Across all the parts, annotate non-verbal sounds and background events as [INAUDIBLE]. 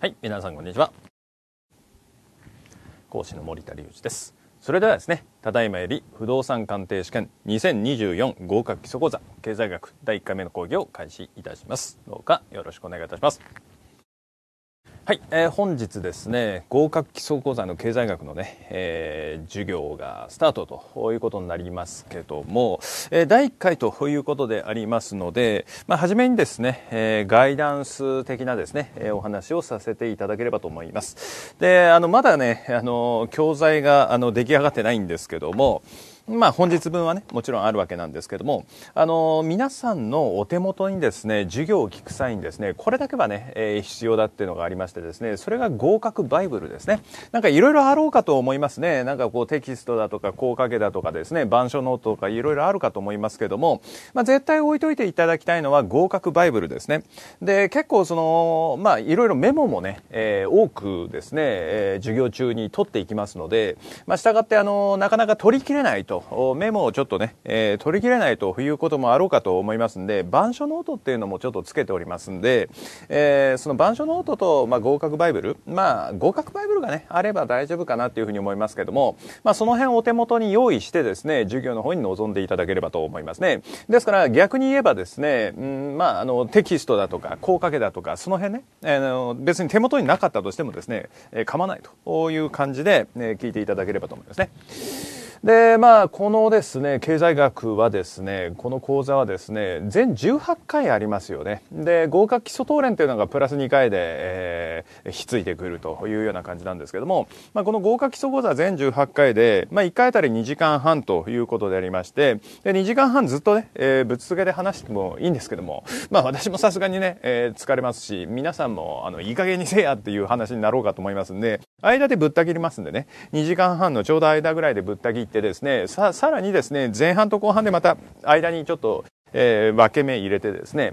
はい、皆さんこんにちは。講師の森田隆一です。それではですね、ただいまより不動産鑑定試験2024合格基礎講座経済学第1回目の講義を開始いたします。どうかよろしくお願いいたします。はい、えー、本日ですね合格基礎講座の経済学のね、えー、授業がスタートということになりますけども、えー、第1回ということでありますので、まあ、初めにですね、えー、ガイダンス的なですね、えお話をさせていただければと思いますであのまだねあの教材があの出来上がってないんですけどもまあ、本日分はねもちろんあるわけなんですけどもあの皆さんのお手元にですね授業を聞く際にですねこれだけはね、えー、必要だっていうのがありましてですねそれが合格バイブルですねなんかいろいろあろうかと思いますねなんかこうテキストだとか高掛けだとかですね板書ノートとかいろいろあるかと思いますけども、まあ、絶対置いといていただきたいのは合格バイブルですねで結構そのまあいろいろメモもね、えー、多くですね、えー、授業中に取っていきますので、まあ、したがってあのなかなか取りきれないとメモをちょっとね、えー、取りきれないということもあろうかと思いますんで、板書ノートっていうのもちょっとつけておりますんで、えー、その板書ノートと、まあ、合格バイブル、まあ、合格バイブルがね、あれば大丈夫かなっていうふうに思いますけども、まあ、その辺お手元に用意してですね、授業の方に臨んでいただければと思いますね。ですから、逆に言えばですね、うん、まあ、あの、テキストだとか、効果けだとか、その辺ね、あ、えー、の、別に手元になかったとしてもですね、えー、噛まないという感じで、え聞いていただければと思いますね。で、まあ、このですね、経済学はですね、この講座はですね、全18回ありますよね。で、合格基礎答連というのがプラス2回で、えー、ひきついてくるというような感じなんですけども、まあ、この合格基礎講座は全18回で、まあ、1回あたり2時間半ということでありまして、で、2時間半ずっとね、えー、ぶつつけで話してもいいんですけども、まあ、私もさすがにね、えー、疲れますし、皆さんも、あの、いい加減にせやっていう話になろうかと思いますんで、間でぶった切りますんでね、2時間半のちょうど間ぐらいでぶった切って、ってですね、さ、さらにですね、前半と後半でまた間にちょっと、えー、分け目入れてですね、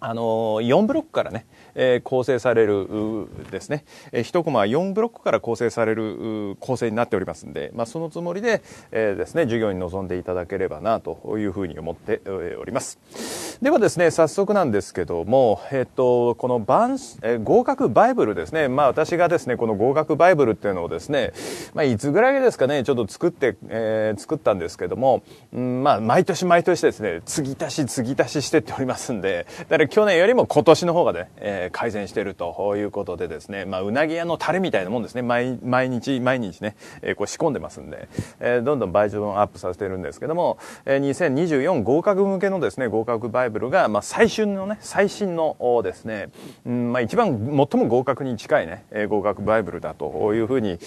あのー、4ブロックからね、え構成されるですね、え1コマ4ブロックから構成される構成になっておりますんで、まあ、そのつもりで、えですね、授業に臨んでいただければなというふうに思っております。ではですね、早速なんですけども、えっと、このえ合格バイブルですね、まあ私がですね、この合格バイブルっていうのをですね、まあいつぐらいですかね、ちょっと作って、えー、作ったんですけども、うん、まあ毎年毎年ですね、継ぎ足し継ぎ足ししてっておりますんで、だから去年よりも今年の方がね、え改善しているということでですね、まあ、うなぎ屋のタレみたいなもんですね、毎日、毎日ね、えー、こう仕込んでますんで、えー、どんどん倍増アップさせてるんですけども、えー、2024合格向けのですね、合格バイブルが、まあ、最新のね、最新のですね、うんまあ、一番最も合格に近いね、えー、合格バイブルだというふうに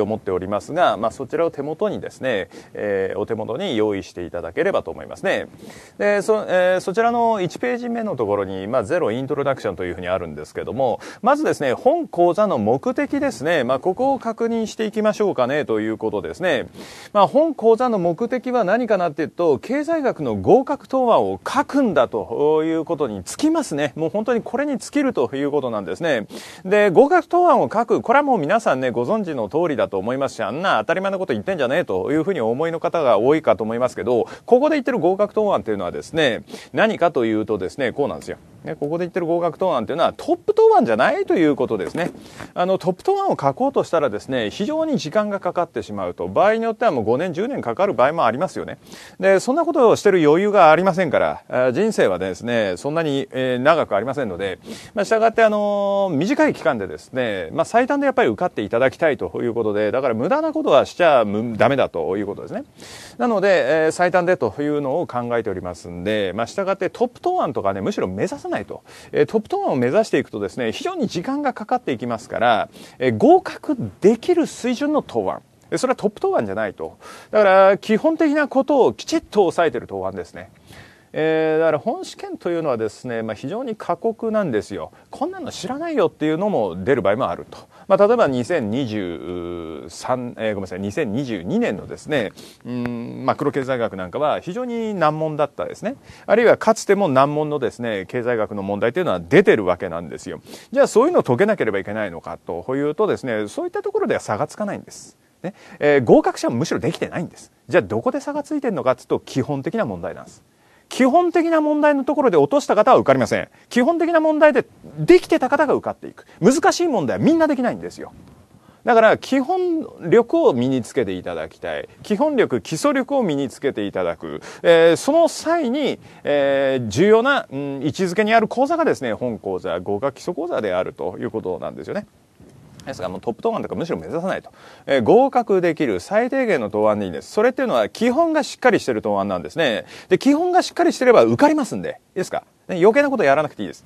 思っておりますが、まあ、そちらを手元にですね、えー、お手元に用意していただければと思いますね。で、そ、えー、そちらの1ページ目のところに、まあ、ゼロイントロダクションというふうにあるんですけども、まずですね、本講座の目的ですね、まあ、ここを確認していきましょうかねということですね。まあ、本講座の目的は何かなっていうと、経済学の合格答案を書くんだということに尽きますね。もう本当にこれに尽きるということなんですね。で、合格答案を書く、これはもう皆さんね、ご存知の通りだと思いますし、あんな当たり前のこと言ってんじゃねえというふうに思いの方が多いかと思いますけど、ここで言ってる合格答案っていうのはですね、何かというとですね、こうなんですよ。ね、ここで言ってる合格答案というのはトップ答案じゃないということですねあのトップ答案を書こうとしたらですね非常に時間がかかってしまうと場合によってはもう5年10年かかる場合もありますよねでそんなことをしてる余裕がありませんから人生はですねそんなに、えー、長くありませんので、まあ、したがってあのー、短い期間でですね、まあ、最短でやっぱり受かっていただきたいということでだから無駄なことはしちゃダメだということですねなので、えー、最短でというのを考えておりますんで、まあ、したがってトップ答案とかねむしろ目指さないないと、えー、トップーンを目指していくとですね非常に時間がかかっていきますから、えー、合格できる水準の答案それはトップ答案じゃないとだから基本的なことをきちっと抑えてる答案ですねえー、だから本試験というのはですね、まあ、非常に過酷なんですよこんなの知らないよっていうのも出る場合もあると、まあ、例えば2023、えー、ごめんなさい2022年のですねうんマクロ経済学なんかは非常に難問だったですねあるいはかつても難問のですね経済学の問題というのは出てるわけなんですよじゃあそういうのを解けなければいけないのかというとですねそういったところでは差がつかないんです。ねえー、合格者もむしろできてないんです。じゃあどこで差がついてるのかっていうと基本的な問題なんです。基本的な問題のところで落とした方は受かりません基本的な問題でできてた方が受かっていく難しい問題はみんなできないんですよだから基本力を身につけていただきたい基本力基礎力を身につけていただく、えー、その際に、えー、重要な、うん、位置づけにある講座がですね本講座合格基礎講座であるということなんですよね。ですが、もうトップ答案とかむしろ目指さないと。えー、合格できる最低限の答案でいいんです。それっていうのは基本がしっかりしてる答案なんですね。で、基本がしっかりしてれば受かりますんで。いいですかね、余計なことやらなくていいです。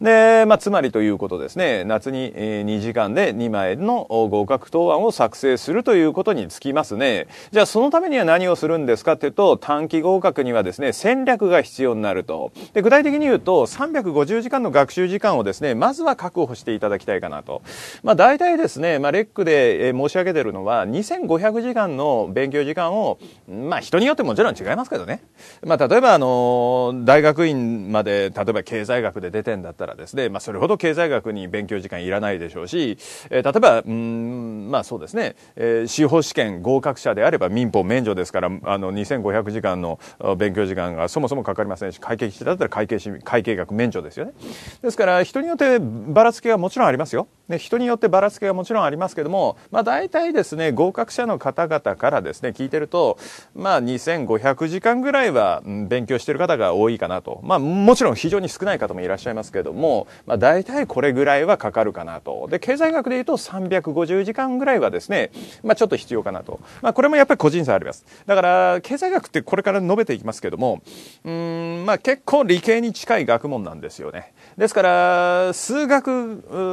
で、まあ、つまりということですね、夏に、えー、2時間で2枚の合格答案を作成するということにつきますね。じゃあ、そのためには何をするんですかっていうと、短期合格にはですね、戦略が必要になると。で、具体的に言うと、350時間の学習時間をですね、まずは確保していただきたいかなと。まあ、大体ですね、まあ、レックで、申し上げてるのは、2500時間の勉強時間を、まあ、人によってもちろん違いますけどね。まあ、例えば、あのー、大学院までー、例えば経済学で出てんだったらですね、まあ、それほど経済学に勉強時間いらないでしょうし、えー、例えば、うん、まあそうですね、えー、司法試験合格者であれば民法免除ですから、あの、2500時間の勉強時間がそもそもかかりませんし、会計士だったら会計士、会計学免除ですよね。ですから、人によってばらつきはもちろんありますよ。ね、人によってばらつきはもちろんありますけども、まあ大体ですね、合格者の方々からですね、聞いてると、まあ2500時間ぐらいは勉強してる方が多いかなと。まあもちろんろん非常に少ない方もいらっしゃいますけども、まあ、大体これぐらいはかかるかなとで経済学でいうと350時間ぐらいはですね、まあ、ちょっと必要かなと、まあ、これもやっぱり個人差ありますだから経済学ってこれから述べていきますけどもうんまあ結構理系に近い学問なんですよねですから数学、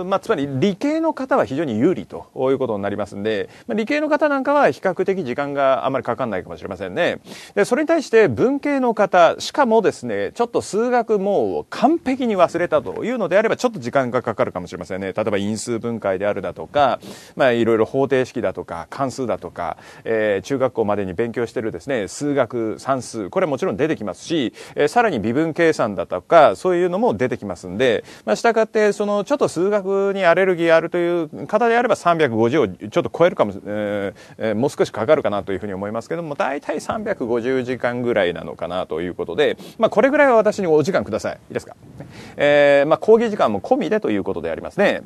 まあ、つまり理系の方は非常に有利ということになりますんで、まあ、理系の方なんかは比較的時間があまりかかんないかもしれませんねでそれに対して文系の方しかもですねちょっと数学もう完璧に忘れたというのであればちょっと時間がかかるかもしれませんね例えば因数分解であるだとかまあいろいろ方程式だとか関数だとか、えー、中学校までに勉強してるですね数学算数これはもちろん出てきますし、えー、さらに微分計算だとかそういうのも出てきますんで、まあ、したがってそのちょっと数学にアレルギーあるという方であれば350をちょっと超えるかも、えー、もう少しかかるかなというふうに思いますけども大体350時間ぐらいなのかなということで、まあ、これぐらいは私にお時間くださいください。いいですか。えー、まあ、講義時間も込みでということでありますね。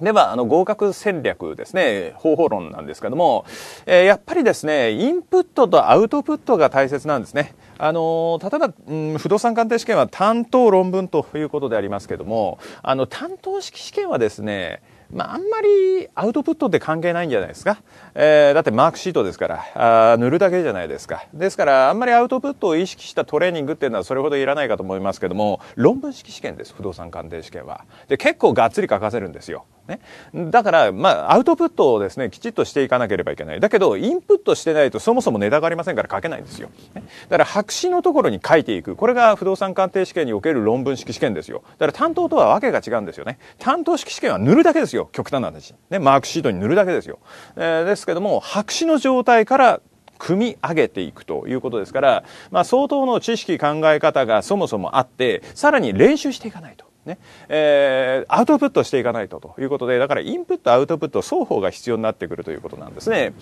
では、あの、合格戦略ですね、方法論なんですけども、えー、やっぱりですね、インプットとアウトプットが大切なんですね。あの、例えば、うん、不動産鑑定試験は担当論文ということでありますけども、あの、担当式試験はですね、まあ、あんまりアウトプットって関係ないんじゃないですか。えー、だってマークシートですから、あ塗るだけじゃないですか。ですから、あんまりアウトプットを意識したトレーニングっていうのはそれほどいらないかと思いますけども、論文式試験です、不動産鑑定試験は。で、結構がっつり書かせるんですよ。ね、だから、まあ、アウトプットをですね、きちっとしていかなければいけない。だけど、インプットしてないとそもそもネタがありませんから書けないんですよ。ね、だから、白紙のところに書いていく。これが不動産鑑定試験における論文式試験ですよ。だから、担当とはわけが違うんですよね。担当式試験は塗るだけですよ。極端な話。ね、マークシートに塗るだけですよ。えー、ですけども、白紙の状態から組み上げていくということですから、まあ、相当の知識考え方がそもそもあって、さらに練習していかないと。ねえー、アウトプットしていかないとということでだからインプットアウトプット双方が必要になってくるということなんですね。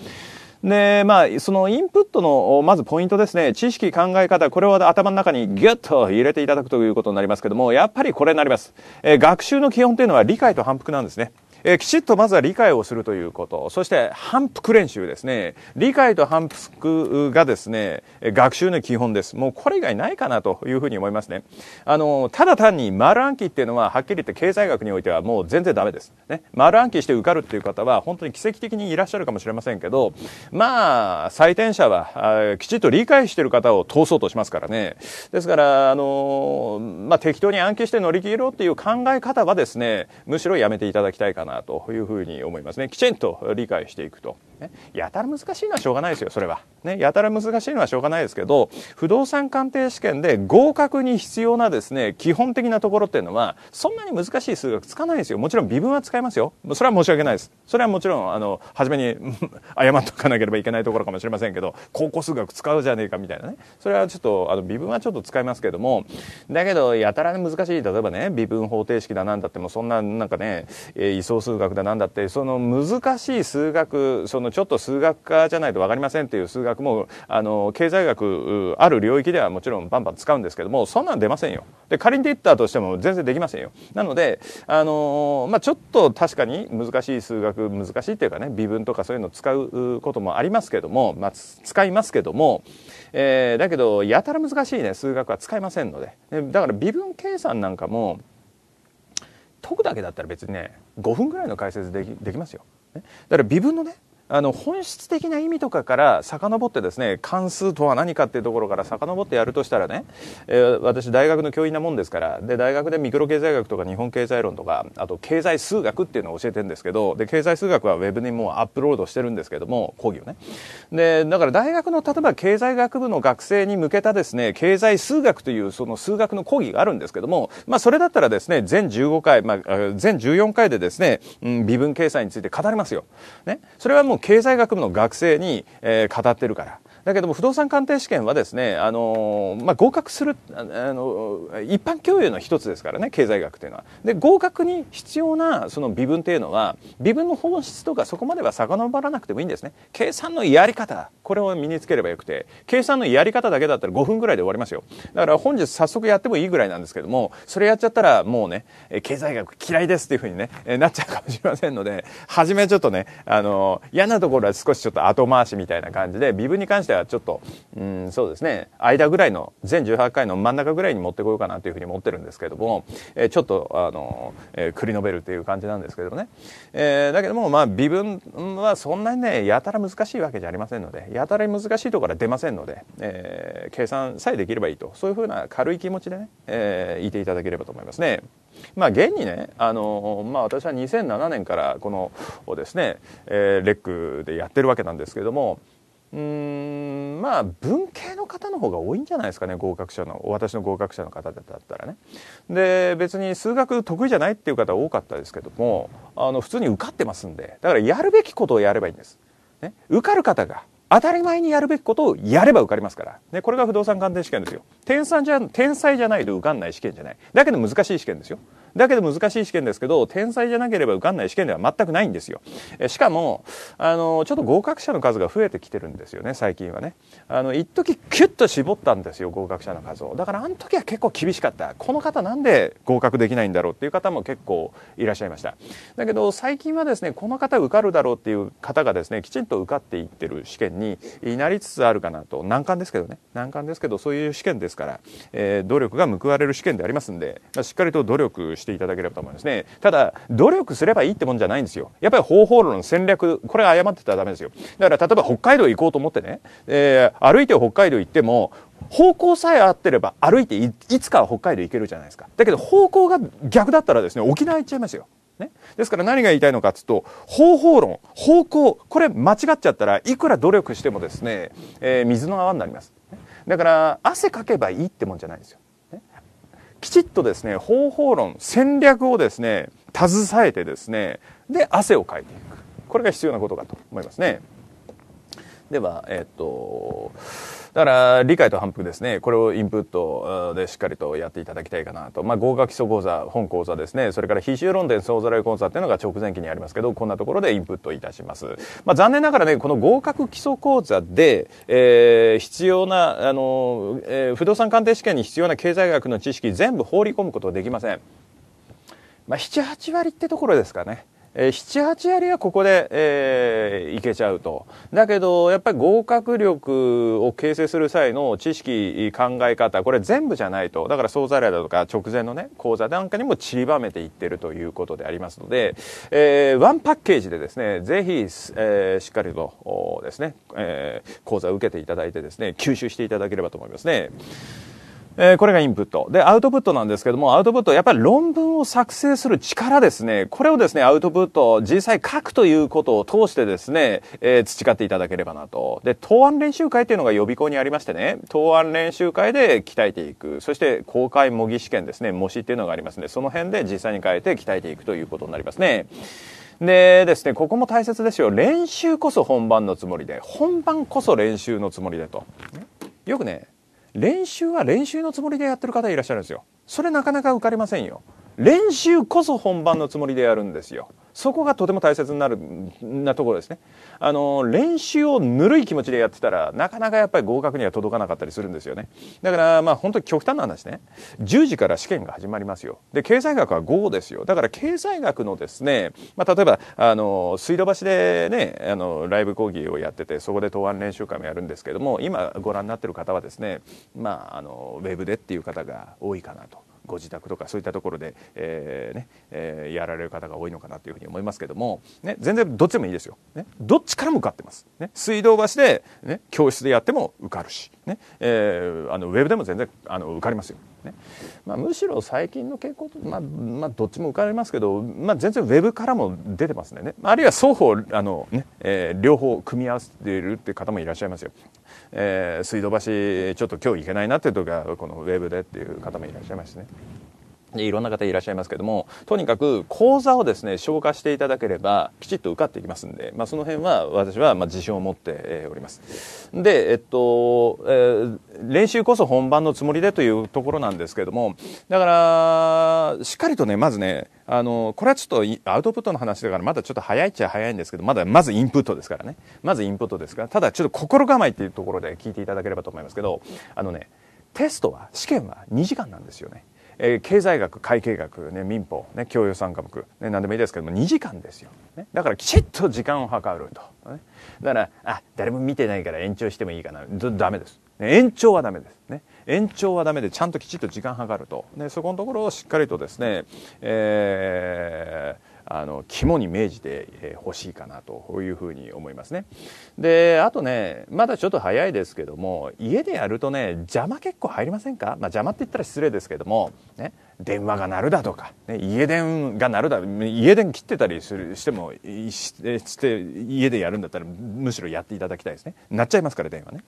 でまあそのインプットのまずポイントですね知識考え方これを頭の中にギュッと入れていただくということになりますけどもやっぱりこれになります、えー、学習の基本というのは理解と反復なんですね。えー、きちっとまずは理解をするということ。そして反復練習ですね。理解と反復がですね、学習の基本です。もうこれ以外ないかなというふうに思いますね。あの、ただ単に丸暗記っていうのははっきり言って経済学においてはもう全然ダメです。ね。丸暗記して受かるっていう方は本当に奇跡的にいらっしゃるかもしれませんけど、まあ、採点者はきちっと理解してる方を通そうとしますからね。ですから、あの、まあ適当に暗記して乗り切ろうっていう考え方はですね、むしろやめていただきたいかな。なというふうに思いますねきちんと理解していくと、やたら難しいのはしょうがないですよそれは、ね、やたら難しいのはしょうがないですけど不動産鑑定試験で合格に必要なですね基本的なところっていうのはそんなに難しい数学つかないですよもちろん微分は使いますよそれは申し訳ないですそれはもちろんあの初めに [LAUGHS] 謝っとかなければいけないところかもしれませんけど高校数学使うじゃねえかみたいなねそれはちょっとあの微分はちょっと使いますけどもだけどやたら難しい例えばね微分方程式だなんだってもそんななんかね、えー、位相数学だなんだってその難しい数学そのちょっと数学科じゃないと分かりませんっていう数学もあの経済学ある領域ではもちろんバンバン使うんですけどもそんなん出ませんよで仮に出たとしても全然できませんよなのであのまあ、ちょっと確かに難しい数学難しいっていうかね微分とかそういうのを使うこともありますけども、まあ、使いますけども、えー、だけどやたら難しいね数学は使いませんのででだから微分計算なんかも解くだけだったら別にね5分ぐらいの解説できますよ、ね、だから微分のねあの本質的な意味とかから遡ってですね関数とは何かっていうところから遡ってやるとしたらね、えー、私大学の教員なもんですからで大学でミクロ経済学とか日本経済論とかあと経済数学っていうのを教えてるんですけどで経済数学はウェブにもうアップロードしてるんですけども講義をねでだから大学の例えば経済学部の学生に向けたですね経済数学というその数学の講義があるんですけども、まあ、それだったらですね全15回、まあ、全14回でですね、うん、微分計算について語りますよ、ね、それはもう経済学部の学生に、えー、語ってるからだけども不動産鑑定試験はですね、あのまあ、合格するあの一般教養の一つですからね経済学というのは。で合格に必要なその微分というのは微分の本質とかそこまでは遡らなくてもいいんですね。計算のやり方これを身につければよくて計算のやり方だけだったら5分ぐらいで終わりますよ。だから本日早速やってもいいぐらいなんですけどもそれやっちゃったらもうね経済学嫌いですっていうふうにねなっちゃうかもしれませんので初めちょっとねあの嫌なところは少しちょっと後回しみたいな感じで微分に関してしてはちょっと、うん、そうですね、間ぐらいの、全18回の真ん中ぐらいに持ってこようかなというふうに思ってるんですけども、えー、ちょっと、あの、えー、繰り延べるという感じなんですけどね。えー、だけども、まあ、微分はそんなにね、やたら難しいわけじゃありませんので、やたら難しいところから出ませんので、えー、計算さえできればいいと、そういうふうな軽い気持ちでね、えー、いていただければと思いますね。まあ、現にね、あのまあ、私は2007年からこのをですね、えー、レックでやってるわけなんですけれども、うんまあ文系の方の方が多いんじゃないですかね合格者の私の合格者の方だったらねで別に数学得意じゃないっていう方多かったですけどもあの普通に受かってますんでだからやるべきことをやればいいんです、ね、受かる方が当たり前にやるべきことをやれば受かりますから、ね、これが不動産鑑定試験ですよ天才じゃ天才じゃないと受かんない試験じゃないだけど難しい試験ですよだけど難しい試験ですけど天才じゃなければ受かんない試験では全くないんですよえしかもあのちょっと合格者の数が増えてきてるんですよね最近はねあの一時キュッと絞ったんですよ合格者の数をだからあの時は結構厳しかったこの方なんで合格できないんだろうっていう方も結構いらっしゃいましただけど最近はですねこの方受かるだろうっていう方がですねきちんと受かっていってる試験になりつつあるかなと難関ですけどね難関ですけどそういう試験ですから、えー、努力が報われる試験でありますんで、しっかりと努力していただければと思いますね。ただ、努力すればいいってもんじゃないんですよ。やっぱり方法論、戦略、これ誤ってたらダメですよ。だから、例えば北海道行こうと思ってね、えー、歩いて北海道行っても、方向さえ合ってれば歩いていつかは北海道行けるじゃないですか。だけど方向が逆だったらですね、沖縄行っちゃいますよ。ね、ですから何が言いたいのかというと方法論方向これ間違っちゃったらいくら努力してもですね、えー、水の泡になりますだから汗かけばいいってもんじゃないんですよちっとですね方法論戦略をですね携えてですねで汗をかいていくこれが必要なことかと思いますねではえっ、とだから理解と反復ですねこれをインプットでしっかりとやっていただきたいかなと、まあ、合格基礎講座本講座ですねそれから必修論点総ざらい講座っていうのが直前期にありますけどこんなところでインプットいたします、まあ、残念ながらねこの合格基礎講座で、えー、必要なあの、えー、不動産鑑定試験に必要な経済学の知識全部放り込むことはできませんまあ、78割ってところですかね。え78割はここで、えー、いけちゃうとだけどやっぱり合格力を形成する際の知識考え方これ全部じゃないとだから総材料だとか直前のね講座なんかにも散りばめていってるということでありますので、えー、ワンパッケージでですねぜひ、えー、しっかりとですね、えー、講座を受けていただいてですね吸収していただければと思いますね。えー、これがインプット。で、アウトプットなんですけども、アウトプット、やっぱり論文を作成する力ですね。これをですね、アウトプット、実際書くということを通してですね、えー、培っていただければなと。で、答案練習会っていうのが予備校にありましてね、答案練習会で鍛えていく。そして、公開模擬試験ですね、模試っていうのがありますんで、その辺で実際に変えて鍛えていくということになりますね。でですね、ここも大切ですよ。練習こそ本番のつもりで、本番こそ練習のつもりでと。よくね、練習は練習のつもりでやってる方いらっしゃるんですよそれなかなか受かりませんよ練習こそ本番のつもりでやるんですよそこがとても大切になるなところですねあの練習をぬるい気持ちでやってたらなかなかやっぱり合格には届かなかったりするんですよねだからまあ本当に極端な話ね10時から試験が始まりますよで経済学は5ですよだから経済学のですね、まあ、例えばあの水道橋でねあのライブ講義をやっててそこで答案練習会もやるんですけども今ご覧になってる方はですねまああのウェブでっていう方が多いかなとご自宅とかそういったところで、えー、ねえー、やられる方が多いのかなというふうに思いますけども、ね、全然どっちでもいいですよ、ね、どっちからも受かってます、ね、水道橋で、ね、教室でやっても受かるし、ねえー、あのウェブでも全然あの受かりますよ、ねまあ、むしろ最近の傾向と、まあまあ、どっちも受かりますけど、まあ、全然ウェブからも出てますんでねあるいは双方あのね、ねえー、両方組み合わせているって方もいらっしゃいますよえー、水道橋ちょっと今日行けないなっていう時はこのウェブでっていう方もいらっしゃいましたね。いろんな方いらっしゃいますけども、とにかく講座をですね、消化していただければ、きちっと受かっていきますんで、まあ、その辺は私はま自信を持っております。で、えっと、えー、練習こそ本番のつもりでというところなんですけども、だから、しっかりとね、まずね、あの、これはちょっとアウトプットの話だから、まだちょっと早いっちゃ早いんですけど、まだ、まずインプットですからね。まずインプットですから、ただちょっと心構えっていうところで聞いていただければと思いますけど、あのね、テストは、試験は2時間なんですよね。えー、経済学会計学、ね、民法、ね、教養3科目、ね、何でもいいですけども2時間ですよ、ね、だからきちっと時間を計ると、ね、だからあ誰も見てないから延長してもいいかなだめです、ね、延長はだめですね延長はダメでちゃんときちっと時間計ると、ね、そこのところをしっかりとですね、えーあの肝に銘じてほしいかなというふうに思いますね。であとねまだちょっと早いですけども家でやるとね邪魔結構入りませんか、まあ、邪魔って言ったら失礼ですけども、ね、電話が鳴るだとか、ね、家電が鳴るだ家電切ってたりするしてもして家でやるんだったらむしろやっていただきたいですね鳴っちゃいますから電話ね、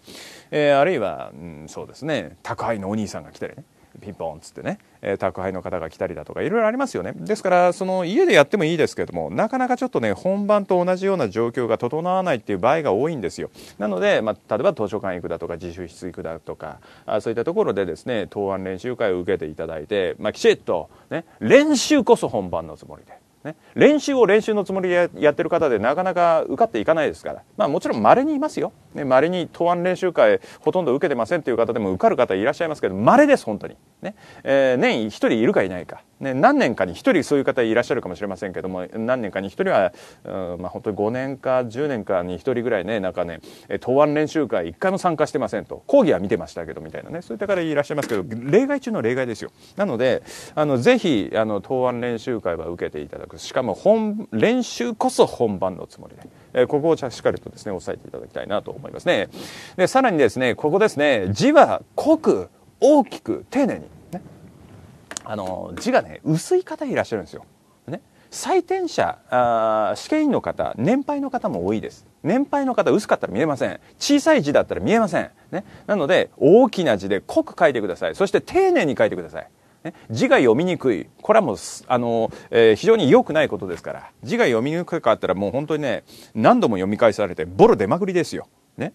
えー、あるいは、うん、そうですね宅配のお兄さんが来たりねピンポンっつってね、え宅配の方が来たりだとかいろいろありますよねですからその家でやってもいいですけどもなかなかちょっとね本番と同じような状況が整わないっていう場合が多いんですよなので、まあ、例えば図書館行くだとか自習室行くだとかあそういったところでですね答案練習会を受けていただいて、まあ、きちっと、ね、練習こそ本番のつもりでね、練習を練習のつもりでやってる方でなかなか受かっていかないですから、まあ、もちろんまれにいますよまれ、ね、に答案練習会ほとんど受けてませんという方でも受かる方いらっしゃいますけどまれです本当に、ねえー、年1人いるかいないか、ね、何年かに1人そういう方いらっしゃるかもしれませんけども何年かに1人は、うんまあ、本当に5年か10年かに1人ぐらいねなんかね答案練習会1回も参加してませんと講義は見てましたけどみたいなねそういった方いらっしゃいますけど例外中の例外ですよなのであのぜひあの答案練習会は受けていただくく、しかも本、練習こそ本番のつもりで、えー、ここをしっかりとですね、押さえていただきたいなと思いますね。で、さらにですね、ここですね、字は濃く、大きく、丁寧に、ね。あの、字がね、薄い方いらっしゃるんですよ。ね。採点者あ、試験員の方、年配の方も多いです。年配の方、薄かったら見えません。小さい字だったら見えません。ね。なので、大きな字で濃く書いてください。そして丁寧に書いてください。字が読みにくいこれはもうあの、えー、非常に良くないことですから字が読みにくかったらもう本当にね何度も読み返されてボロ出まくりですよ。ね、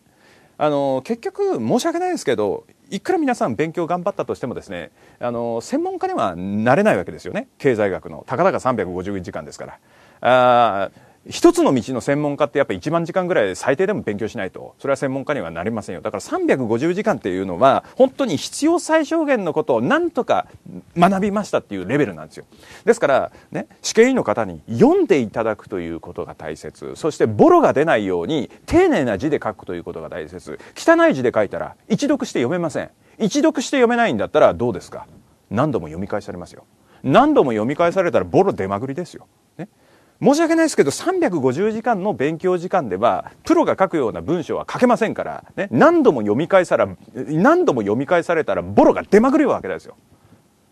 あの結局申し訳ないですけどいくら皆さん勉強頑張ったとしてもですねあの専門家にはなれないわけですよね経済学のたかだか351時間ですから。あ一つの道の専門家ってやっぱ1万時間ぐらい最低でも勉強しないと、それは専門家にはなりませんよ。だから350時間っていうのは、本当に必要最小限のことをなんとか学びましたっていうレベルなんですよ。ですから、ね、試験員の方に読んでいただくということが大切。そしてボロが出ないように丁寧な字で書くということが大切。汚い字で書いたら一読して読めません。一読して読めないんだったらどうですか何度も読み返されますよ。何度も読み返されたらボロ出まぐりですよ。ね。申し訳ないですけど350時間の勉強時間ではプロが書くような文章は書けませんから、ね、何度も読み返さら何度も読み返されたらボロが出まくるわけですよ。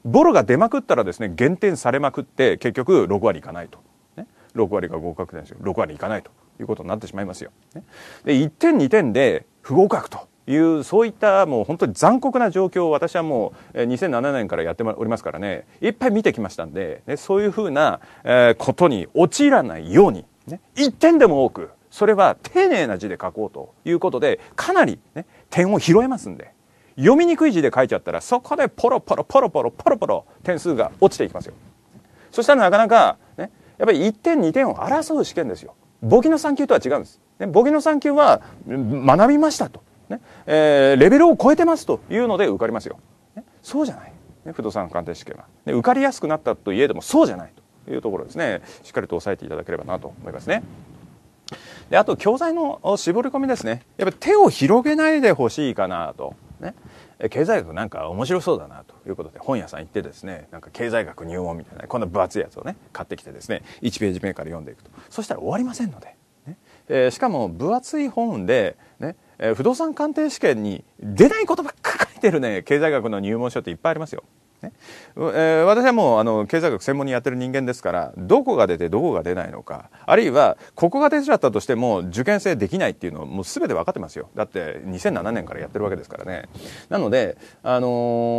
ボロが出まくったらですね減点されまくって結局6割いかないと、ね、6割が合格点ですよ6割いかないということになってしまいますよ。ね、で1点2点で不合格というそういったもう本当に残酷な状況を私はもう2007年からやっておりますからねいっぱい見てきましたんで、ね、そういうふうな、えことに陥らないように、ね、1点でも多くそれは丁寧な字で書こうということでかなり、ね、点を拾えますんで。読みにくい字で書いちゃったらそこでポロポロポロポロポロポロ点数が落ちていきますよそしたらなかなかねやっぱり1点2点を争う試験ですよ簿記の3級とは違うんです、簿記の3級は学びましたとねえー、レベルを超えてますというので受かりますよ、ね、そうじゃない、ね、不動産鑑定試験は、ね、受かりやすくなったといえどもそうじゃないというところですねしっかりと押さえていただければなと思いますねであと教材の絞り込みですねやっぱり手を広げないでほしいかなと、ね、経済学なんか面白そうだなということで本屋さん行ってですねなんか経済学入門みたいなこんな分厚いやつをね買ってきてですね1ページ目から読んでいくとそしたら終わりませんので、ねえー、しかも分厚い本でねえー、不動産鑑定試験に出ないことばっか書いてるね経済学の入門書っていっぱいありますよ。ねえー、私はもうあの経済学専門にやってる人間ですからどこが出てどこが出ないのかあるいはここが出ちゃったとしても受験生できないっていうのをもう全て分かってますよだって2007年からやってるわけですからねなので、あの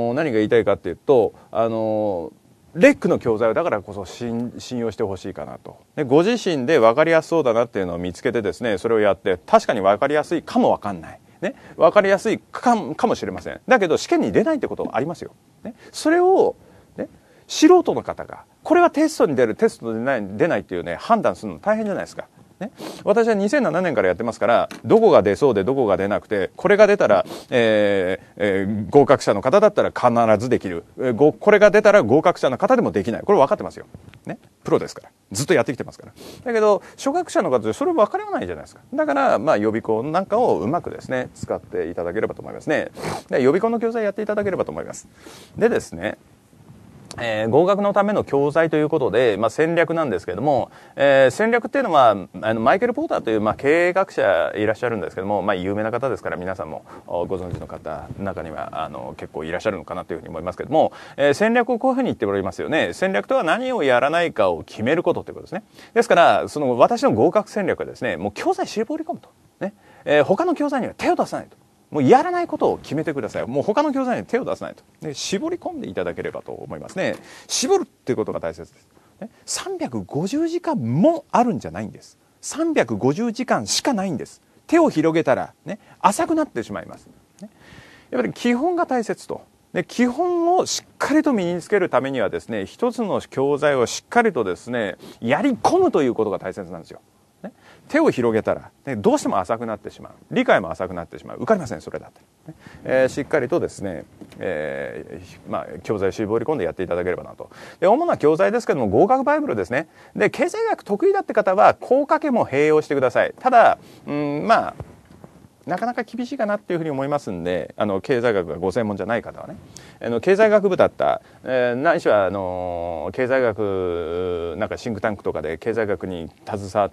ー、何が言いたいかっていうと、あのーレックの教材をだからこそ信用してほしいかなとでご自身で分かりやすそうだなっていうのを見つけてですねそれをやって確かに分かりやすいかも分かんないね、分かりやすいかもしれませんだけど試験に出ないってことありますよ、ね、それを、ね、素人の方がこれはテストに出るテストに出ない出ないっていうね判断するの大変じゃないですかね、私は2007年からやってますからどこが出そうでどこが出なくてこれが出たら、えーえー、合格者の方だったら必ずできる、えー、これが出たら合格者の方でもできないこれ分かってますよ、ね、プロですからずっとやってきてますからだけど初学者の方でそれ分からないじゃないですかだからまあ予備校なんかをうまくですね使っていただければと思いますねで予備校の教材やっていただければと思いますでですねえー、合格のための教材ということで、まあ、戦略なんですけども、えー、戦略っていうのはあのマイケル・ポーターという、まあ、経営学者いらっしゃるんですけども、まあ、有名な方ですから皆さんもご存知の方中にはあの結構いらっしゃるのかなというふうに思いますけども、えー、戦略をこういうふうに言っておりますよね戦略とは何をやらないかを決めることということですねですからその私の合格戦略はですねもう教材絞り込むとね、えー、他の教材には手を出さないと。もうやらないことを決めてください。もう他の教材に手を出さないと。で、絞り込んでいただければと思いますね。絞るっていうことが大切です。ね、350時間もあるんじゃないんです。350時間しかないんです。手を広げたら、ね、浅くなってしまいます。ね、やっぱり基本が大切と。で基本をしっかりと身につけるためにはですね一つの教材をしっかりとですねやり込むということが大切なんですよ。手を広げたら、ね、どうしても浅くなってしまう理解も浅くなってしまう受かりませんそれだって、えー、しっかりとですね、えー、まあ、教材を絞り込んでやっていただければなとで主な教材ですけども合格バイブルですねで経済学得意だって方は効果けも併用してくださいただうんまあなかなか厳しいかなっていうふうに思いますんであの経済学がご専門じゃない方はね、あの経済学部だった、えー、ないしはあの経済学なんかシンクタンクとかで経済学に携わっ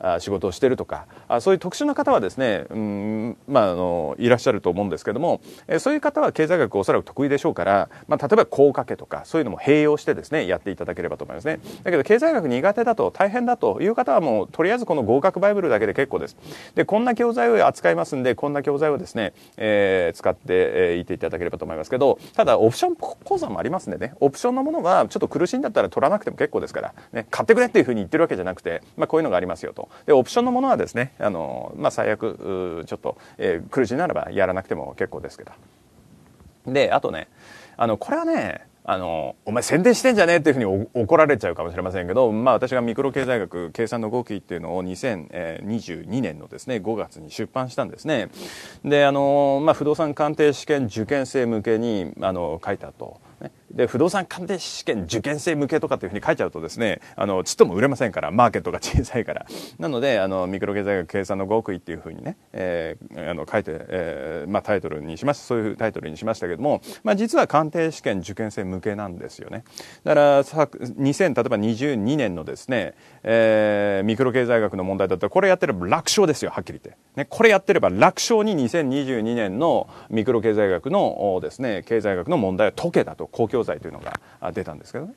た仕事をしてるとかあそういう特殊な方はですね、うん、まああのいらっしゃると思うんですけども、えー、そういう方は経済学おそらく得意でしょうから、まあ、例えば効果家とかそういうのも併用してですねやっていただければと思いますねだけど経済学苦手だと大変だという方はもうとりあえずこの合格バイブルだけで結構ですでこんな教材を扱いますんでこんな教材をですね、えー、使って、えー、いていただければと思いますけどたただオプション講座もありますんでねオプションのものはちょっと苦しいんだったら取らなくても結構ですから、ね、買ってくれっていうふうに言ってるわけじゃなくて、まあ、こういうのがありますよとでオプションのものはですねあの、まあ、最悪ちょっと、えー、苦しいならばやらなくても結構ですけどであとねあのこれはねあの、お前宣伝してんじゃねえっていうふうに怒られちゃうかもしれませんけど、まあ私がミクロ経済学計算の合期っていうのを2022年のですね、5月に出版したんですね。で、あの、まあ不動産鑑定試験受験生向けに、あの、書いたと。ねで、不動産鑑定試験受験生向けとかっていうふうに書いちゃうとですね、あの、ちっとも売れませんから、マーケットが小さいから。なので、あの、ミクロ経済学計算の極意っていうふうにね、えー、あの、書いて、えー、まあタイトルにしました、そういうタイトルにしましたけども、まあ実は鑑定試験受験生向けなんですよね。だから、2000、例えば22年のですね、えー、ミクロ経済学の問題だったら、これやってれば楽勝ですよ、はっきり言って。ね、これやってれば楽勝に2022年のミクロ経済学のですね、経済学の問題は解けたと、公共強材というのが出たんですけどね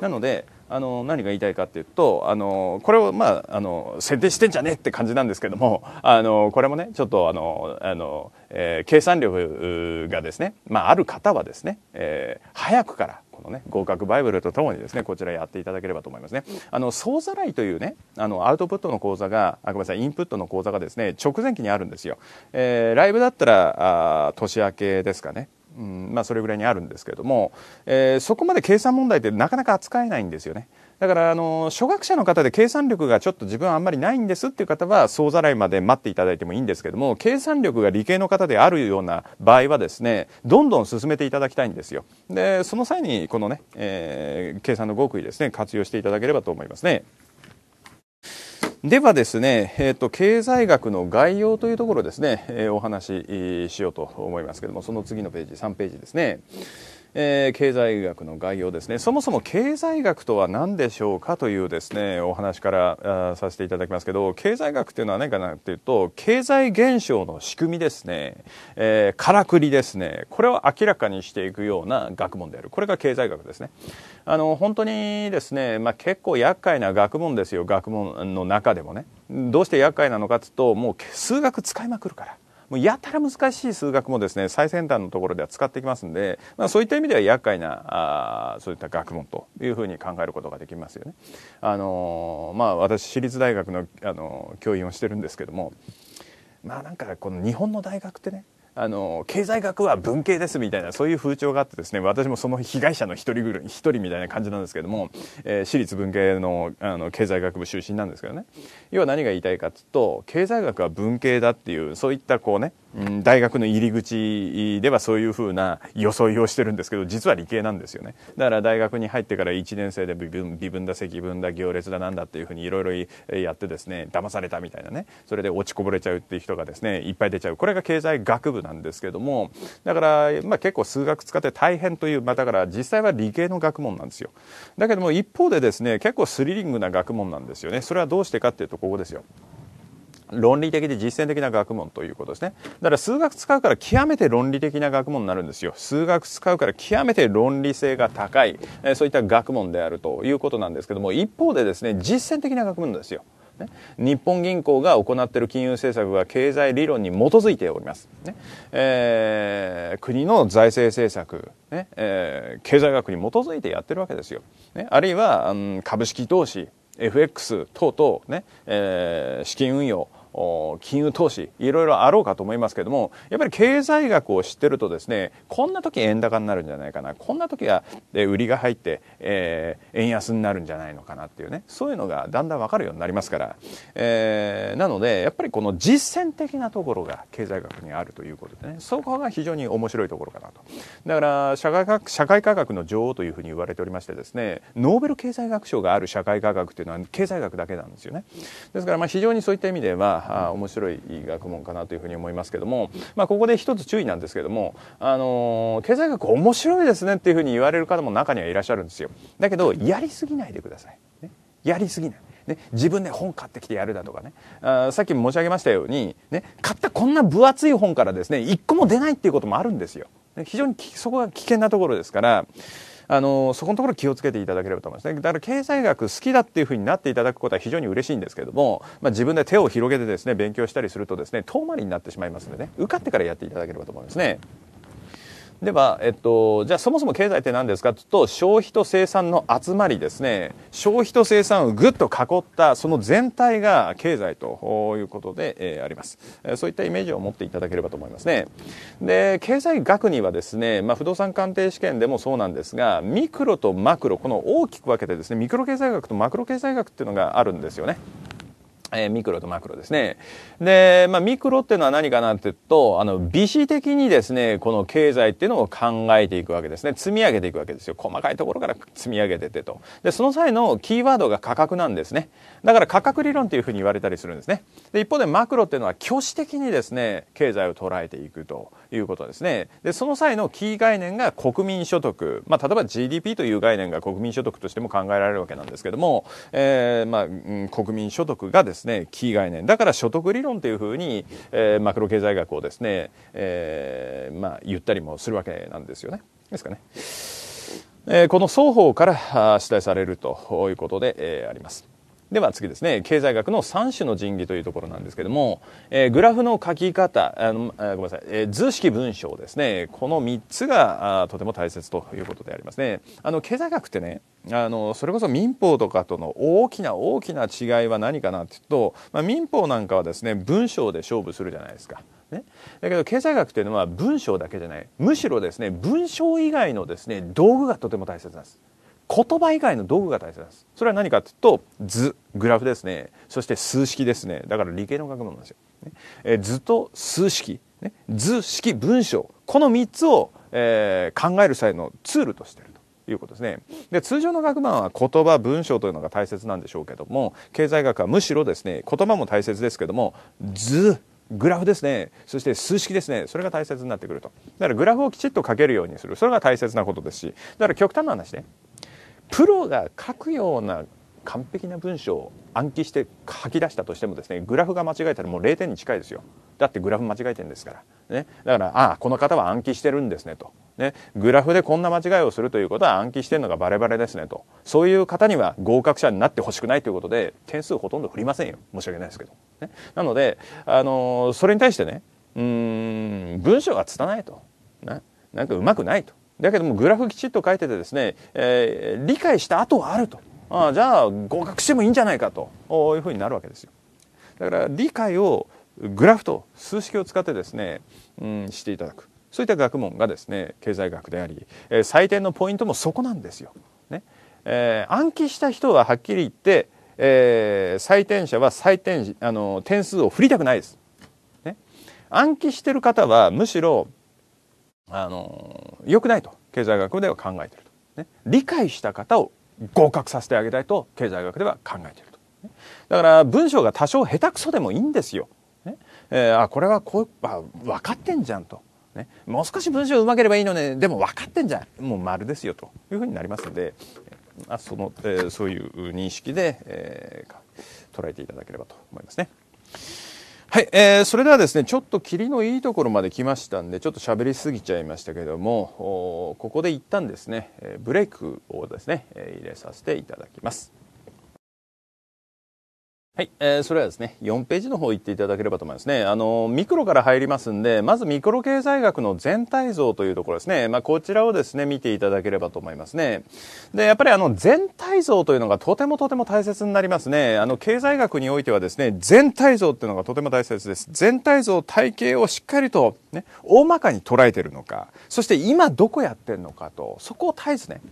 なのであの何が言いたいかっていうとあのこれをまああの設定してんじゃねえって感じなんですけどもあのこれもねちょっとあのあの、えー、計算力がですね、まあ、ある方はですね、えー、早くからこのね合格バイブルとともにですねこちらやっていただければと思いますね。あの総ざらいというねあのアウトプットの講座があごめんなさいインプットの講座がですね直前期にあるんですよ。えー、ライブだったらあ年明けですかね。うんまあ、それぐらいにあるんですけれども、えー、そこまで計算問題ってなかなか扱えないんですよね。だからあの初学者の方で計算力がちょっと自分はあんまりないんですっていう方は総ざらいまで待っていただいてもいいんですけども計算力が理系の方であるような場合はですねどんどん進めていただきたいんですよでその際にこのね、えー、計算の極意ですね活用していただければと思いますね。ではですね、えーと、経済学の概要というところですね、えー、お話ししようと思いますけれどもその次のページ3ページですね。えー、経済学の概要ですねそもそも経済学とは何でしょうかというですねお話からさせていただきますけど経済学というのは何かなっていうと経済現象の仕組みですね、えー、からくりですねこれを明らかにしていくような学問であるこれが経済学ですねあの本当にですね、まあ、結構厄介な学問ですよ学問の中でもねどうして厄介なのかっつうともう数学使いまくるからもうやたら難しい数学もですね最先端のところでは使ってきますんで、まあ、そういった意味では厄介なあそういった学問というふうに考えることができますよね。あのまあ、私私立大学のあの教員をしてるんですけどもまあなんかこの日本の大学ってねあの経済学は文系ですみたいなそういう風潮があってですね私もその被害者の一人ぐる一人みたいな感じなんですけども、えー、私立文系のあの経済学部出身なんですけどね要は何が言いたいかっつうと経済学は文系だっていうそういったこうね、うん、大学の入り口ではそういうふうな装いをしてるんですけど実は理系なんですよねだから大学に入ってから1年生で微分微分だ積分だ行列だなんだっていうふうにいろいろやってですね騙されたみたいなねそれで落ちこぼれちゃうっていう人がですねいっぱい出ちゃうこれが経済学部なんなんですけどもだから、まあ、結構数学使って大変という、まあ、だから実際は理系の学問なんですよだけども一方でですね結構スリリングな学問なんですよねそれはどうしてかっていうとここですよ論理的で実践的な学問ということですね。だから数学使うから極めて論理的な学問になるんですよ。数学使うから極めて論理性が高い、えそういった学問であるということなんですけども、一方でですね、実践的な学問ですよ。ね、日本銀行が行っている金融政策は経済理論に基づいております、ねえー、国の財政政策、ねえー、経済学に基づいてやってるわけですよ、ね、あるいは、うん、株式投資 FX 等々ね、ねえー、資金運用金融投資いろいろあろうかと思いますけどもやっぱり経済学を知ってるとですねこんな時円高になるんじゃないかなこんな時は売りが入って、えー、円安になるんじゃないのかなっていうねそういうのがだんだん分かるようになりますから、えー、なのでやっぱりこの実践的なところが経済学にあるということでねそこが非常に面白いところかなとだから社会科社会科学の女王というふうに言われておりましてですねノーベル経済学賞がある社会科学というのは経済学だけなんですよねですからまあ非常にそういった意味ではあ面白い学問かなというふうに思いますけども、まあ、ここで一つ注意なんですけども、あの経済学面白いですねっていうふうに言われる方も中にはいらっしゃるんですよ。だけど、やりすぎないでください。ね、やりすぎない。ね、自分で本買ってきてやるだとかねあさっき申し上げましたように、ね、買ったこんな分厚い本からですね一個も出ないっていうこともあるんですよ非常にそこが危険なところですからあのそこのところ気をつけていただければと思いますねだから経済学好きだっていうふうになっていただくことは非常に嬉しいんですけども、まあ、自分で手を広げてですね勉強したりするとですね遠回りになってしまいますのでね受かってからやっていただければと思いますね。では、えっと、じゃあそもそも経済って何ですかというと消費と生産の集まりですね消費と生産をぐっと囲ったその全体が経済ということで、えー、ありますそういったイメージを持っていただければと思いますねで経済学にはですね、まあ、不動産鑑定試験でもそうなんですがミクロとマクロこの大きく分けてですねミクロ経済学とマクロ経済学っていうのがあるんですよねえー、ミクロとマクロですね。で、まあ、ミクロっていうのは何かなっていうと、あの、微視的にですね、この経済っていうのを考えていくわけですね。積み上げていくわけですよ。細かいところから積み上げててと。で、その際のキーワードが価格なんですね。だから価格理論っていうふうに言われたりするんですね。で、一方でマクロっていうのは挙手的にですね、経済を捉えていくということですね。で、その際のキー概念が国民所得。まあ、例えば GDP という概念が国民所得としても考えられるわけなんですけども、えー、まあ、国民所得がですねですねキー概念だから所得理論というふうに、えー、マクロ経済学をですね、えー、まあ、言ったりもするわけなんですよね。ですかね。えー、この双方から主題されるということで、えー、あります。では次ですね、経済学の3種の神器というところなんですけども、えー、グラフの書き方、あのあごめんなさい、えー、図式文章ですね、この3つがあとても大切ということでありますね。あの、経済学ってね、あの、それこそ民法とかとの大きな大きな違いは何かなっていうと、まあ、民法なんかはですね、文章で勝負するじゃないですか。ね、だけど経済学というのは文章だけじゃないむしろですね文章以外のですね道具がとても大切なんです言葉以外の道具が大切です。それは何かというと、図、グラフですね。そして数式ですね。だから理系の学問なんですよ。ね、え図と数式、ね、図、式、文章。この3つを、えー、考える際のツールとしてるということですね。で、通常の学問は言葉、文章というのが大切なんでしょうけども、経済学はむしろですね、言葉も大切ですけども、図、グラフですねそして数式ですねそれが大切になってくるとだからグラフをきちっと書けるようにするそれが大切なことですしだから極端な話ねプロが書くような完璧な文章を暗記して書き出したとしてもですねグラフが間違えたらもう0点に近いですよだってグラフ間違えてるんですから、ね、だからああこの方は暗記してるんですねと、ね、グラフでこんな間違いをするということは暗記してるのがバレバレですねとそういう方には合格者になってほしくないということで点数ほとんど振りませんよ申し訳ないですけど、ね、なので、あのー、それに対してねうん文章が拙いとね、なんかうまくないとだけどもグラフきちっと書いててですね、えー、理解した後はあるとあじゃあ合格してもいいんじゃないかというふうになるわけですよ。だから理解をグラフと数式を使ってですね、うん、していただくそういった学問がですね経済学であり、えー、採点のポイントもそこなんですよ。ねえー、暗記した人ははっきり言って、えー、採点者は採点あの点数を振りたくないです。ね、暗記してる方はむしろあの良くないと経済学では考えていると、ね、理解した方を合格させてあげたいと経済学では考えていると、ね、だから文章が多少下手くそでもいいんですよ、ねえー、あこれはこうあ分かってんじゃんと、ね、もう少し文章うまければいいのねでも分かってんじゃんもう丸ですよというふうになりますので、まあそのえー、そういう認識で、えー、捉えていただければと思いますね。はい、えー、それではですね、ちょっと霧のいいところまで来ましたんで、ちょっと喋りすぎちゃいましたけども、ここで一旦ですね、ブレイクをですね、入れさせていただきます。はい、えー、それはですね、4ページの方行っていただければと思いますね。あの、ミクロから入りますんで、まずミクロ経済学の全体像というところですね。まあ、こちらをですね、見ていただければと思いますね。で、やっぱりあの、全体像というのがとてもとても大切になりますね。あの、経済学においてはですね、全体像っていうのがとても大切です。全体像、体系をしっかりとね、大まかに捉えてるのか、そして今どこやってんのかと、そこを絶えずね、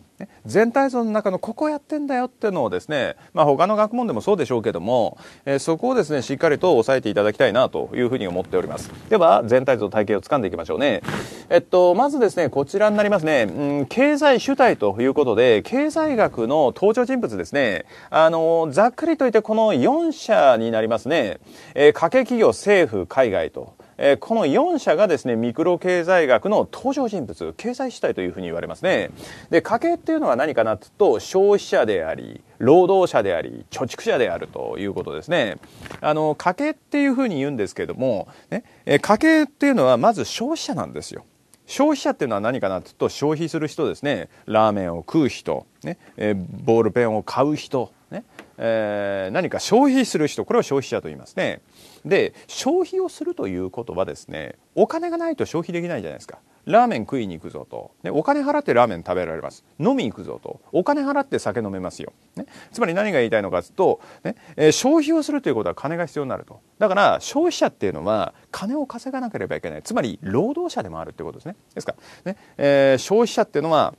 全体像の中のここやってんだよっていうのをですね、まあ、他の学問でもそうでしょうけども、えー、そこをですねしっかりと押さえていただきたいなというふうに思っておりますでは全体像体系をつかんでいきましょうねえっとまずですねこちらになりますね、うん、経済主体ということで経済学の登場人物ですねあのざっくりといってこの4社になりますね、えー、家計企業政府海外とえー、この4社がですねミクロ経済学の登場人物経済主体というふうに言われますねで家計っていうのは何かなというと消費者であり労働者であり貯蓄者であるということですねあの家計っていうふうに言うんですけども、ねえー、家計っていうのはまず消費者なんですよ消費者っていうのは何かなっいうと消費する人ですねラーメンを食う人、ねえー、ボールペンを買う人、ねえー、何か消費する人これを消費者と言いますねで消費をするということはですねお金がないと消費できないじゃないですかラーメン食いに行くぞと、ね、お金払ってラーメン食べられます飲みに行くぞとお金払って酒飲めますよ、ね、つまり何が言いたいのかというとね、えー、消費をするということは金が必要になるとだから消費者っていうのは金を稼がなければいけないつまり労働者でもあるということですねですからね、えー、消費者っていうのは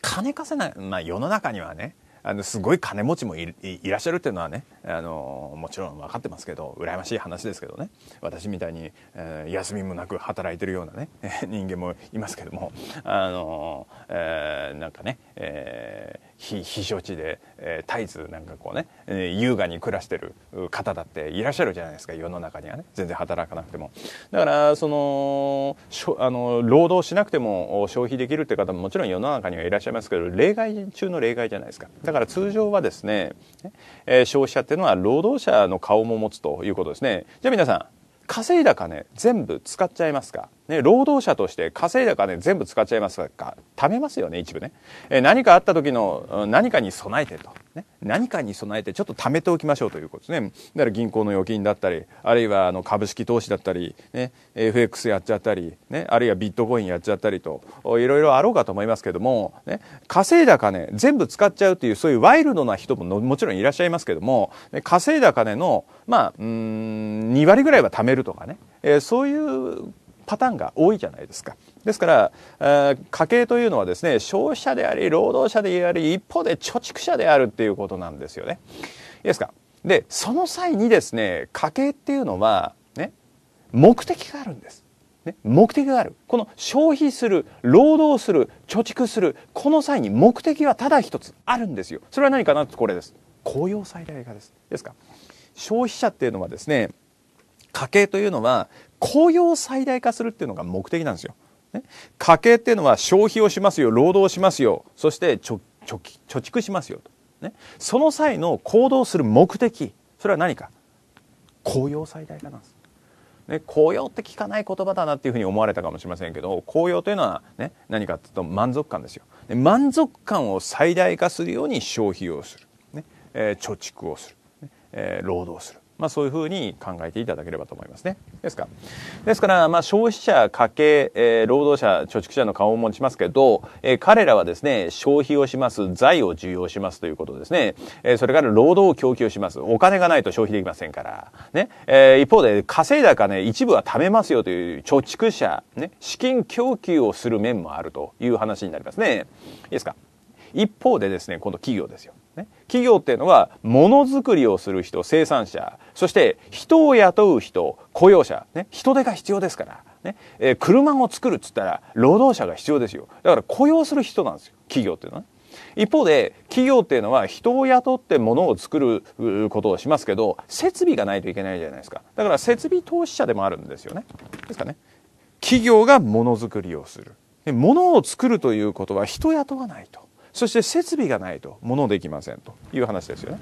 金稼ない、まあ、世の中にはねあのすごい金持ちもいらっしゃるっていうのはねあのもちろん分かってますけど羨ましい話ですけどね私みたいに、えー、休みもなく働いてるようなね [LAUGHS] 人間もいますけどもあの、えー、なんかね、えー非非常地で、えー、絶えずなんかこうね、えー、優雅に暮らしてる方だっていらっしゃるじゃないですか世の中にはね全然働かなくてもだからそのあの労働しなくても消費できるって方ももちろん世の中にはいらっしゃいますけど例外中の例外じゃないですかだから通常はですね、えー、消費者っていうのは労働者の顔も持つということですねじゃあ皆さん稼いだ金全部使っちゃいますか、ね、労働者として稼いだ金全部使っちゃいますか貯めますよね一部ね、え何かあった時の何かに備えてとね、何かに備えてちょっと貯めておきましょうということですね。だから銀行の預金だったり、あるいはあの株式投資だったり、ね、FX やっちゃったり、ね、あるいはビットコインやっちゃったりと、いろいろあろうかと思いますけども、ね、稼いだ金全部使っちゃうという、そういうワイルドな人ももちろんいらっしゃいますけども、稼いだ金の、まあ、うん、2割ぐらいは貯めるとかね、えー、そういうパターンが多いじゃないですか。ですから、えー、家計というのはですね消費者であり労働者であり一方で貯蓄者であるっていうことなんですよね。いいですかでその際にですね家計っていうのはね目的があるんです。ね、目的があるこの消費する労働する貯蓄するこの際に目的はただ一つあるんですよそれは何かなとこれです公用最大化ですですか消費者っていうのはですね家計というのは雇用最大化するっていうのが目的なんですよ家計っていうのは消費をしますよ労働しますよそして貯蓄しますよと、ね、その際の行動する目的それは何か公用最大化なんです。ね、紅葉って聞かない言葉だなっていうふうに思われたかもしれませんけど紅葉というのは、ね、何かっていうと満足感ですよで満足感を最大化するように消費をする、ねえー、貯蓄をする、ねえー、労働するまあ、そういうふうに考えていただければと思いますね。ですかですから、まあ、消費者、家計、えー、労働者、貯蓄者の顔を持ちますけど、えー、彼らはですね、消費をします、財を需要しますということですね、えー、それから労働を供給します。お金がないと消費できませんから。ね。え一方で、稼いだ金、一部は貯めますよという貯蓄者、ね、資金供給をする面もあるという話になりますね。いいですか一方でですね、今度企業ですよ。企業っていうのはものづくりをする人生産者そして人を雇う人雇用者、ね、人手が必要ですから、ねえー、車を作るっつったら労働者が必要ですよだから雇用する人なんですよ企業っていうのはね。一方で企業っていうのは人を雇ってものを作ることをしますけど設備がないといけないじゃないですかだから設備投資者でもあるんですよねですかね企業がものづくりをするものを作るということは人雇わないとそして設備がないと物できませんという話ですよね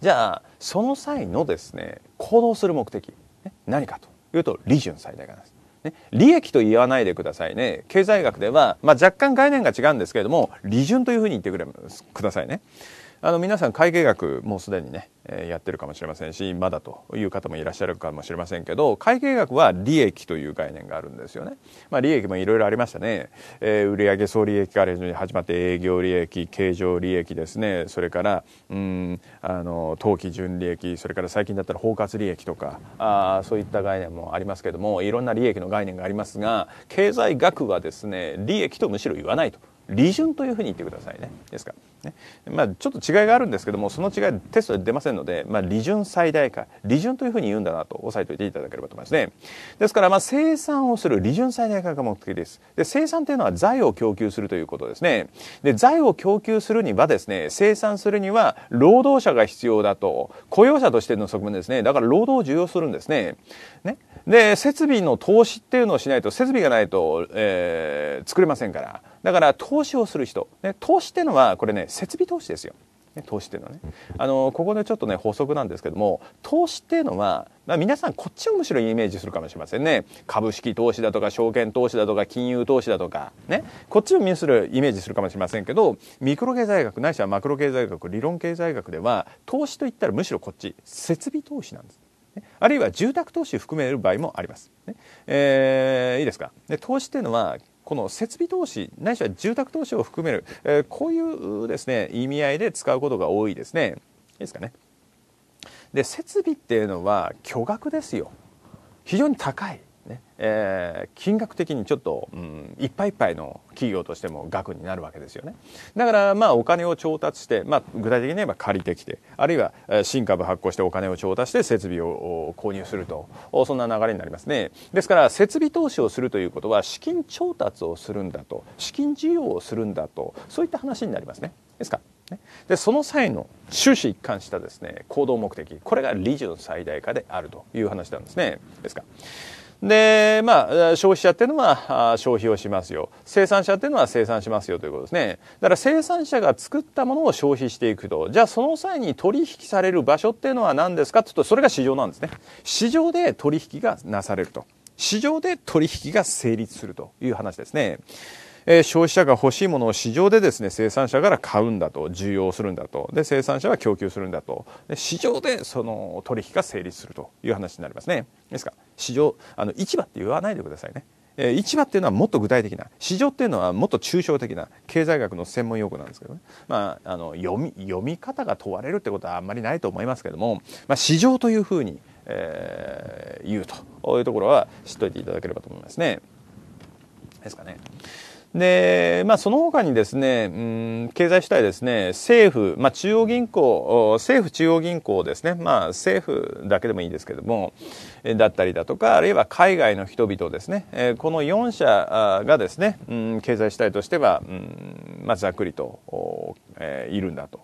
じゃあその際のですね行動する目的、ね、何かというと利潤最大化です、ね、利益と言わないでくださいね経済学では、まあ、若干概念が違うんですけれども利潤というふうに言ってくれくださいねあの皆さん会計学もうすでにねやってるかもしれませんしまだという方もいらっしゃるかもしれませんけど会計学は利益という概念があるんですよね、まあ、利益もいろいろありましたね、えー、売上総利益から始まって営業利益経常利益ですねそれからうんあの当期純利益それから最近だったら包括利益とかあそういった概念もありますけどもいろんな利益の概念がありますが経済学はですね利益とむしろ言わないと利潤というふうに言ってくださいねですからねまあ、ちょっと違いがあるんですけどもその違いテストで出ませんので、まあ、利潤最大化利潤というふうに言うんだなと押さえておいていただければと思いますねですからまあ生産をする利潤最大化が目的ですで生産というのは財を供給するということですねで財を供給するにはですね生産するには労働者が必要だと雇用者としての側面ですねだから労働を重要するんですねねで設備の投資っていうのをしないと設備がないと、えー、作れませんからだから投資をする人、ね、投資っていうのはこれね設備投資ですよ。投資っていうのはねあのここでちょっとね補足なんですけども投資っていうのは、まあ、皆さんこっちをむしろイメージするかもしれませんね株式投資だとか証券投資だとか金融投資だとかねこっちをむするイメージするかもしれませんけどミクロ経済学ないしはマクロ経済学理論経済学では投資といったらむしろこっち設備投資なんです。あるいは住宅投資含める場合もあります。ねえー、いいですかで投資っていうのはこの設備投資ないしは住宅投資を含める、えー、こういうですね意味合いで使うことが多いですねいいですかねで設備っていうのは巨額ですよ非常に高いね、えー、金額的にちょっと、うん、いっぱいいっぱいの企業としても額になるわけですよね。だから、まあ、お金を調達して、まあ、具体的に言えば借りてきて、あるいは、新株発行してお金を調達して設備を購入すると、そんな流れになりますね。ですから、設備投資をするということは、資金調達をするんだと、資金需要をするんだと、そういった話になりますね。ですかでその際の終始一貫したですね行動目的これが利潤最大化であるという話なんですねですかで、まあ、消費者っていうのは消費をしますよ。生産者っていうのは生産しますよということですね。だから生産者が作ったものを消費していくと。じゃあその際に取引される場所っていうのは何ですかって言うと、それが市場なんですね。市場で取引がなされると。市場で取引が成立するという話ですね。え消費者が欲しいものを市場でですね生産者から買うんだと需要するんだとで生産者は供給するんだとで市場でその取引が成立するという話になりますねですから市場あの市場って言わないでくださいねえ市場っていうのはもっと具体的な市場っていうのはもっと抽象的な経済学の専門用語なんですけどね、まあ、あの読み読み方が問われるってことはあんまりないと思いますけども、まあ、市場というふうに、えー、言うというところは知っといていただければと思いますね。ですかね。で、まあ、その他にですね、うん、経済主体ですね、政府、まあ、中央銀行、政府中央銀行ですね、まあ、政府だけでもいいですけども、だったりだとか、あるいは海外の人々ですね、この4社がですね、うん、経済主体としては、うん、まあ、ざっくりと、えー、いるんだと。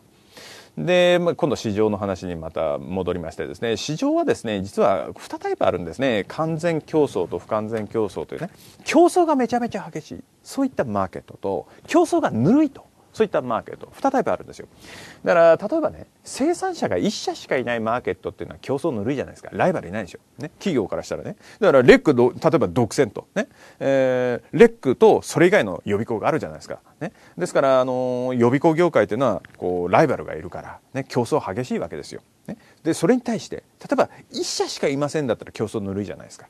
で、まあ、今度市場の話にまた戻りましてですね市場はですね実は2タイプあるんですね完全競争と不完全競争というね競争がめちゃめちゃ激しいそういったマーケットと競争がぬるいとそういったマーケット2タイプあるんですよだから例えばね生産者が1社しかいないマーケットっていうのは競争ぬるいじゃないですかライバルいないんですよ、ね、企業からしたらねだからレック例えば独占とね、えー、レックとそれ以外の予備校があるじゃないですか、ね、ですから、あのー、予備校業界っていうのはこうライバルがいるから、ね、競争激しいわけですよ、ね、でそれに対して例えば1社しかいませんだったら競争ぬるいじゃないですか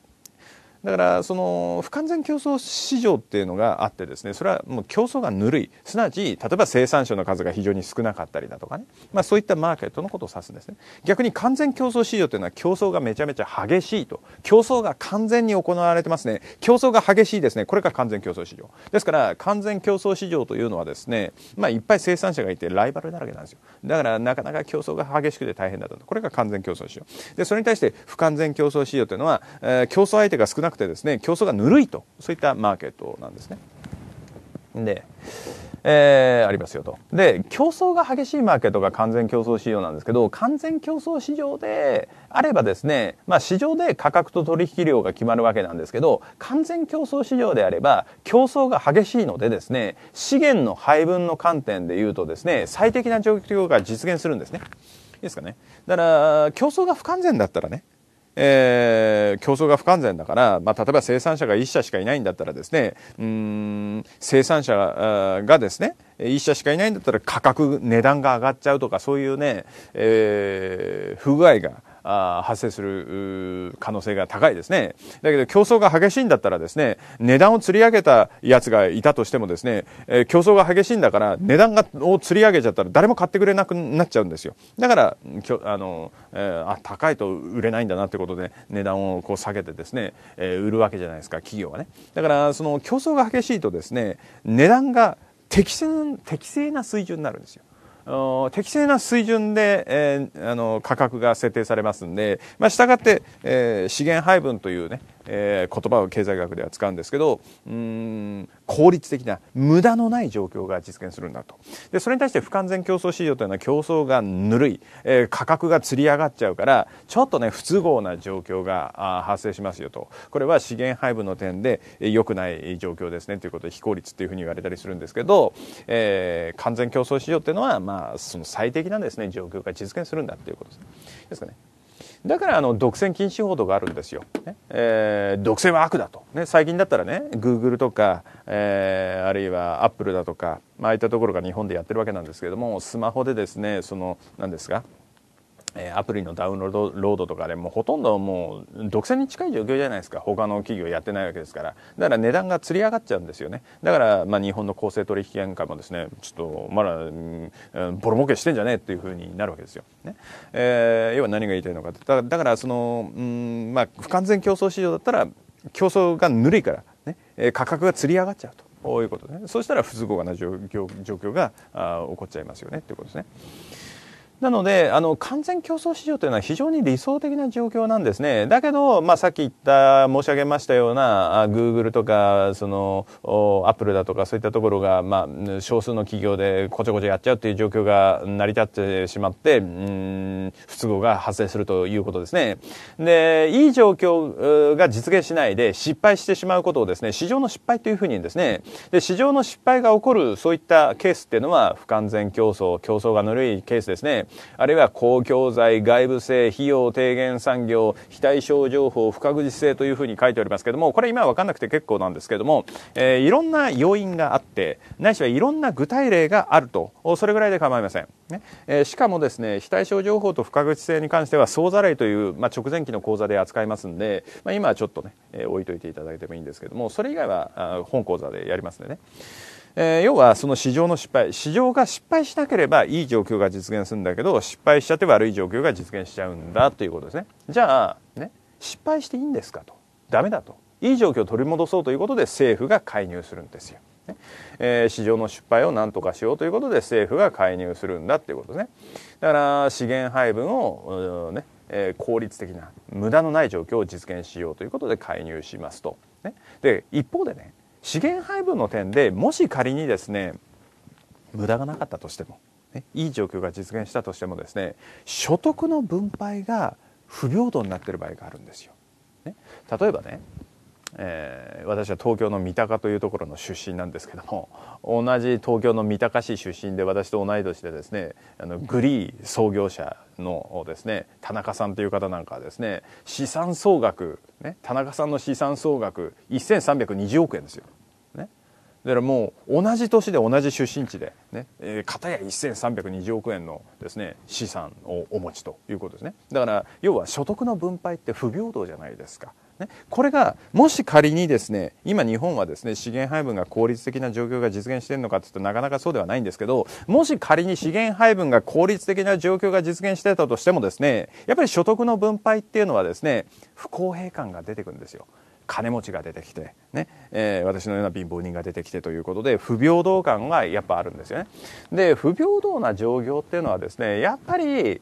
だからその不完全競争市場っていうのがあってですねそれはもう競争がぬるいすなわち例えば生産者の数が非常に少なかったりだとかね、まあ、そういったマーケットのことを指すんですね逆に完全競争市場というのは競争がめちゃめちゃ激しいと競争が完全に行われてますね競争が激しいですねこれが完全競争市場ですから完全競争市場というのはですね、まあ、いっぱい生産者がいてライバルだらけなんですよだからなかなか競争が激しくて大変だったこれが完全競争市場でそれに対して不完全競争市場というのは、えー、競争相手が少なくくてですね競争がぬるいとそういったマーケットなんですね。で、えー、ありますよと。で、競争が激しいマーケットが完全競争市場なんですけど、完全競争市場であればですね、まあ市場で価格と取引量が決まるわけなんですけど、完全競争市場であれば競争が激しいのでですね、資源の配分の観点で言うとですね、最適な状況が実現するんですね。いいですかね。だから、競争が不完全だったらね、えー、競争が不完全だから、まあ、例えば生産者が1社しかいないんだったらですねうん生産者がですね1社しかいないんだったら価格値段が上がっちゃうとかそういうね、えー、不具合があ発生する可能性が高いですね。だけど競争が激しいんだったらですね、値段を釣り上げたやつがいたとしてもですね、えー、競争が激しいんだから値段がを釣り上げちゃったら誰も買ってくれなくなっちゃうんですよ。だから、きょあの、えー、あ、高いと売れないんだなってことで値段をこう下げてですね、えー、売るわけじゃないですか、企業はね。だから、その競争が激しいとですね、値段が適正適正な水準になるんですよ。適正な水準で、えー、あの価格が設定されますんで、まあ、したがって、えー、資源配分というね、えー、言葉を経済学では使うんですけどうん効率的な無駄のない状況が実現するんだとでそれに対して不完全競争市場というのは競争がぬるい、えー、価格がつり上がっちゃうからちょっとね不都合な状況が発生しますよとこれは資源配分の点で良くない状況ですねということで非効率っていうふうに言われたりするんですけど、えー、完全競争市場っていうのは、まあ、その最適なですね状況が実現するんだっていうことです。ですかねだからあの独占禁止報道があるんですよ、ねえー、独占は悪だと、ね、最近だったらねグーグルとか、えー、あるいはアップルだとか、まあ、ああいったところが日本でやってるわけなんですけれどもスマホでですねその何ですかえアプリのダウンロードとかでもほとんどもう独占に近い状況じゃないですか他の企業やってないわけですからだから値段がつり上がっちゃうんですよねだからまあ日本の公正取引委員会もですねちょっとまだ、うん、ボロ儲けしてんじゃねえっていうふうになるわけですよ、ねえー、要は何が言いたいのかだだからその、うんまあ、不完全競争市場だったら競争がぬるいから、ね、価格がつり上がっちゃうと。こういうことね。そうしたら不都合な状況が起こっちゃいますよねということですね。なのであの完全競争市場というのは非常に理想的な状況なんですね。だけど、まあ、さっき言った申し上げましたようなグーグルとかその a p p l だとかそういったところが、まあ、少数の企業でこちょこちょやっちゃうという状況が成り立ってしまってうん不都合が発生するということですね。でいい状況が実現しないで失敗してしまうことをですね市場の失敗というふうにですねで市場の失敗が起こるそういったケースっていうのは不完全競争競争がぬるいケースですね。あるいは公共財、外部性、費用低減産業、非対称情報、不確実性というふうに書いておりますけども、これ今わかんなくて結構なんですけども、えー、いろんな要因があって、ないしはいろんな具体例があると、それぐらいで構いません。ねえー、しかもですね、非対称情報と不確実性に関しては、総ざらいという、まあ、直前期の講座で扱いますんで、まあ、今はちょっとね、えー、置いといていただいてもいいんですけども、それ以外は本講座でやりますんでね。えー、要はその市場の失敗市場が失敗しなければいい状況が実現するんだけど失敗しちゃって悪い状況が実現しちゃうんだということですねじゃあね失敗していいんですかとダメだといい状況を取り戻そうということで政府が介入するんですよ、ねえー、市場の失敗を何とかしようということで政府が介入するんだっていうことですねだから資源配分を、ねえー、効率的な無駄のない状況を実現しようということで介入しますと、ね、で一方でね資源配分の点でもし仮にですね無駄がなかったとしても、ね、いい状況が実現したとしてもですね所得の分配が不平等になってる場合があるんですよ。ね、例えばねえー、私は東京の三鷹というところの出身なんですけども同じ東京の三鷹市出身で私と同い年でですねあのグリー創業者のですね田中さんという方なんかはですね資産総額、ね、田中さんの資産総額1320億円ですよ。だからもう同じ年で同じ出身地でね、えー、片や1320億円のですね資産をお持ちということですねだから要は所得の分配って不平等じゃないですか。ね、これがもし仮にですね今日本はですね資源配分が効率的な状況が実現しているのかというとなかなかそうではないんですけどもし仮に資源配分が効率的な状況が実現してたとしてもですねやっぱり所得の分配っていうのはですね不公平感が出てくるんですよ。金持ちが出てきて、ねえー、私のような貧乏人が出てきてということで不平等感がやっぱあるんですよね。で不平等な状況っていうのはですねやっぱり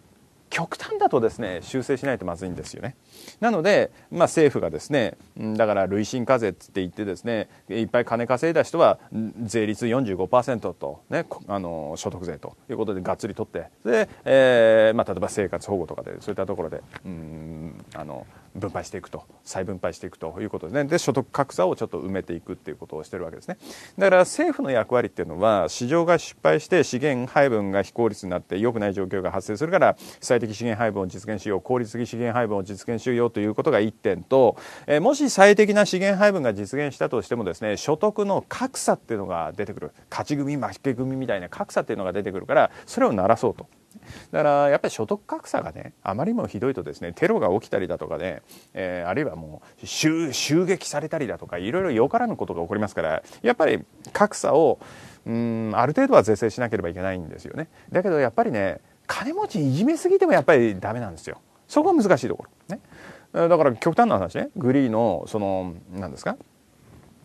極端だとですね修正しないとまずいんですよね。なので、まあ、政府がですねだから累進課税って言ってですねいっぱい金稼いだ人は税率45%と、ね、あの所得税ということでがっつり取ってで、えーまあ、例えば生活保護とかでそういったところでうんあの分配していくと再分配していくということですねで所得格差をちょっと埋めていくっていうことをしてるわけですねだから政府の役割っていうのは市場が失敗して資源配分が非効率になって良くない状況が発生するから最適資源配分を実現しよう効率的資源配分を実現しようということが1点と、えー、もし最適な資源配分が実現したとしてもですね所得の格差っていうのが出てくる勝ち組負け組みたいな格差っていうのが出てくるからそれを鳴らそうと。だからやっぱり所得格差がねあまりにもひどいとですねテロが起きたりだとかね、えー、あるいはもう襲撃されたりだとかいろいろよからぬことが起こりますからやっぱり格差をうんある程度は是正しなければいけないんですよね。だけどやっぱりね金持ちいじめすぎてもやっぱりダメなんですよ。そこが難しいところ。ね、だから極端な話ねグリーのその何ですか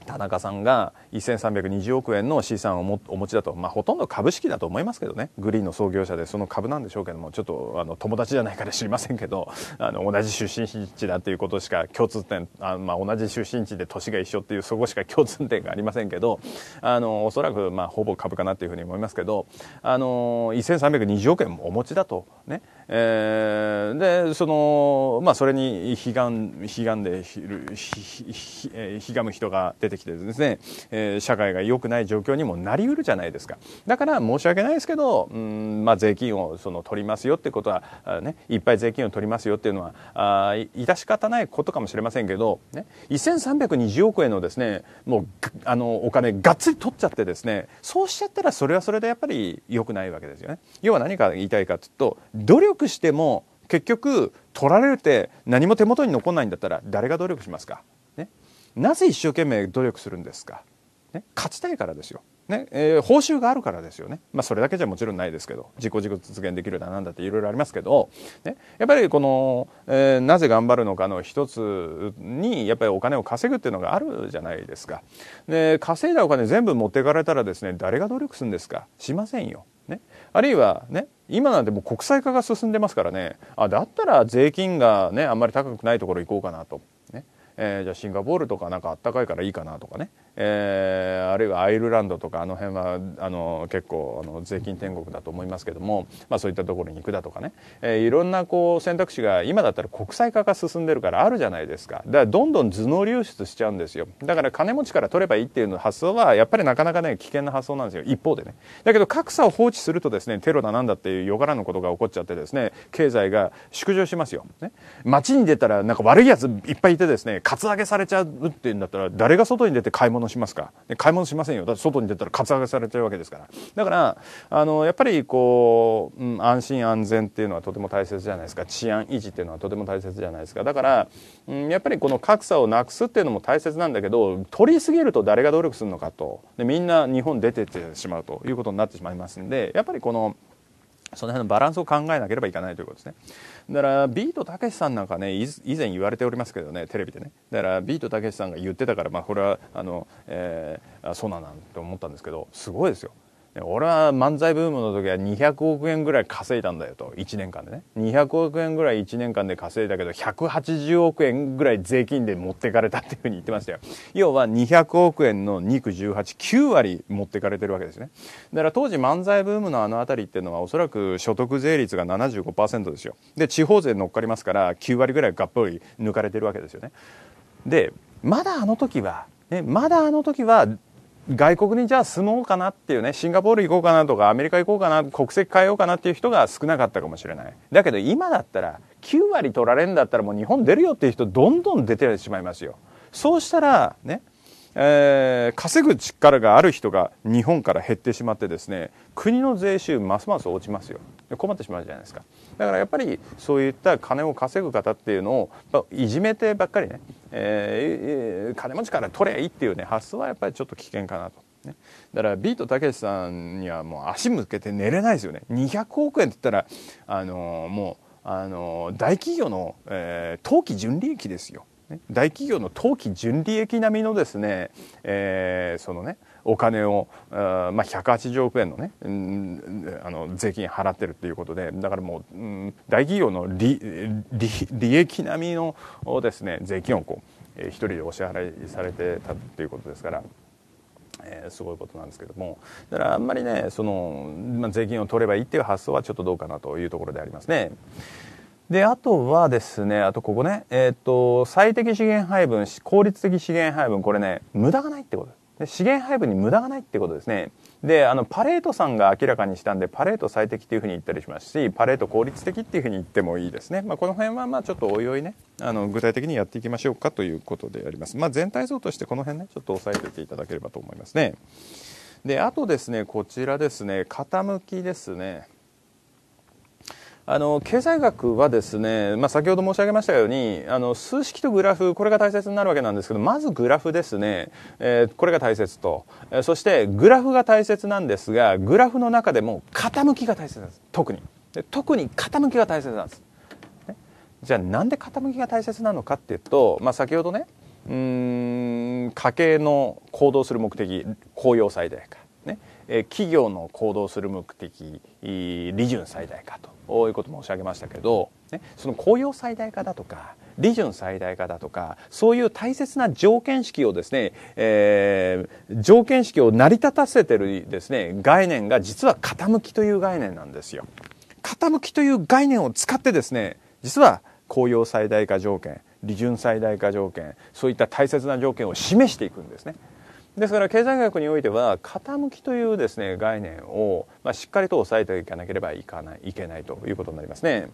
田中さんが1320億円の資産をお持ちだと、まあ、ほとんど株式だと思いますけどねグリーンの創業者でその株なんでしょうけどもちょっとあの友達じゃないかで知りませんけど [LAUGHS] あの同じ出身地だっていうことしか共通点あ、まあ、同じ出身地で年が一緒っていうそこしか共通点がありませんけどあのおそらくまあほぼ株かなというふうに思いますけどあの1320億円もお持ちだとねえー、でその、まあ、それに悲願悲願でひがむ人が出てきてですね、えー、社会が良くない状況にもなりうるじゃないですかだから申し訳ないですけど、うんまあ、税金をその取りますよってことは、ね、いっぱい税金を取りますよっていうのはあ致し方ないことかもしれませんけど、ね、1320億円のですねもうあのお金がっつり取っちゃってですねそうしちゃったらそれはそれでやっぱり良くないわけですよね。要は何か言いたいかというと努力力しても結局取られて何も手元に残らないんだったら誰が努力しますか、ね、なぜ一生懸命努力するんですか、ね、勝ちたいからですよねえー、報酬があるからですよね、まあ、それだけじゃもちろんないですけど自己自己実現できるだなんだっていろいろありますけど、ね、やっぱりこの、えー、なぜ頑張るのかの一つにやっぱりお金を稼ぐっていうのがあるじゃないですかで稼いだお金全部持っていかれたらですね誰が努力するんですかしませんよ。ね、あるいはね今なんてもう国際化が進んでますからねあだったら税金がねあんまり高くないところ行こうかなと、ねえー、じゃあシンガポールとかなんかあったかいからいいかなとかねえー、あるいはアイルランドとかあの辺はあの結構あの税金天国だと思いますけども、まあ、そういったところに行くだとかね、えー、いろんなこう選択肢が今だったら国際化が進んでるからあるじゃないですかだからどんどん頭脳流出しちゃうんですよだから金持ちから取ればいいっていうの発想はやっぱりなかなかね危険な発想なんですよ一方でねだけど格差を放置するとですねテロだなんだっていうよからぬことが起こっちゃってですね経済が縮小しますよ、ね、街に出たらなんか悪いやついっぱいいてですねカツアゲされちゃうっていうんだったら誰が外に出て買い物しますか買い物しませんよだって外に出たらカツアゲされてるわけですからだからあのやっぱりこう、うん、安心安全っていうのはとても大切じゃないですか治安維持っていうのはとても大切じゃないですかだから、うん、やっぱりこの格差をなくすっていうのも大切なんだけど取りすぎると誰が努力するのかとでみんな日本出てってしまうということになってしまいますんでやっぱりこのその辺のバランスを考えなければいけないということですね。だからビートたけしさんなんかね以前言われておりますけどねテレビでねだからビートたけしさんが言ってたからまあこれはあの、えー、そうなんだと思ったんですけどすごいですよ。俺は漫才ブームの時は200億円ぐらい稼いだんだよと1年間でね200億円ぐらい1年間で稼いだけど180億円ぐらい税金で持ってかれたっていうふうに言ってましたよ要は200億円の2区189割持ってかれてるわけですねだから当時漫才ブームのあの辺りっていうのはおそらく所得税率が75%ですよで地方税乗っかりますから9割ぐらいがっぽり抜かれてるわけですよねでまだあの時はねまだあの時は外国にじゃあ住もうかなっていうね、シンガポール行こうかなとか、アメリカ行こうかな、国籍変えようかなっていう人が少なかったかもしれない。だけど今だったら、9割取られるんだったらもう日本出るよっていう人どんどん出てしまいますよ。そうしたら、ね、えー、稼ぐ力がある人が日本から減ってしまってですね、国の税収ますます落ちますよ。困ってしまうじゃないですかだからやっぱりそういった金を稼ぐ方っていうのをいじめてばっかりね、えー、金持ちから取れいっていうね発想はやっぱりちょっと危険かなと。ね、だからビートたけしさんにはもう足向けて寝れないですよね200億円って言ったら、あのー、もう、あのー、大企業の、えー、当期純利益ですよ、大企業の当期純利益並みのですね、えー、そのねお金を、まあ、180億円のね、あの税金払ってるっていうことでだからもう、大企業の利利利益並みのですね税金をこう、一人でお支払いされてたっていうことですから。えー、すごいことなんですけどもだからあんまりねその、まあ、税金を取ればいいっていう発想はちょっとどうかなというところでありますね。であとはですねあとここねえっ、と最適資源配分効率的資源配分これね無駄がないってことで資源配分に無駄がないってことですね。であのパレートさんが明らかにしたんでパレート最適っていうふうに言ったりしますしパレート効率的っていうふうに言ってもいいですね、まあ、この辺はまあちょっとおいおいねあの具体的にやっていきましょうかということであります、まあ、全体像としてこの辺ねちょっと押さえておいていただければと思いますねであとですねこちらですね傾きですねあの経済学はですね、まあ、先ほど申し上げましたようにあの数式とグラフこれが大切になるわけなんですけどまずグラフですね、えー、これが大切と、えー、そしてグラフが大切なんですがグラフの中でも傾きが大切なんです特にで特に傾きが大切なんです、ね、じゃあなんで傾きが大切なのかっていうと、まあ、先ほどねうん家計の行動する目的公用最大化、ねえー、企業の行動する目的利潤最大化ということ申し上げましたけど、ね、その雇用最大化だとか利潤最大化だとかそういう大切な条件式をですね、えー、条件式を成り立たせてるですね概念が実は傾きという概念なんですよ。傾きという概念を使ってですね実は雇用最大化条件利潤最大化条件そういった大切な条件を示していくんですね。ですから経済学においては傾きというですね概念を、まあ、しっかりと抑えていかなければいかないいけないということになりますね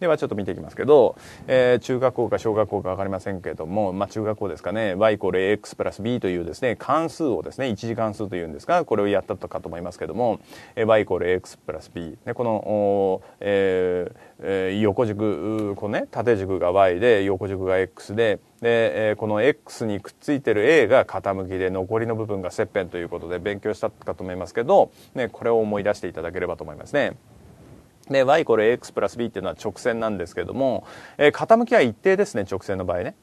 ではちょっと見ていきますけど、えー、中学校か小学校か分かりませんけれども、まあ、中学校ですかね y イコール x プラス b というですね関数をですね一次関数というんですがこれをやったとかと思いますけども y イコール x プラス b でこの、えー、横軸こうね縦軸が y で横軸が x でで、えー、この X にくっついてる A が傾きで残りの部分が切片ということで勉強したかと思いますけど、ね、これを思い出していただければと思いますね。で y イコール x プラス b っていうのは直線なんですけども、えー、傾きは一定ですね直線の場合ね。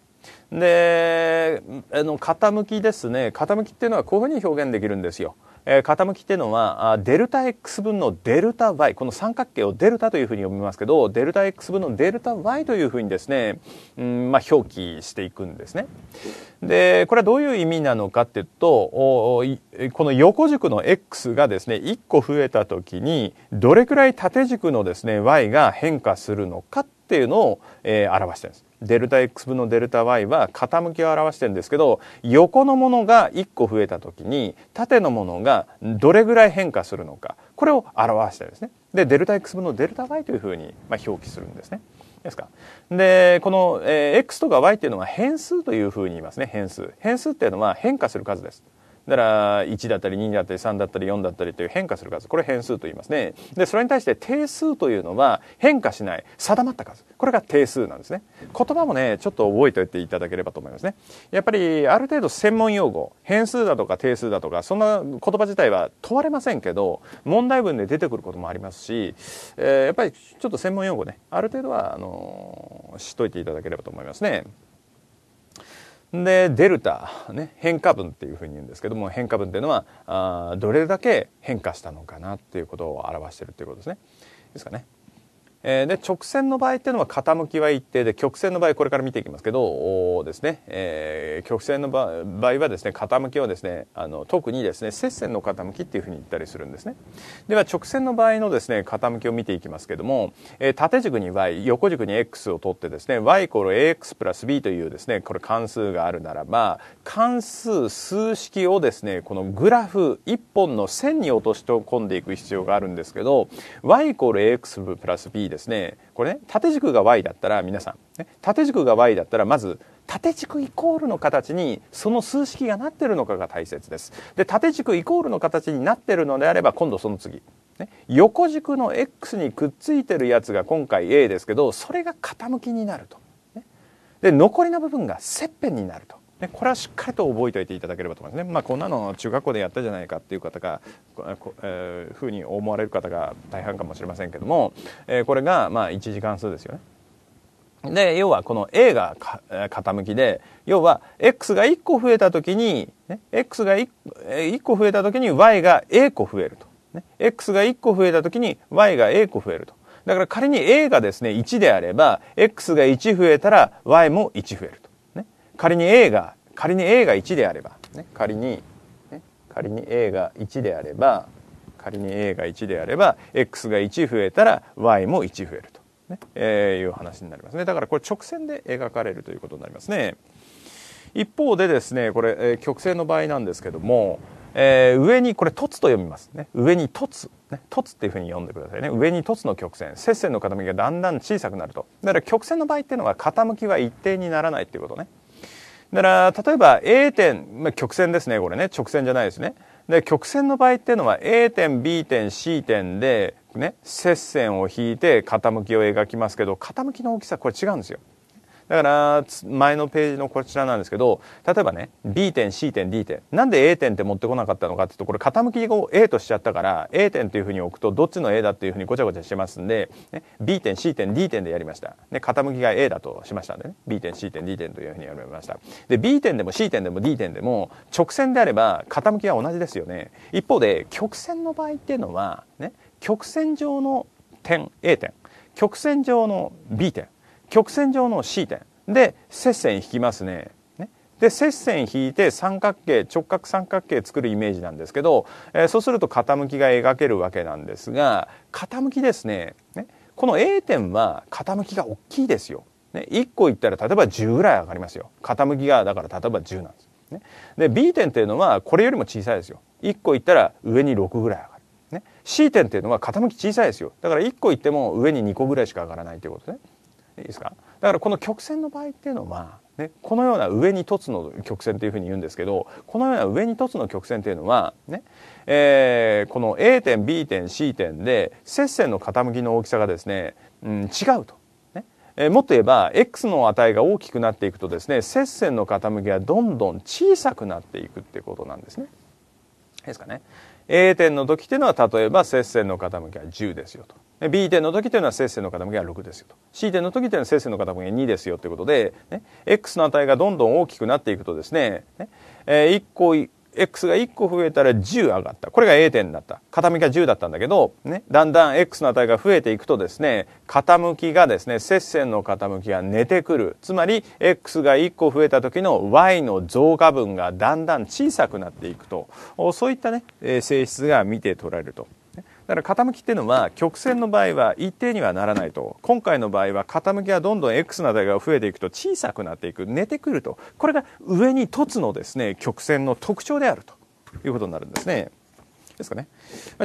であの傾きですね傾きっていうのはこういうふうに表現できるんですよ。傾きっていうのはデルタ X 分のデルタ Y この三角形をデルタというふうに読みますけどデルタ X 分のデルタ Y というふうにですね、うんまあ、表記していくんですね。でこれはどういう意味なのかっていうとこの横軸の X がですね1個増えた時にどれくらい縦軸のですね Y が変化するのかっていうのを、えー、表してるんです。デルタ X 分のデルタ Y は傾きを表してるんですけど横のものが1個増えた時に縦のものがどれぐらい変化するのかこれを表してるんですね。でデルタ X 分のデルタ Y というふうに、ま表記するんですね。ですかでこの、え X とか Y っていうのは変数というふうに言いますね変数。変数っていうのは変化する数です。だから1だったり2だったり3だったり4だったりという変化する数これ変数と言いますねでそれに対して定数というのは変化しない定まった数これが定数なんですね言葉もねちょっと覚えておいていただければと思いますねやっぱりある程度専門用語変数だとか定数だとかそんな言葉自体は問われませんけど問題文で出てくることもありますし、えー、やっぱりちょっと専門用語ねある程度はあのー、知っといていただければと思いますね。で、デルタ、ね、変化分っていうふうに言うんですけども、変化分っていうのは、あどれだけ変化したのかなっていうことを表してるっていうことですね。ですかね。えー、で直線の場合っていうのは傾きは一定で曲線の場合これから見ていきますけどですね、えー、曲線の場合はですね傾きはですねあの特にですね接線の傾きっていうふうに言ったりするんですねでは直線の場合のですね傾きを見ていきますけども、えー、縦軸に y 横軸に x を取ってですね y イコール ax プラス b というですねこれ関数があるならば関数数式をですねこのグラフ1本の線に落とし込んでいく必要があるんですけど y イコール ax プラス b ですねこれね縦軸が y だったら皆さん、ね、縦軸が y だったらまず縦軸イコールの形にその数式がなってるのかが大切ですで縦軸イコールの形になってるのであれば今度その次ね、横軸の X にくっついてるやつが今回 A ですけどそれが傾きになると、ね、で残りの部分が切片になるとでこれはしっかりと覚えておいていただければと思いますね、まあ、こんなの中学校でやったじゃないかっていう方が、えー、ふうに思われる方が大半かもしれませんけども、えー、これがまあ1次関数ですよね。で要はこの A が傾きで要は x が1個増えた時に、ね、x が 1, 1個増えた時に y が a 個増えると、ね、x が1個増えた時に y が a 個増えるとだから仮に a がですね1であれば x が1増えたら y も1増えると。仮に A が仮に A が1であれば、ね、仮に、ね、仮に A が1であれば仮に A が1であれば X が1増えたら Y も1増えると、ねえー、いう話になりますねだからこれ直線で描かれるということになりますね一方でですねこれ、えー、曲線の場合なんですけども、えー、上にこれ「凸」と読みますね上に「凸」ね「凸」っていうふうに読んでくださいね上に「凸」の曲線接線の傾きがだんだん小さくなるとだから曲線の場合っていうのは傾きは一定にならないっていうことねだから、例えば A 点、まあ、曲線ですね、これね。直線じゃないですね。で、曲線の場合っていうのは A 点、B 点、C 点で、ね、接線を引いて傾きを描きますけど、傾きの大きさ、これ違うんですよ。だから前のページのこちらなんですけど例えばね B 点 C 点 D 点なんで A 点って持ってこなかったのかっていうとこれ傾きを A としちゃったから A 点というふうに置くとどっちの A だっていうふうにごちゃごちゃしてますんで、ね、B 点 C 点 D 点でやりました、ね、傾きが A だとしましたんでね B 点 C 点 D 点というふうにやりましたで B 点でも C 点でも D 点でも直線であれば傾きは同じですよね一方で曲線の場合っていうのはね曲線上の点 A 点曲線上の B 点曲線上の C 点で接線引きますね。で接線引いて三角形直角三角形作るイメージなんですけど、えー、そうすると傾きが描けるわけなんですが傾きですねねこの A 点は傾きが大きいですよ。ね、1個いったら例えば10ぐらい上がりますよ。傾きがだから例えば10なんです。ね、で B 点っていうのはこれよりも小さいですよ。1個いったら上に6ぐらい上がる。ね、C 点っていうのは傾き小さいですよ。だから1個いっても上に2個ぐらいしか上がらないということね。いいですかだからこの曲線の場合っていうのは、ね、このような上に凸の曲線っていうふうに言うんですけどこのような上に凸の曲線っていうのはね、えー、この A 点 B 点 C 点で接線の傾きの大きさがですね、うん、違うと。ねえもっと言えば x の値が大きくなっていくとですね接線の傾きがどんどん小さくなっていくってことなんですね。ですかね。A 点の時っていうのは例えば接線の傾きは10ですよと。B 点の時というのは接線の傾きが6ですよと C 点の時というのは接線の傾きが2ですよということで、ね、X の値がどんどん大きくなっていくとですねね、えー、1個 X が1個増えたら10上がったこれが A 点になった傾きが10だったんだけど、ね、だんだん X の値が増えていくとですね傾きがですね接線の傾きが寝てくるつまり X が1個増えた時の Y の増加分がだんだん小さくなっていくとそういったね性質が見て取られると。だから傾きっていうのは曲線の場合は一定にはならないと今回の場合は傾きはどんどん X の値が増えていくと小さくなっていく寝てくるとこれが上に凸のですね曲線の特徴であるということになるんですねですかね。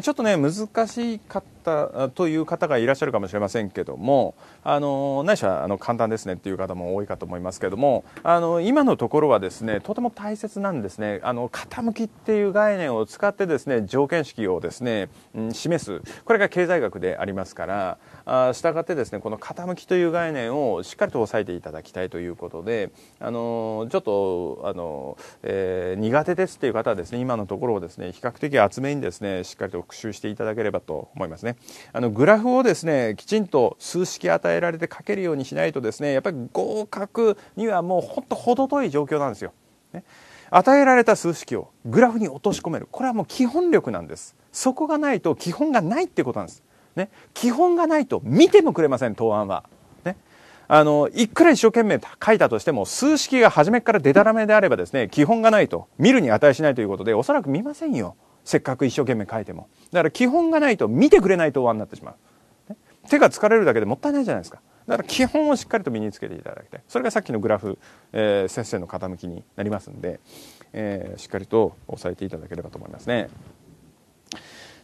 ちょっとね、難しかったという方がいらっしゃるかもしれませんけども、あの、ないしはあの簡単ですねっていう方も多いかと思いますけども、あの、今のところはですね、とても大切なんですね。あの、傾きっていう概念を使ってですね、条件式をですね、うん、示す。これが経済学でありますから、あがってですね、この傾きという概念をしっかりと抑えていただきたいということで、あの、ちょっと、あの、えー、苦手ですっていう方はですね、今のところをですね、比較的厚めにですね、しっかりと復習していただければと思いますね。あのグラフをですねきちんと数式与えられて書けるようにしないとですねやっぱり合格にはもうほんと程遠い状況なんですよ。ね、与えられた数式をグラフに落とし込めるこれはもう基本力なんです。そこがないと基本がないってことなんです。ね、基本がないと見てもくれません答案は。あの、いくら一生懸命書いたとしても、数式が初めからでだらめであればですね、基本がないと、見るに値しないということで、おそらく見ませんよ。せっかく一生懸命書いてもだから基本がないと見てくれないと終わになってしまう、ね、手が疲れるだけでもったいないじゃないですかだから基本をしっかりと身につけていただきたいそれがさっきのグラフ、えー、先生の傾きになりますんで、えー、しっかりと押さえていただければと思いますね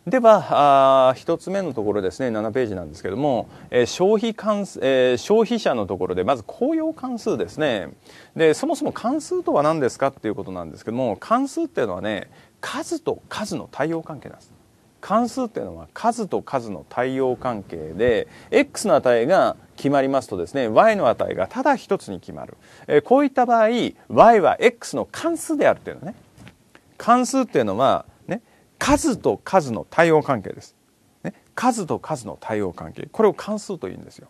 ではあ1つ目のところですね7ページなんですけども、えー、消費関数、えー、消費者のところでまず公用関数ですねでそもそも関数とは何ですかっていうことなんですけども関数っていうのはね数と数の対応関係なんです関数っていうのは数と数の対応関係で x の値が決まりますとですね y の値がただ一つに決まる、えー、こういった場合 y は x の関数であるっていうのね関数っていうのはね数と数の対応関係です、ね、数と数の対応関係これを関数と言うんですよ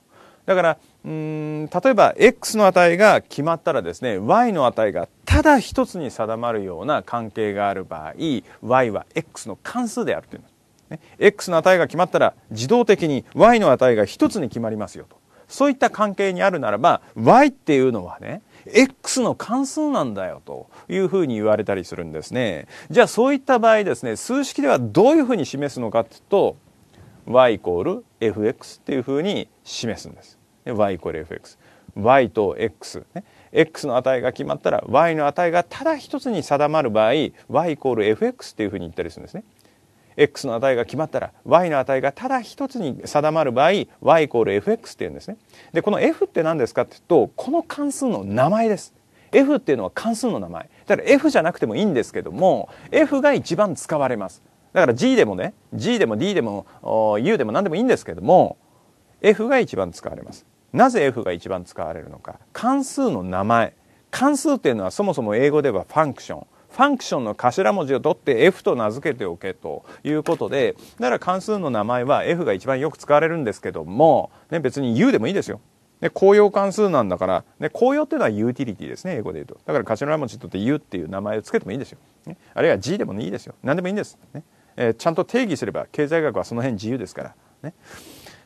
だからうん例えば x の値が決まったらですね y の値がただ一つに定まるような関係がある場合 y は x の関数であるというね、x の値が決まったら自動的に y の値が一つに決まりますよと。そういった関係にあるならば、y っていうのはね、x の関数なんだよというふうに言われたりするんですね。じゃあそういった場合ですね、数式ではどういうふうに示すのかというと、y イコール fx っていうふうに示すんです。で y イコール fx。y と x、ね、x の値が決まったら y の値がただ一つに定まる場合 y イコール fx っていうふうに言ったりするんですね。x の値が決まったら y の値がただ一つに定まる場合 y イコール fx っていうんですね。でこの f って何ですかっていうとこの関数の名前です。f っていうのは関数の名前。だから f じゃなくてもいいんですけども f が一番使われます。だから g でもね g でも d でも u でも何でもいいんですけども f が一番使われます。なぜ F が一番使われるのか関数の名前関数っていうのはそもそも英語ではファンクションファンクションの頭文字を取って F と名付けておけということでだから関数の名前は F が一番よく使われるんですけども、ね、別に U でもいいですよ。で公用関数なんだから、ね、公用っていうのはユーティリティですね英語で言うとだから頭文字取って U っていう名前を付けてもいいですよ、ね、あるいは G でもいいですよ何でもいいんです、ねえー、ちゃんと定義すれば経済学はその辺自由ですからね。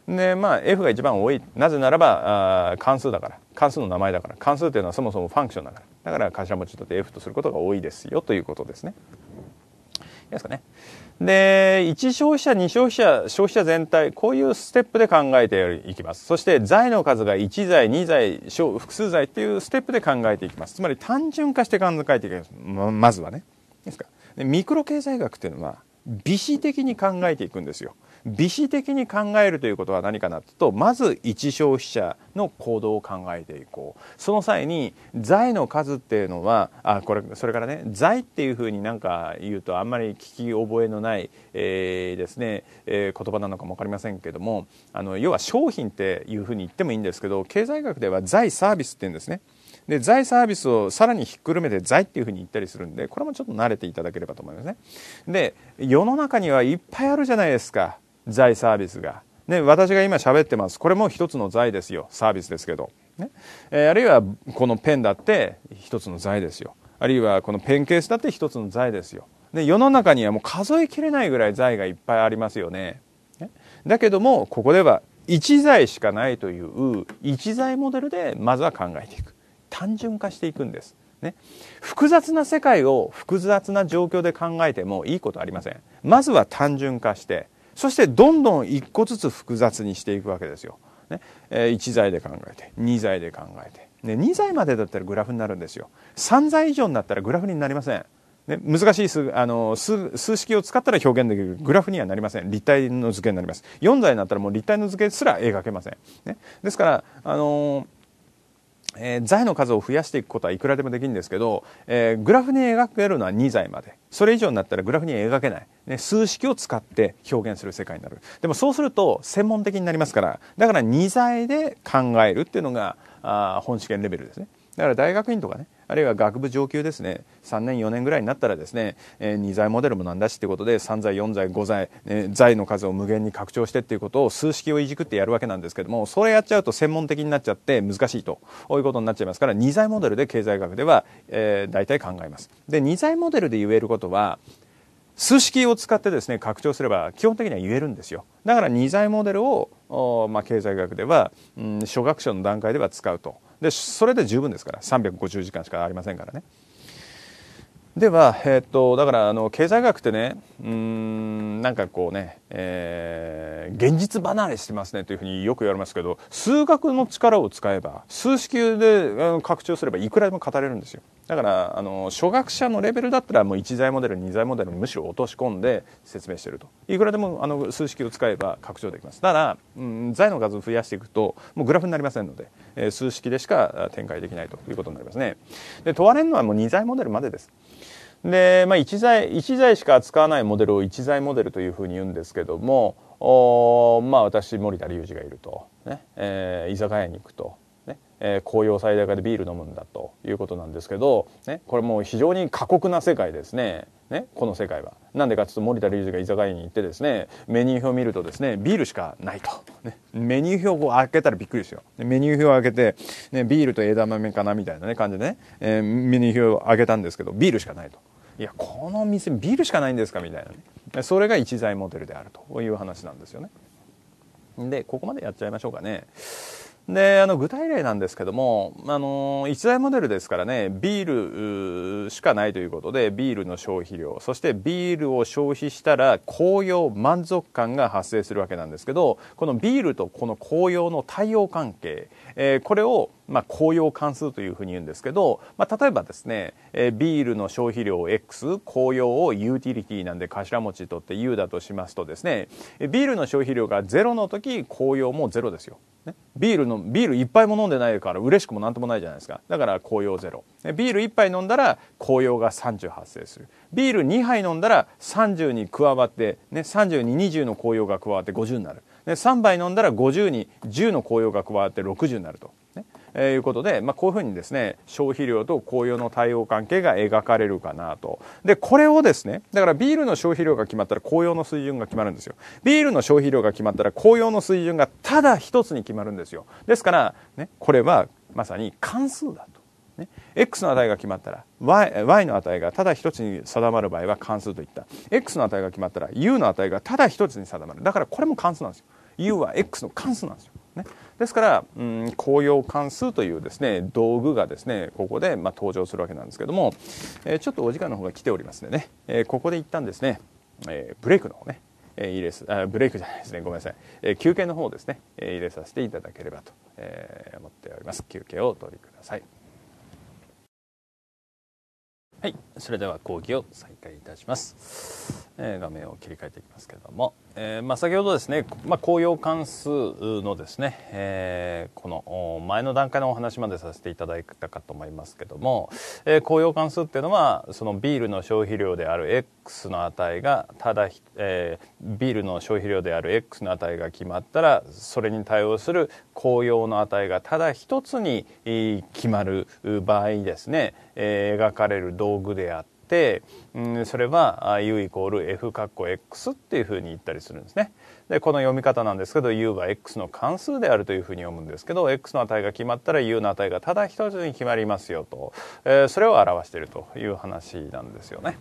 でまあ F が一番多いなぜならば関数だから関数の名前だから関数というのはそもそもファンクションだからだから頭文字取って F とすることが多いですよということですね。いいですかね。で1消費者2消費者消費者全体こういうステップで考えていきますそして財の数が1財2財複数財っていうステップで考えていきますつまり単純化して考えていきますままずはねですかでミクロ経済学というのは微視的に考えていくんですよ美視的に考えるということは何かなととまず一消費者の行動を考えていこうその際に財の数っていうのはあこれそれからね財っていうふうになんか言うとあんまり聞き覚えのない、えー、ですね、えー、言葉なのかも分かりませんけどもあの要は商品っていうふうに言ってもいいんですけど経済学では財サービスって言うんですね。で財サービスをさらにひっくるめて財っていうふうに言ったりするんでこれもちょっと慣れていただければと思いますねで世の中にはいっぱいあるじゃないですか財サービスが、ね、私が今喋ってますこれも一つの財ですよサービスですけど、ねえー、あるいはこのペンだって一つの財ですよあるいはこのペンケースだって一つの財ですよね、世の中にはもう数えきれないぐらい財がいっぱいありますよねだけどもここでは一財しかないという一財モデルでまずは考えていく単純化していくんです、ね、複雑な世界を複雑な状況で考えてもいいことありませんまずは単純化してそしてどんどん一個ずつ複雑にしていくわけですよ。ね1剤で考えて2剤で考えて、ね、2剤までだったらグラフになるんですよ。3剤以上になったらグラフになりません。ね、難しい数あの数数式を使ったら表現できるグラフにはなりません立体の図形になります4剤になったらもう立体の図形すら描けません、ね、ですから、あのーえー、財の数を増やしていくことはいくらでもできるんですけど、えー、グラフに描けるのは2財までそれ以上になったらグラフに描けない、ね、数式を使って表現する世界になるでもそうすると専門的になりますからだから2財で考えるっていうのがあ本試験レベルですねだから大学院とかねあるいは学部上級ですね3年4年ぐらいになったらですね、えー、2罪モデルもなんだしってことで3罪4罪5罪、えー、罪の数を無限に拡張してっていうことを数式をいじくってやるわけなんですけどもそれやっちゃうと専門的になっちゃって難しいということになっちゃいますから2罪モデルで経済学では、えー、大体考えます。で2罪モデルで言えることは数式を使ってですね拡張すれば基本的には言えるんですよだから2罪モデルを、まあ、経済学では、うん、初学者の段階では使うとでそれで十分ですから350時間しかありませんからねでは、えー、っと、だからあの経済学ってねうんなんかこうね、えー、現実離れしてますねというふうによく言われますけど数学の力を使えば数式で拡張すればいくらでも語れるんですよだからあの初学者のレベルだったらもう1材モデル2材モデルむしろ落とし込んで説明してるといくらでもあの数式を使えば拡張できますただ、うん、材の数を増やしていくともうグラフになりませんので、えー、数式でしか展開できないということになりますねで問われるのはもう2材モデルまでですで、まあ、1材一材しか扱わないモデルを1材モデルというふうに言うんですけどもおまあ私森田隆二がいると、ねえー、居酒屋に行くと、ねえー、紅葉最大化でビール飲むんだということなんですけど、ね、これもう非常に過酷な世界ですねねこの世界は。なんでかちょっと森田隆二が居酒屋に行ってですねメニュー表を見るとですねビールしかないと、ね、メニュー表を開けたらびっくりですよメニュー表を開けて、ね、ビールと枝豆かなみたいな、ね、感じでね、えー、メニュー表を開けたんですけどビールしかないと。いやこの店ビールしかないんですかみたいなねそれが一材モデルであるという話なんですよねでここまでやっちゃいましょうかねであの具体例なんですけども、あの一大モデルですからねビールしかないということでビールの消費量そしてビールを消費したら紅葉満足感が発生するわけなんですけどこのビールとこの紅葉の対応関係えー、これを、まあ、紅葉関数というふうに言うんですけど、まあ、例えばですね、えー、ビールの消費量 X、紅葉をユーティリティなんで頭文字取って U だとしますとですね、ビールの消費量がロの時、紅葉もロですよ。ね、ビールの、ビール一杯も飲んでないから嬉しくもなんともないじゃないですか。だから紅葉0。ビール一杯飲んだら紅葉が30発生する。ビール2杯飲んだら30に加わって、ね、30に20の紅葉が加わって50になる。で3杯飲んだら50に10の紅葉が加わって60になると、ねえー、いうことで、まあ、こういうふうにですね消費量と紅葉の対応関係が描かれるかなとでこれをですねだからビールの消費量が決まったら紅葉の水準が決まるんですよビールの消費量が決まったら紅葉の水準がただ一つに決まるんですよですから、ね、これはまさに関数だと。ね、x の値が決まったら y, y の値がただ一つに定まる場合は関数といった x の値が決まったら u の値がただ一つに定まるだからこれも関数なんですよ U は X の関数なんですよ。ね、ですから、うん、公用関数というですね道具がですねここでまあ登場するわけなんですけども、えー、ちょっとお時間の方が来ておりますんでね、えー、ここで一旦ですね、えー、ブレイクの方ね、えー、入れすあブレイクじゃないですねごめんなさい、えー、休憩の方ですね、えー、入れさせていただければと、えー、思っております休憩をお取りくださいはいそれでは講義を再開いたします、えー、画面を切り替えていきますけどもえーまあ、先ほどですね、まあ、公用関数のですね、えー、この前の段階のお話までさせていただいたかと思いますけども、えー、公用関数っていうのはそのビールの消費量である X の値がただ、えー、ビールの消費量である X の値が決まったらそれに対応する紅用の値がただ一つに決まる場合にですね、えー、描かれる道具であって、うん、それは u イコール f カッコ x っていうふうに言ったりするんですね。でこの読み方なんですけど u は x の関数であるというふうに読むんですけど x の値が決まったら u の値がただ一つに決まりますよと、えー、それを表しているという話なんですよね。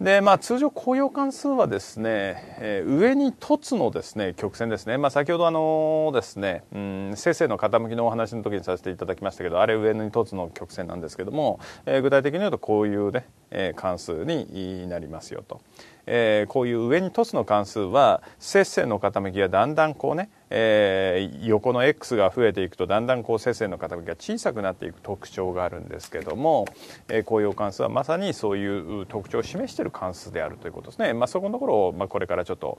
でまあ、通常、高揚関数はですね、えー、上に凸のですね曲線ですね、まあ、先ほどあのですね、うん、生成の傾きのお話の時にさせていただきましたけどあれ上に凸の曲線なんですけども、えー、具体的に言うとこういうね、えー、関数になりますよと。えー、こういう上に凸の関数は接線の傾きがだんだんこうね、えー、横の x が増えていくとだんだんこう接線の傾きが小さくなっていく特徴があるんですけども、えー、いう関数はまさにそういう特徴を示している関数であるということですね、まあ、そこのところを、まあ、これからちょっと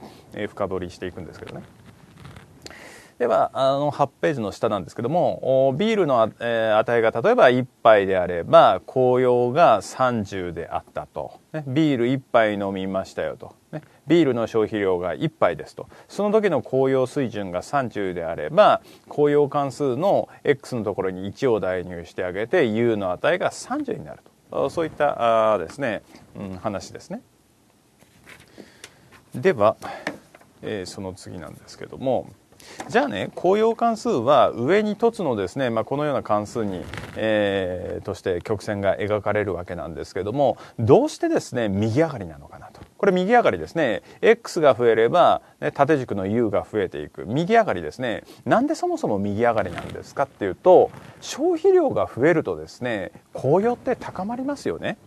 深掘りしていくんですけどね。では、あの、8ページの下なんですけども、ビールの、えー、値が例えば1杯であれば、紅葉が30であったと。ね、ビール1杯飲みましたよと。ね、ビールの消費量が1杯ですと。その時の紅葉水準が30であれば、紅葉関数の X のところに1を代入してあげて、U の値が30になると。そういったあですね、うん、話ですね。では、えー、その次なんですけども、じゃあね、公用関数は上に凸のですね、まあ、このような関数に、えー、として曲線が描かれるわけなんですけども、どうしてですね、右上がりなのかなと。これ右上がりですね。x が増えれば、ね、縦軸の u が増えていく。右上がりですね。なんでそもそも右上がりなんですかっていうと、消費量が増えるとですね、紅葉って高まりますよね。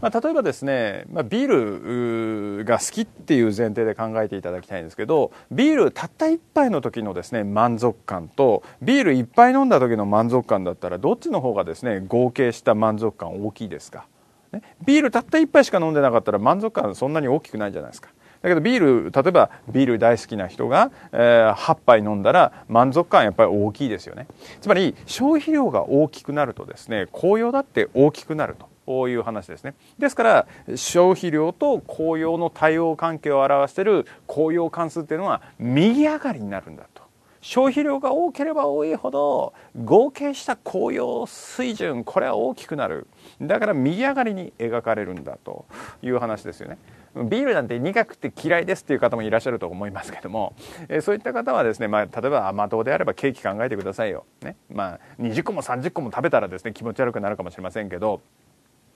まあ、例えばですね、まあ、ビールが好きっていう前提で考えていただきたいんですけどビールたった1杯の時のですね満足感とビール一杯飲んだ時の満足感だったらどっちの方がですね合計した満足感大きいですか、ね、ビールたった1杯しか飲んでなかったら満足感そんなに大きくないじゃないですか。だけどビール例えばビール大好きな人が、えー、8杯飲んだら満足感やっぱり大きいですよねつまり消費量が大きくなるとですね紅葉だって大きくなるとういう話ですねですから消費量と紅葉の対応関係を表している紅葉関数っていうのは右上がりになるんだと消費量が多ければ多いほど合計した紅葉水準これは大きくなるだから右上がりに描かれるんだという話ですよねビールなんて苦くて嫌いですっていう方もいらっしゃると思いますけども、えー、そういった方はですね、まあ、例えば甘党であればケーキ考えてくださいよ、ねまあ、20個も30個も食べたらですね気持ち悪くなるかもしれませんけど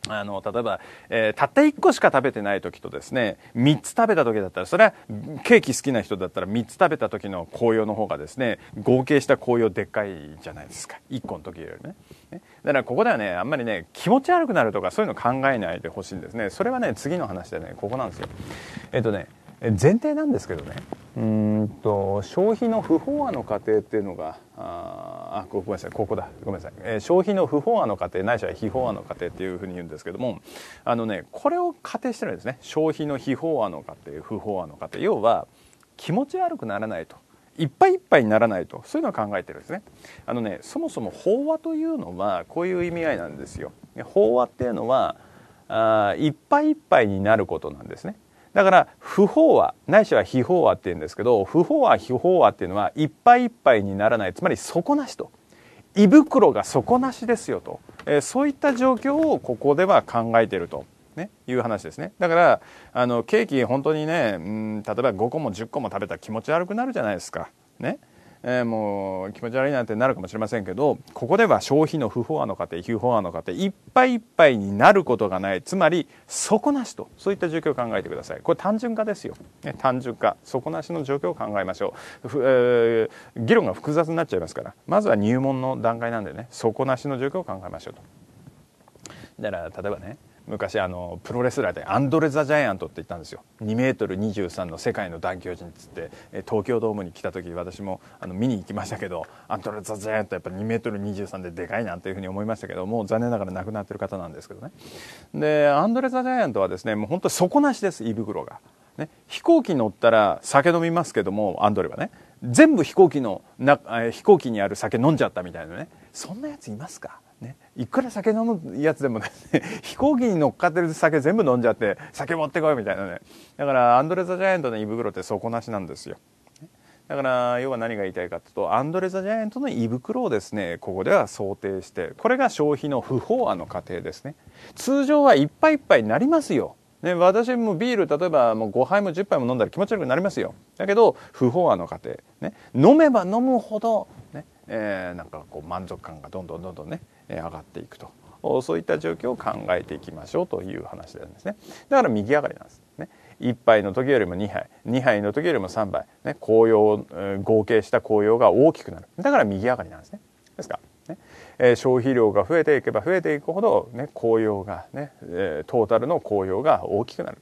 あの例えば、えー、たった1個しか食べてない時とですね3つ食べた時だったらそれはケーキ好きな人だったら3つ食べた時の紅葉の方がですね合計した紅葉でっかいじゃないですか1個の時よりねねだからここではねあんまりね気持ち悪くなるとかそういうの考えないでほしいんですねそれはね次の話でねここなんですよえっ、ー、とね前提なんですけどねうんと消費の不法和の過程っていうのがああごめんなさいここだごめんなさい、えー、消費の不法和の過程ないしは非法和の過程っていうふうに言うんですけどもあのねこれを仮定してるんですね消費の非法和の過程不法和の過程要は気持ち悪くならないといっぱいいっぱいにならないとそういうのを考えてるんですねあのねそもそも法和というのはこういう意味合いなんですよ法和っていうのはあいっぱいいっぱいになることなんですねだから不飽和ないしは非飽和って言うんですけど不飽和非飽和っていうのはいっぱいいっぱいにならないつまり底なしと胃袋が底なしですよと、えー、そういった状況をここでは考えていると。ね、いう話ですねだからあのケーキ本当にね、うん、例えば5個も10個も食べたら気持ち悪くなるじゃないですかね、えー、もう気持ち悪いなんてなるかもしれませんけどここでは消費の不法案の過程非法案の過程いっぱいいっぱいになることがないつまり底なしとそういった状況を考えてくださいこれ単純化ですよ、ね、単純化底なしの状況を考えましょう、えー、議論が複雑になっちゃいますからまずは入門の段階なんでね底なしの状況を考えましょうとだから例えばね昔あのプロレスラーでアンドレ・ザ・ジャイアントって言ったんですよ2メートル2 3の世界の大巨人っつって東京ドームに来た時私もあの見に行きましたけどアンドレ・ザ・ジャイアントやっぱり2メートル2 3ででかいなというふうに思いましたけどもう残念ながら亡くなってる方なんですけどねでアンドレ・ザ・ジャイアントはですねもう本当底なしです胃袋が、ね、飛行機乗ったら酒飲みますけどもアンドレはね全部飛行機のな飛行機にある酒飲んじゃったみたいなねそんなやついますかね、いくら酒飲むやつでもね [LAUGHS] 飛行機に乗っかってる酒全部飲んじゃって酒持ってこいみたいなねだからアンドレ・ザ・ジャイアントの胃袋って底なしなんですよだから要は何が言いたいかというとアンドレ・ザ・ジャイアントの胃袋をですねここでは想定してこれが消費の不法案の過程ですね通常はいっぱいいっぱいになりますよね、私もビール例えばもう5杯も10杯も飲んだら気持ち悪くなりますよだけど不法案の過程、ね、飲めば飲むほどね、ねえー、なんかこう満足感がどんどんどんどんね、上がっていくとそういった状況を考えていきましょうという話なんですねだから右上がりなんですね1杯の時よりも2杯2杯の時よりも3杯、ね、紅葉合計した紅葉が大きくなるだから右上がりなんですねですかねえー、消費量が増えていけば増えていくほど、ね、紅葉がね、えー、トータルの紅葉が大きくなる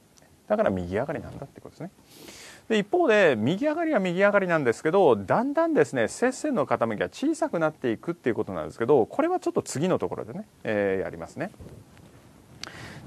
だから右上がりなんだってことですね。で一方で右上がりは右上がりなんですけどだんだんですね接線の傾きが小さくなっていくっていうことなんですけどこれはちょっと次のところでね、えー、やりますね。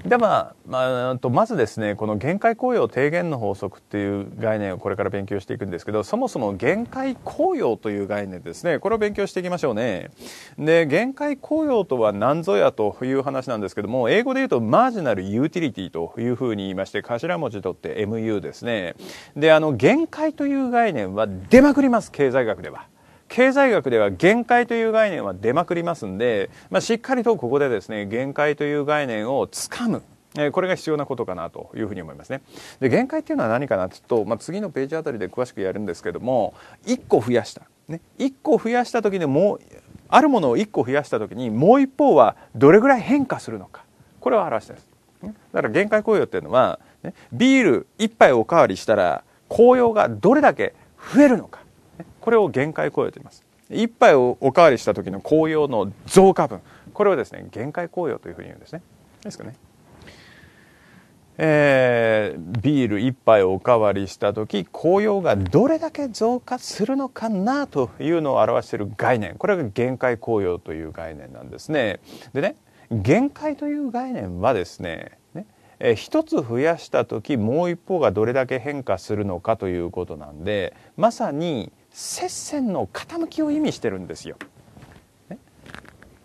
では、まあ、とまずですねこの限界雇用低減の法則っていう概念をこれから勉強していくんですけどそもそも限界雇用という概念ですねこれを勉強していきましょうねで限界雇用とは何ぞやという話なんですけども英語で言うとマージナルユーティリティというふうに言いまして頭文字取って MU ですねであの限界という概念は出まくります経済学では。経済学では限界という概念は出まくりますんで、まあ、しっかりとここでですね限界という概念をつかむこれが必要なことかなというふうに思いますね。で限界っていうのは何かなというと、まあ、次のページあたりで詳しくやるんですけども1個増やした、ね、1個増やした時にもうあるものを1個増やした時にもう一方はどれぐらい変化するのかこれを表したんです。だから限界雇用っていうのは、ね、ビール1杯おかわりしたら紅葉がどれだけ増えるのかこれを限界雇用と言います一杯をおかわりした時の紅葉の増加分これをですね限界紅葉というふうに言うんですねですかねえー、ビール一杯おかわりした時紅葉がどれだけ増加するのかなというのを表している概念これが限界紅葉という概念なんですねでね限界という概念はですねね、えー、一つ増やした時もう一方がどれだけ変化するのかということなんでまさに接線の傾きを意味してるんですよ、ね、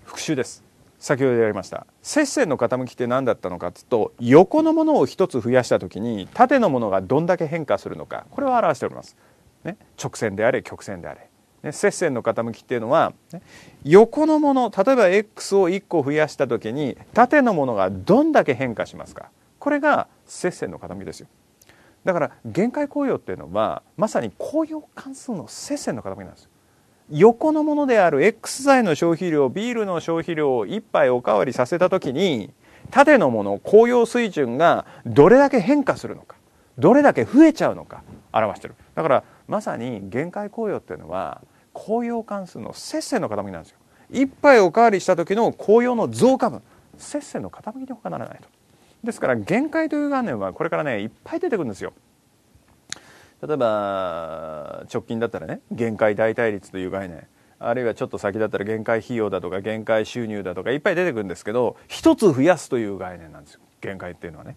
復習です先ほどやりました接線の傾きって何だったのかっと横のものを一つ増やした時に縦のものがどんだけ変化するのかこれを表しております、ね、直線であれ曲線であれ、ね、接線の傾きっていうのは、ね、横のもの例えば x を1個増やした時に縦のものがどんだけ変化しますかこれが接線の傾きですよだから限界紅葉っていうのはまさに紅用関数の接線の塊なんです横のものである X 材の消費量ビールの消費量を1杯おかわりさせた時に縦のもの紅葉水準がどれだけ変化するのかどれだけ増えちゃうのか表してるだからまさに限界紅葉っていうのは紅葉関数の接線の塊なんですよ一杯おかわりした時の紅葉の増加分接線の塊にかならないと。ですから限界という概念はこれからねいっぱい出てくるんですよ例えば直近だったらね限界代替率という概念あるいはちょっと先だったら限界費用だとか限界収入だとかいっぱい出てくるんですけど一つ増やすという概念なんですよ限界っていうのはね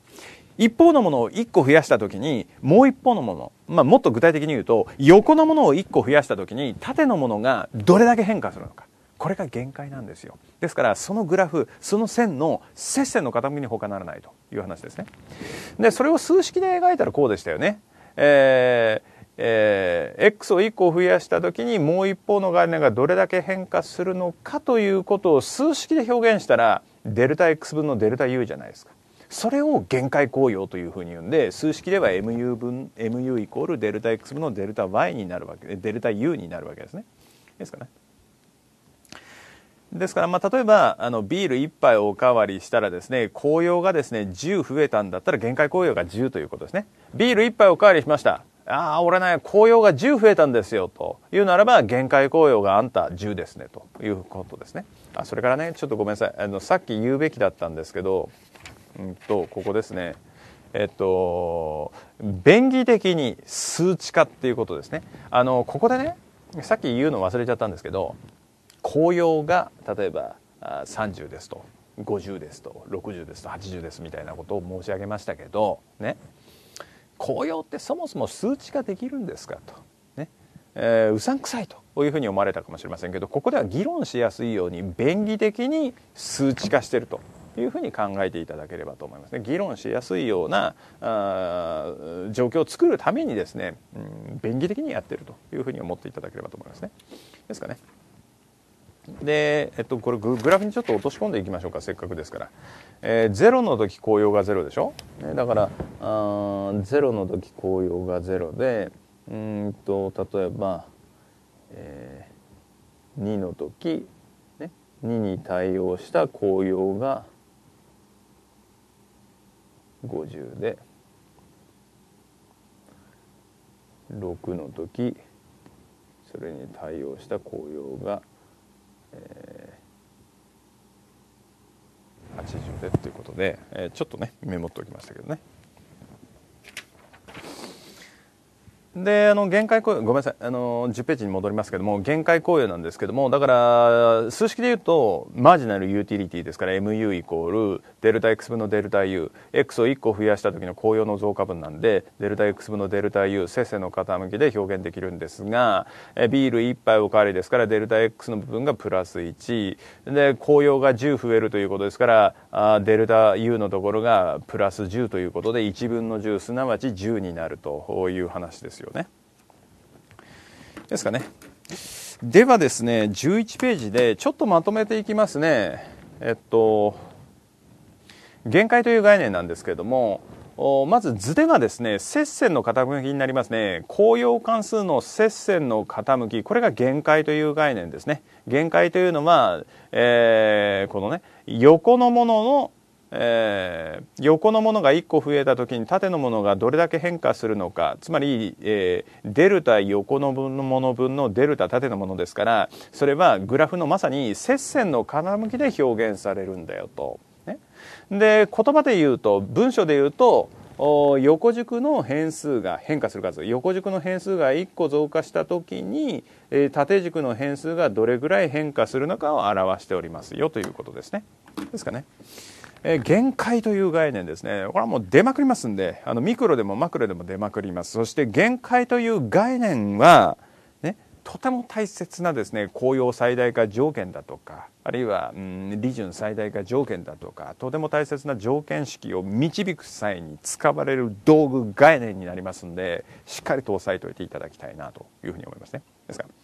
一方のものを1個増やした時にもう一方のもの、まあ、もっと具体的に言うと横のものを1個増やした時に縦のものがどれだけ変化するのかこれが限界なんですよですからそのグラフその線の接線の傾きに他ならないという話ですねでそれを数式で描いたらこうでしたよねえーえー、x を1個増やした時にもう一方の概念がどれだけ変化するのかということを数式で表現したらデルタ x 分のデルタ u じゃないですかそれを限界公用というふうに言うんで数式では mu 分 mu イコールデルタ x 分のデルタ y になるわけでデルタ u になるわけですねですかねですから、まあ、例えばあのビール1杯おかわりしたらですね紅葉がですね10増えたんだったら限界紅葉が10ということですねビール1杯おかわりしましたああ俺ね紅葉が10増えたんですよというならば限界紅葉があんた10ですねということですねあそれからねちょっとごめんなさいあのさっき言うべきだったんですけど、うんと、とここですねえっと便宜的に数値化っていうことですねあのここでねさっき言うの忘れちゃったんですけど紅葉が例えば30ですと50ですと60ですと80ですみたいなことを申し上げましたけどね紅葉ってそもそも数値化できるんですかと、ねえー、うさんくさいというふうに思われたかもしれませんけどここでは議論しやすいように便宜的に数値化してるというふうに考えていただければと思いますね。議論しやすいような状況を作るためにですね、うん、便宜的にやってるというふうに思っていただければと思いますね。ですかね。で、えっと、これグラフにちょっと落とし込んでいきましょうかせっかくですから、えー、0の時紅葉が0でしょ、ね、だからあ0の時紅葉が0でうんと例えば、えー、2の時、ね、2に対応した紅葉が50で6の時それに対応した紅葉が50。えー、80でということで、えー、ちょっとねメモっておきましたけどねであの限界公用ごめんなさいあの10ページに戻りますけども限界公用なんですけどもだから数式で言うとマージナルユーティリティですから MU イコールデルタ X 分のデルタ U、X を1個増やした時の紅葉の増加分なんで、デルタ X 分のデルタ U、せせの傾きで表現できるんですが、えビール1杯おかわりですから、デルタ X の部分がプラス1、で、紅葉が10増えるということですから、あデルタ U のところがプラス10ということで、1分の10、すなわち10になるという話ですよね。ですかね。ではですね、11ページでちょっとまとめていきますね。えっと、限界という概念なんですけれどもまず図でがですね接線の傾きになりますね紅用関数の接線の傾きこれが限界という概念ですね限界というのは、えー、このね横のものの、えー、横のものが1個増えた時に縦のものがどれだけ変化するのかつまり、えー、デルタ横の分のもの分のデルタ縦のものですからそれはグラフのまさに接線の傾きで表現されるんだよと。で言葉で言うと文章で言うと横軸の変数が変化する数横軸の変数が1個増加した時に、え縦軸の変数がどれぐらい変化するのかを表しておりますよということですね。ですかね。え限界という概念ですね。これはもう出まくりますんで、あのミクロでもマクロでも出まくります。そして限界という概念は、とても大切なですね公用最大化条件だとかあるいは、うん、利潤最大化条件だとかとても大切な条件式を導く際に使われる道具概念になりますんでしっかりと押さえておいていただきたいなというふうに思いますね。ですから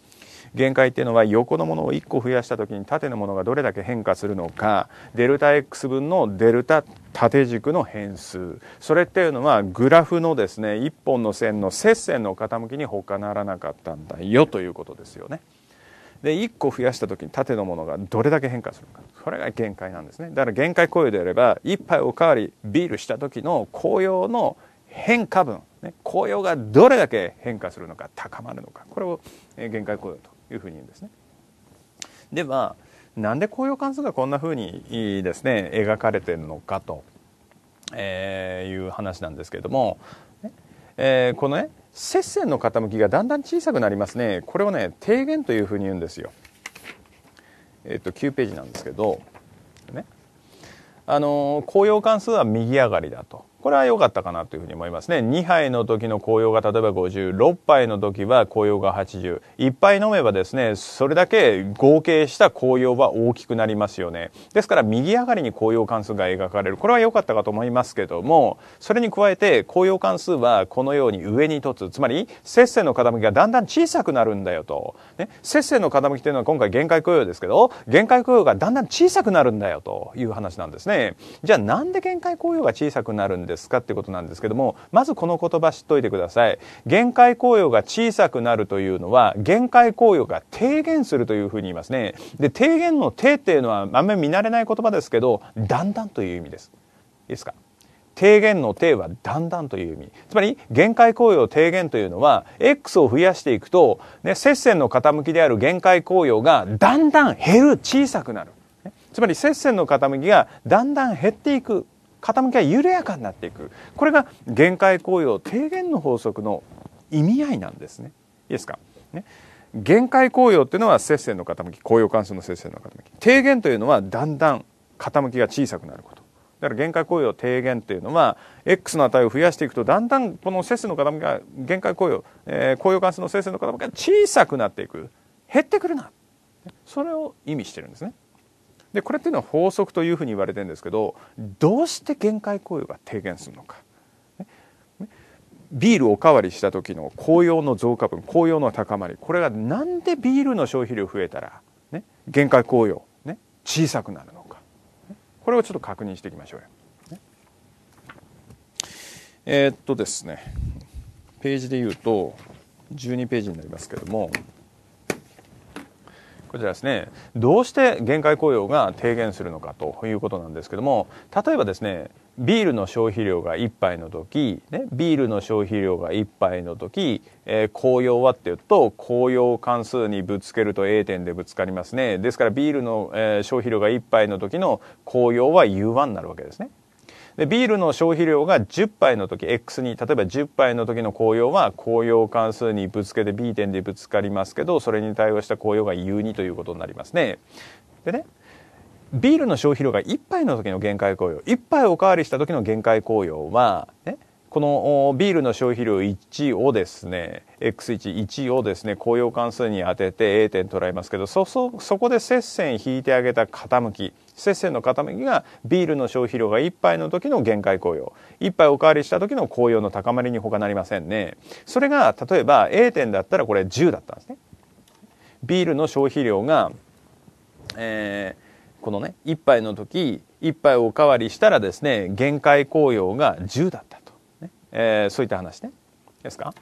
限界っていうのは横のものを1個増やした時に縦のものがどれだけ変化するのかデルタ x 分のデルタ縦軸の変数それっていうのはグラフのですね1本の線の接線の傾きに他ならなかったんだよということですよね。で1個増やした時に縦のものがどれだけ変化するかそれが限界なんですねだから限界雇用であれば1杯おかわりビールした時の紅葉の変化分、ね、紅葉がどれだけ変化するのか高まるのかこれを限界雇用というふうに言うんですね。ではなんで紅葉関数がこんなふうにですね描かれてるのかと、えー、いう話なんですけれども、えー、このね接線の傾きがだんだん小さくなりますねこれをね低減というふうに言うんですよ。えっと9ページなんですけど、ね、あのー、紅葉関数は右上がりだとこれは良かったかなというふうに思いますね。2杯の時の紅葉が例えば50、6杯の時は紅葉が80。1杯飲めばですね、それだけ合計した紅葉は大きくなりますよね。ですから右上がりに紅葉関数が描かれる。これは良かったかと思いますけども、それに加えて紅葉関数はこのように上に凸つ。つまり、節制の傾きがだんだん小さくなるんだよと。ね、節制の傾きというのは今回限界雇用ですけど、限界雇用がだんだん小さくなるんだよという話なんですね。じゃあなんで限界雇用が小さくなるんですかってことなんですけどもまずこの言葉知っといてください限界雇用が小さくなるというのは限界雇用が低減するというふうに言いますねで低減の低っていうのはあんまり見慣れない言葉ですけどだんだんという意味ですいいですか低減の低はだんだんという意味つまり限界雇用低減というのは X を増やしていくと、ね、接線の傾きである限界雇用がだんだん減る小さくなるつまり接線の傾きがだんだん減っていく傾きが緩やかになっていくこれが限界雇用低減の法則の意味合いなんですね。いいですか、ね、限界雇用っていうのは接線の傾き雇用関数の接線の傾き低減というのはだんだん傾きが小さくなること。だから限界雇用低減というのは X の値を増やしていくとだんだんこの接線の傾きが限界雇用、えー、雇用関数の接線の傾きが小さくなっていく減ってくるなそれを意味してるんですね。でこれっていうのは法則というふうに言われてるんですけどどうして限界雇用が低減するのか。ビールおかわりした時の紅葉の増加分紅葉の高まりこれがなんでビールの消費量増えたら、ね、限界紅葉、ね、小さくなるのか、これをちょっと確認していきましょうよ。えー、っとですねページで言うと12ページになりますけども。こちらですね、どうして限界雇用が低減するのかということなんですけども、例えばですね、ビールの消費量が1杯の時、ね、ビールの消費量が1杯の時、えー、紅葉はっていうと、紅葉関数にぶつけると A 点でぶつかりますね。ですからビールの、えー、消費量が1杯の時の紅葉は U1 になるわけですね。で、ビールの消費量が10杯の時、X に、例えば10杯の時の紅葉は、紅葉関数にぶつけて B 点でぶつかりますけど、それに対応した紅葉が U2 ということになりますね。でね、ビールの消費量が1杯の時の限界紅葉、1杯おかわりした時の限界紅葉は、ね、このビールの消費量1をですね、X11 をですね、高用関数に当てて A 点捉えますけど、そ、そ、そこで接線引いてあげた傾き、接線の傾きがビールの消費量が1杯の時の限界紅用、1杯おかわりした時の紅用の高まりに他なりませんねそれが例えば A 点だったらこれ10だったんですねビールの消費量が、えー、このね1杯の時1杯おかわりしたらですね限界紅用が10だったえー、そういった話ねですか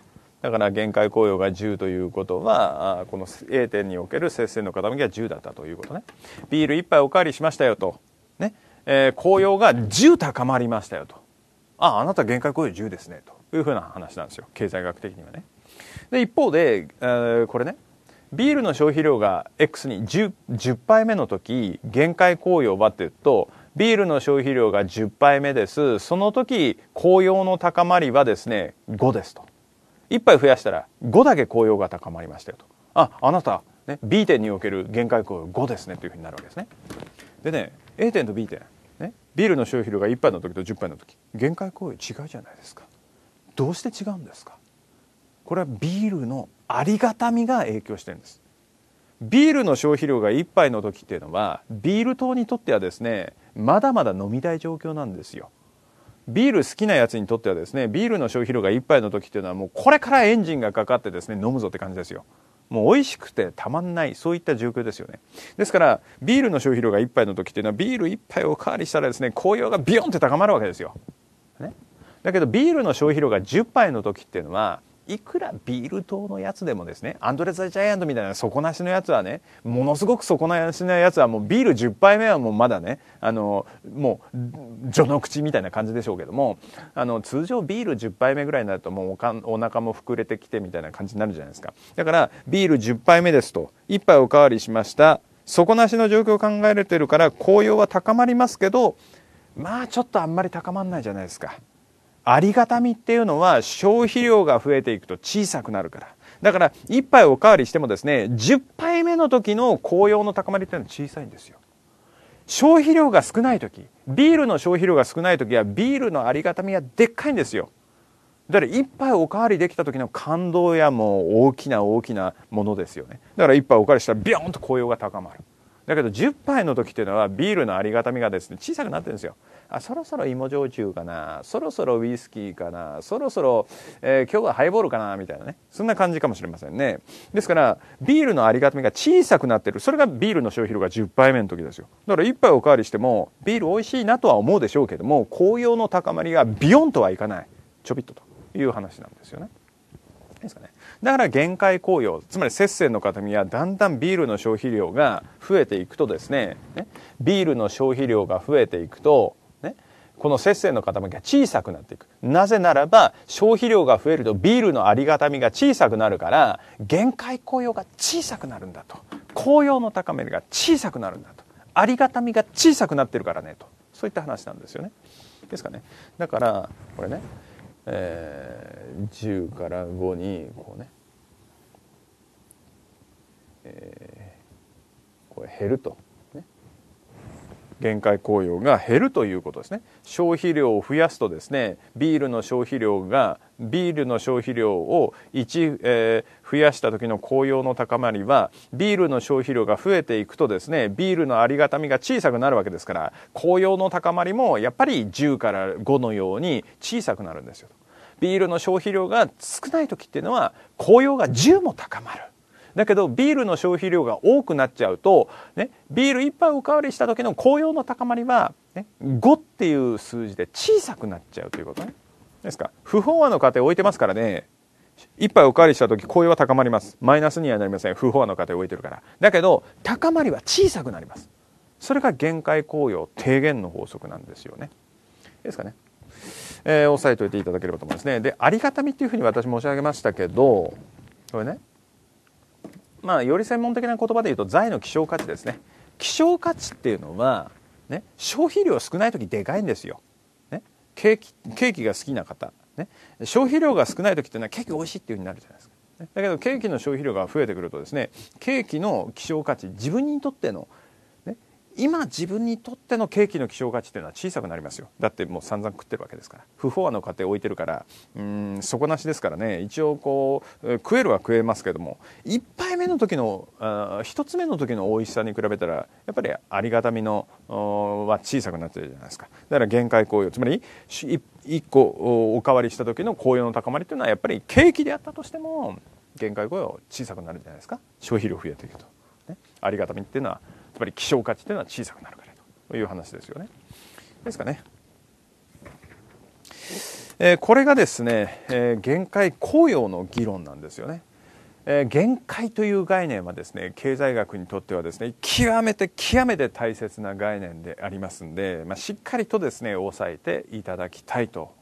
だから限界雇用が10ということはこの A 点における節制の傾きは10だったということねビール1杯おかわりしましたよとね、えー、雇用が10高まりましたよとああなた限界雇用10ですねというふうな話なんですよ経済学的にはねで一方で、えー、これねビールの消費量が X に 10, 10杯目の時限界雇用はっていうとビールの消費量が10杯目ですその時紅葉の高まりはですね5ですと1杯増やしたら5だけ紅葉が高まりましたよとああなた、ね、B 点における限界紅葉5ですねというふうになるわけですねでね A 点と B 点、ね、ビールの消費量が1杯の時と10杯の時限界紅葉違うじゃないですかどうして違うんですかこれはビールのありがたみが影響してるんですビールの消費量が1杯の時っていうのはビール糖にとってはですねまだまだ飲みたい状況なんですよ。ビール好きなやつにとってはですねビールの消費量が1杯の時っていうのはもうこれからエンジンがかかってですね飲むぞって感じですよ。もう美味しくてたまんないそういった状況ですよねですからビールの消費量が1杯の時っていうのはビール1杯おかわりしたらですね紅葉がビヨンって高まるわけですよ、ね、だけどビールの消費量が10杯の時っていうのはいくらビール糖のやつでもですねアンドレ・ザ・ジャイアントみたいな底なしのやつはねものすごく底なしのやつはもうビール10杯目はもうまだねあのもう序の口みたいな感じでしょうけどもあの通常ビール10杯目ぐらいになるともうおかお腹も膨れてきてみたいな感じになるじゃないですかだからビール10杯目ですと1杯おかわりしました底なしの状況を考えられてるから紅葉は高まりますけどまあちょっとあんまり高まんないじゃないですか。ありがたみっていうのは消費量が増えていくと小さくなるから。だから1杯おかわりしてもですね、10杯目の時の紅葉の高まりっていうのは小さいんですよ。消費量が少ない時、ビールの消費量が少ない時はビールのありがたみはでっかいんですよ。だから一杯おかわりできた時の感動やもう大きな大きなものですよねだから一杯おかわりしたらビヨーンと紅葉が高まるだけど10杯の時っていうのはビールのありがたみがですね小さくなってるんですよあそろそろ芋焼酎かなそろそろウイスキーかなそろそろ、えー、今日はハイボールかなみたいなねそんな感じかもしれませんねですからビールのありがたみが小さくなってるそれがビールの消費量が10杯目の時ですよだから1杯おかわりしてもビール美味しいなとは思うでしょうけども紅葉の高まりがビヨンとはいかないちょびっとという話なんですよねですかねだから限界紅葉つまり節制の形見はだんだんビールの消費量が増えていくとですねねビールの消費量が増えていくとこの節制の塊が小さくなっていく。なぜならば、消費量が増えるとビールのありがたみが小さくなるから、限界効用が小さくなるんだと。効用の高めが小さくなるんだと。ありがたみが小さくなってるからねと。そういった話なんですよね。ですかね。だから、これね、えー、10から5に、こうね、えー、これ減ると。限界雇用が減るということですね消費量を増やすとですねビールの消費量がビールの消費量を1、えー、増やした時の紅葉の高まりはビールの消費量が増えていくとですねビールのありがたみが小さくなるわけですから紅葉の高まりもやっぱり10から5のように小さくなるんですよビールの消費量が少ない時っていうのは紅葉が10も高まるだけどビールの消費量が多くなっちゃうと、ね、ビール1杯おかわりした時の紅葉の高まりは、ね、5っていう数字で小さくなっちゃうということね。ですか不飽和の過程置いてますからね1杯おかわりした時紅葉は高まりますマイナスにはなりません不飽和の過程置いてるからだけど高まりは小さくなりますそれが限界紅葉低減の法則なんですよねですかねえー、押さえておいていただければと思いますねでありがたみっていうふうに私申し上げましたけどこれねまあ、より専門的な言葉で言うと財の希少価値ですね希少価値っていうのは、ね、消費量少ない時でかいんですよ、ね、ケーキケーキが好きな方、ね、消費量が少ない時っていうのはケーキ美味しいっていうふうになるじゃないですか、ね、だけどケーキの消費量が増えてくるとですねケーキの希少価値自分にとっての今自分にとってのケーキの希少価値というのは小さくなりますよだってもう散々食ってるわけですから不飽和の過程置いてるからうん底なしですからね一応こう食えるは食えますけども1杯目の時の1つ目の時の美味しさに比べたらやっぱりありがたみのは小さくなってるじゃないですかだから限界紅葉つまり1個おかわりした時の紅葉の高まりっていうのはやっぱりケーキであったとしても限界紅葉小さくなるじゃないですか消費量増えていくと、ね、ありがたみっていうのはつまり希少価値というのは小さくなるからという話ですよね。ですかね。えー、これがですね、えー、限界雇用の議論なんですよね。えー、限界という概念はですね経済学にとってはですね極めて極めて大切な概念でありますんで、まあ、しっかりとですね抑えていただきたいと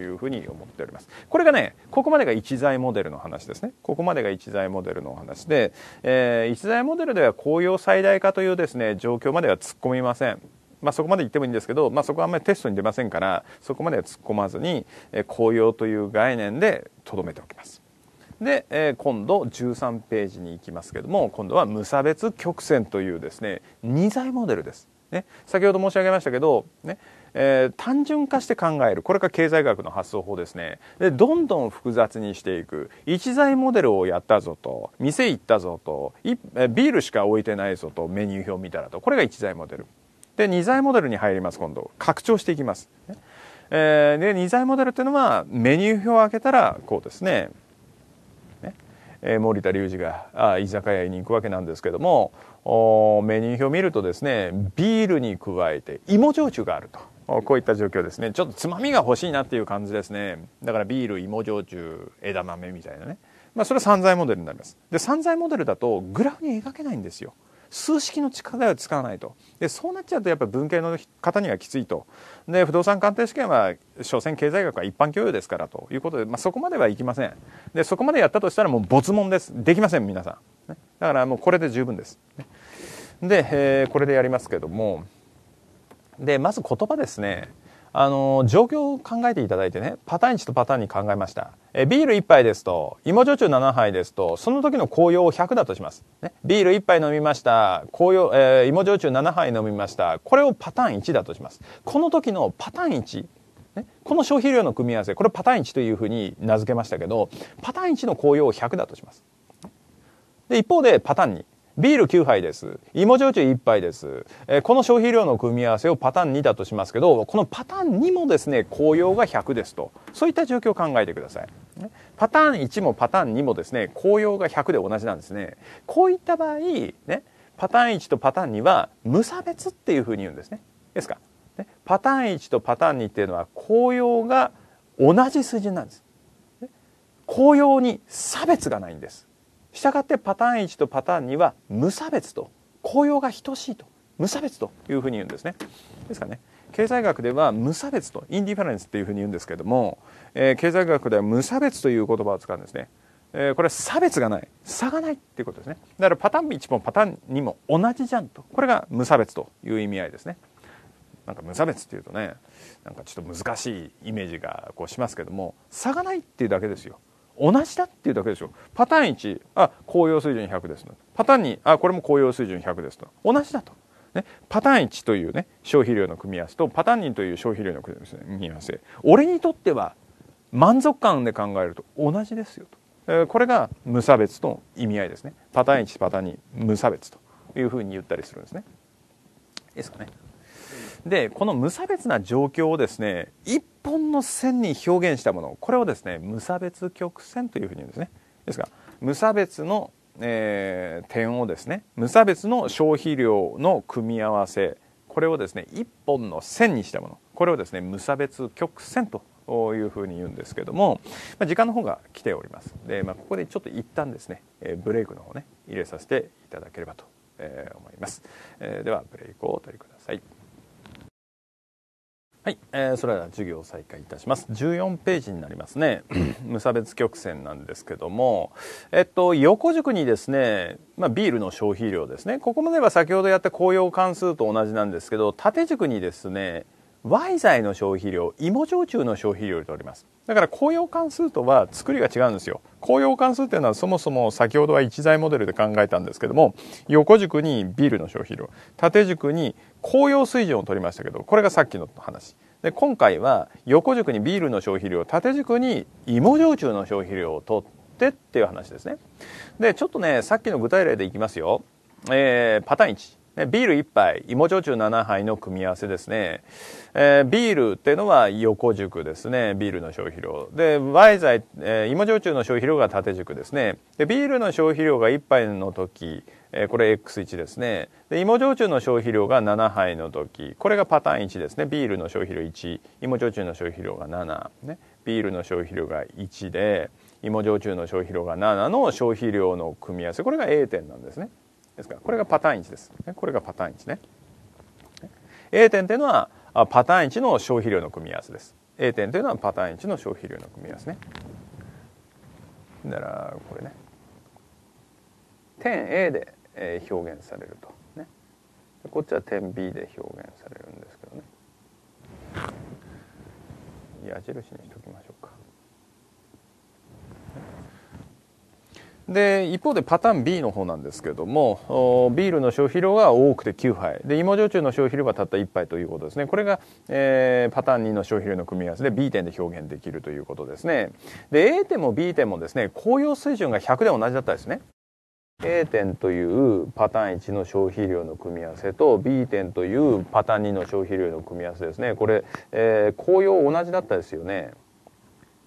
いうふうに思っておりますこれがねここまでが一材モデルの話ですねここまでが一材モデルの話で、えー、一材モデルでは紅葉最大化というですね状況までは突っ込みませんまあ、そこまで言ってもいいんですけど、まあ、そこはあんまりテストに出ませんからそこまでは突っ込まずに、えー、紅葉という概念でとどめておきますで、えー、今度13ページに行きますけども今度は無差別曲線というですね2材モデルです、ね、先ほど申し上げましたけど、ねえー、単純化して考えるこれが経済学の発想法ですねでどんどん複雑にしていく一材モデルをやったぞと店行ったぞとビールしか置いてないぞとメニュー表を見たらとこれが一材モデルで2材モデルに入ります今度拡張していきます、ねえー、で2材モデルっていうのはメニュー表を開けたらこうですねえ森田隆二が居酒屋に行くわけなんですけどもメニュー表を見るとですねビールに加えて芋焼酎があると。こういった状況ですね。ちょっとつまみが欲しいなっていう感じですね。だからビール、芋焼酎、枝豆みたいなね。まあそれは散財モデルになります。で、散財モデルだとグラフに描けないんですよ。数式の力を使わないと。で、そうなっちゃうとやっぱ文系の方にはきついと。で、不動産鑑定試験は、所詮経済学は一般教養ですからということで、まあ、そこまではいきません。で、そこまでやったとしたらもう没問です。できません、皆さん。ね、だからもうこれで十分です。ね、で、えー、これでやりますけども、で、まず言葉ですね。あの、状況を考えていただいてね、パターン1とパターン2考えました。え、ビール1杯ですと、芋焼酎7杯ですと、その時の紅葉を100だとします。ね、ビール1杯飲みました、紅葉、えー、芋焼酎7杯飲みました、これをパターン1だとします。この時のパターン1、ね、この消費量の組み合わせ、これパターン1というふうに名付けましたけど、パターン1の紅葉を100だとします。で、一方でパターン2。ビール9杯です。芋焼酎1杯です。えー、この消費量の組み合わせをパターン2だとしますけど、このパターン2もですね、紅葉が100ですと。そういった状況を考えてください。パターン1もパターン2もですね、紅葉が100で同じなんですね。こういった場合、ね、パターン1とパターン2は無差別っていうふうに言うんですね。ですか、ね、パターン1とパターン2っていうのは紅葉が同じ数字なんです。紅葉に差別がないんです。したがってパターン1とパターン2は無差別と効用が等しいと無差別というふうに言うんですねですからね経済学では無差別とインディフェレンスっていうふうに言うんですけども、えー、経済学では無差別という言葉を使うんですね、えー、これは差別がない差がないっていうことですねだからパターン1もパターン2も同じじゃんとこれが無差別という意味合いですねなんか無差別っていうとねなんかちょっと難しいイメージがこうしますけども差がないっていうだけですよ同じだっていうだけでしょパターン1あ紅葉水準100ですパターン2あこれも紅葉水準100ですと同じだと、ね、パターン1というね消費量の組み合わせとパターン2という消費量の組み合わせ俺にとっては満足感で考えると同じですよと、えー、これが無差別と意味合いですねパターン1パターン2無差別というふうに言ったりするんですねですかねでこの無差別な状況をですね一本の線に表現したものこれをですね無差別曲線というふうに言うんですねですが無差別の、えー、点をですね無差別の消費量の組み合わせこれをですね一本の線にしたものこれをですね無差別曲線というふうに言うんですけども、まあ、時間の方が来ておりますで、まあ、ここでちょっと一旦ですね、えー、ブレイクの方ね入れさせていただければと、え思います、えー、ではブレイクをお取りくださいはい、えー、それでは授業を再開いたします。14ページになりますね。[CLEARS THROAT] 無差別曲線なんですけども、えっと、横軸にですね、まあ、ビールの消費量ですね。ここまでは先ほどやった紅葉関数と同じなんですけど、縦軸にですね、Y イの消費量、芋焼酎の消費量とあります。だから紅葉関数とは作りが違うんですよ。紅葉関数っていうのはそもそも先ほどは一材モデルで考えたんですけども、横軸にビールの消費量、縦軸に紅葉水準を取りましたけどこれがさっきの話で今回は横軸にビールの消費量縦軸に芋焼酎の消費量を取ってっていう話ですねでちょっとねさっきの具体例でいきますよ、えー、パターン1ビール1杯、芋焼酎7杯の組み合わせですね。えー、ビールっていうのは横軸ですね。ビールの消費量。で、ワイザイ、えー、芋焼酎の消費量が縦軸ですね。で、ビールの消費量が1杯の時、えー、これ X1 ですね。で、芋焼酎の消費量が7杯の時、これがパターン1ですね。ビールの消費量1、芋焼酎の消費量が7、ね。ビールの消費量が1で、芋焼酎の消費量が7の消費量の組み合わせ、これが A 点なんですね。ですからこれがパターン1ですこれがパターン1ね A 点というのはパターン1の消費量の組み合わせです A 点というのはパターン1の消費量の組み合わせねならこれね点 A で、えー、表現されると、ね、こっちは点 B で表現されるんですけどね矢印にしときましょうで一方でパターン B の方なんですけどもビールの消費量が多くて9杯で芋焼酎の消費量はたった1杯ということですねこれが、えー、パターン2の消費量の組み合わせで B 点で表現できるということですねで A 点も B 点もですね紅葉水準が100で同じだったですね A 点というパターン1の消費量の組み合わせと B 点というパターン2の消費量の組み合わせですねこれ、えー、紅葉同じだったですよね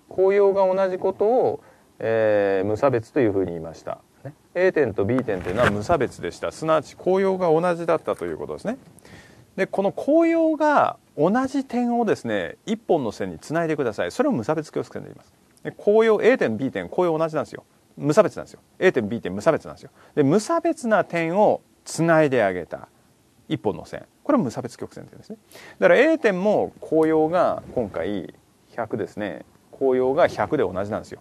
紅葉が同じことをえー、無差別というふうに言いました、ね、A 点と B 点というのは無差別でしたすなわち紅葉が同じだったということですねでこの紅葉が同じ点をですね一本の線につないでくださいそれを無差別教室線で言いますで紅葉 A 点 B 点紅葉同じなんですよ無差別なんですよ A 点 B 点無差別なんですよで無差別な点をつないであげた一本の線これは無差別曲線ですねだから A 点も紅葉が今回100ですね紅葉が100で同じなんですよ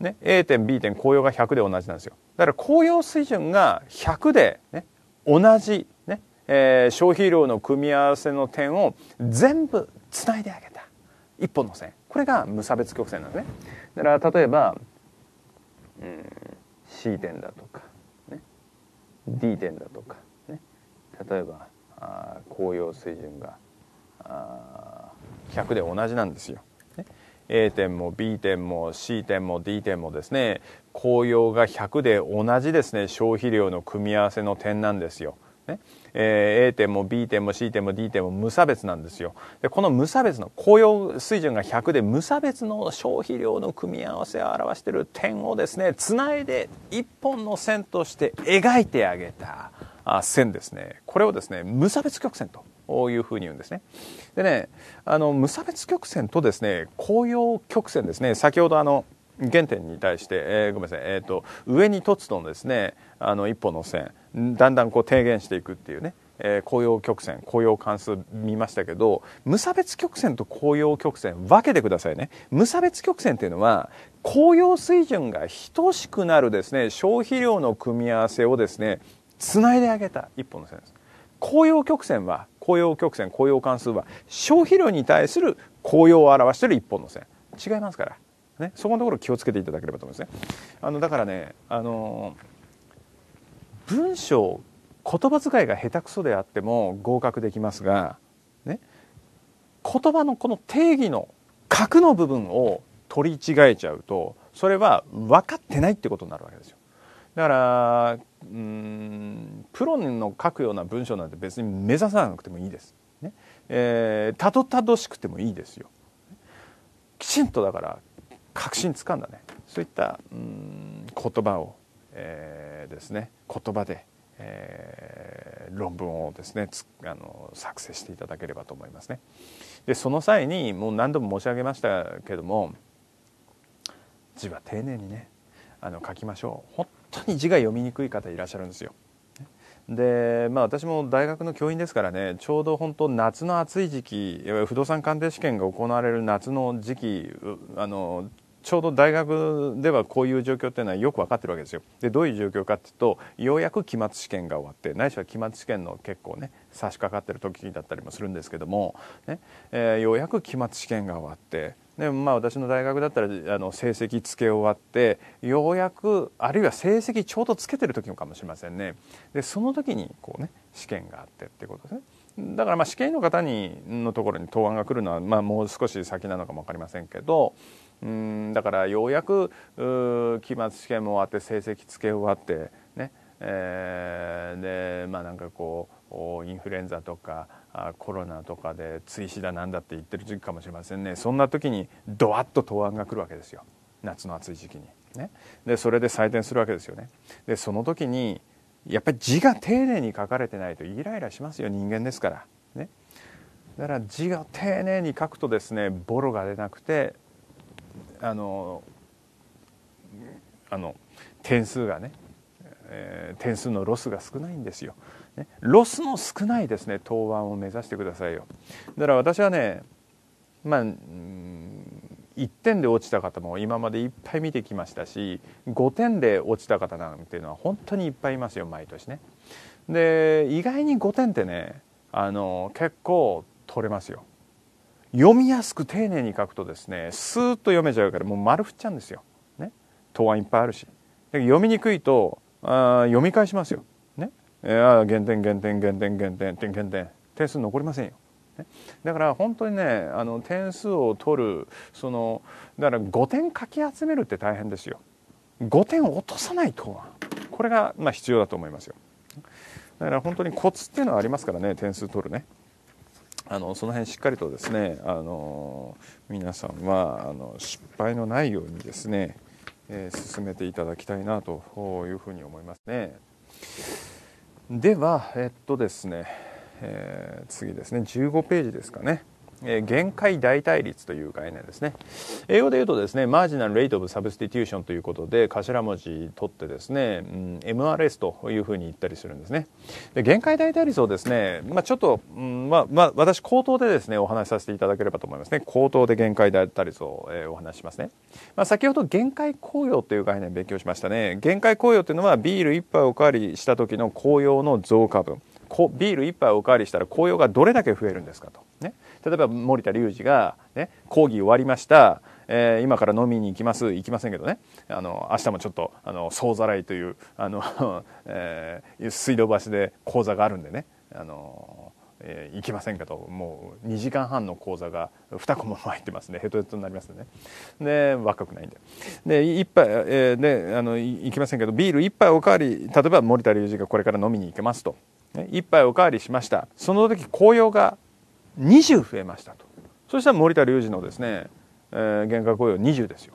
ね、A 点 B 点紅葉が100で同じなんですよだから紅葉水準が100で、ね、同じね、えー、消費量の組み合わせの点を全部つないであげた一本の線これが無差別曲線なんですねだから例えば、うん、C 点だとか、ね、D 点だとか、ね、例えばあ紅葉水準があ100で同じなんですよ A 点も B 点も C 点も D 点もですね紅葉が100で同じですね消費量の組み合わせの点なんですよ。ねえー、A 点も B 点も C 点も D 点も無差別なんですよでこの無差別の紅葉水準が100で無差別の消費量の組み合わせを表している点をですねつないで1本の線として描いてあげたあ線ですねこれをですね無差別曲線というふうに言うんですね。でね、あの、無差別曲線とですね、紅葉曲線ですね、先ほどあの、原点に対して、えー、ごめんなさい、えーと、上に凸のですねあの一本の線だんだんこう低減していくっていうね、えー、紅葉曲線紅葉関数見ましたけど無差別曲線と紅葉曲線分けてくださいね無差別曲線っていうのは紅葉水準が等しくなるですね消費量の組み合わせをですねつないであげた一本の線です紅葉曲線は紅葉曲線紅葉関数は消費量に対する紅葉を表している一本の線違いますから、ね、そこのところ気をつけていただければと思いますねあのだからねあの文章言葉遣いが下手くそであっても合格できますが、ね、言葉のこの定義の角の部分を取り違えちゃうとそれは分かってないってことになるわけですよ。だからうんプロの書くような文章なんて別に目指さなくてもいいです。ねえー、たどたどしくてもいいですよ。きちんとだから確信つかんだねそういったうん言葉を、えー、ですね言葉で、えー、論文をですねあの作成していただければと思いますね。でその際にもう何度も申し上げましたけども字は丁寧にねあの書きましょう。当に字が読みにくい方いらっしゃるんですよ。でまあ、私も大学の教員ですからねちょうど本当夏の暑い時期いわゆる不動産鑑定試験が行われる夏の時期あのちょうど大学ではこういう状況っていうのはよく分かってるわけですよ。でどういう状況かっていうとようやく期末試験が終わってないしは期末試験の結構ね差し掛かってる時だったりもするんですけども、ねえー、ようやく期末試験が終わってでもまあ私の大学だったらあの成績つけ終わってようやくあるいは成績ちょうどつけてる時もかもしれませんねでその時にこうね試験があってってことですねだからまあ試験員の方にのところに答案が来るのはまあもう少し先なのかも分かりませんけどうんだからようやくう期末試験も終わって成績つけ終わってねえー、でまあなんかこうインフルエンザとかコロナとかで追試だなんだって言ってる時期かもしれませんねそんな時にドワッと答案が来るわけですよ夏の暑い時期に、ね、でそれで採点するわけですよねでその時にやっぱり字が丁寧に書かれてないとイライラしますよ人間ですから、ね、だから字が丁寧に書くとですねボロが出なくてあのあの点数がね、えー、点数のロスが少ないんですよね、ロスの少ないですね答案を目指してくださいよだから私はねまあ、うん、1点で落ちた方も今までいっぱい見てきましたし5点で落ちた方なんていうのは本当にいっぱいいますよ毎年ねで意外に5点ってねあの結構取れますよ読みやすく丁寧に書くとですねスーッと読めちゃうからもう丸振っちゃうんですよ、ね、答案いっぱいあるし読みにくいとあ読み返しますよえー、減点減点減点減点点減点点数残りませんよ。ね、だから本当にねあの点数を取るそのだから5点かき集めるって大変ですよ。5点落とさないとこれがまあ必要だと思いますよ。だから本当にコツっていうのはありますからね点数取るね。あのその辺しっかりとですねあの皆さんはあの失敗のないようにですね、えー、進めていただきたいなというふうに思いますね。ではえっとですね、えー、次ですね15ページですかねえ限界代替率という概念ですね英語で言うとですねマージナル・レイト・オブ・サブスティテューションということで頭文字取ってですね、うん、MRS というふうに言ったりするんですねで限界代替率をですね、まあ、ちょっと、うんまあまあ、私口頭でですねお話しさせていただければと思いますね口頭で限界代替率を、えー、お話ししますね、まあ、先ほど限界紅葉という概念勉強しましたね限界紅葉というのはビール1杯おかわりした時の紅葉の増加分こビール一杯おかわりしたら紅葉がどれだけ増えるんですかと、ね、例えば森田隆二が、ね、講義終わりました、えー、今から飲みに行きます行きませんけどねあの明日もちょっとあの総ざらいというあの、[LAUGHS] えー、水道橋で講座があるんでねあのえー、行きませんかともう2時間半の講座が2個も入ってますねヘトヘトになりますねで若くないんでで一杯、えー、であの行きませんけどビール1杯おかわり例えば森田隆二がこれから飲みに行けますと一杯おかわりしましたその時紅葉が20増えましたとそしたら森田隆二のですね、えー、原価紅葉20ですよ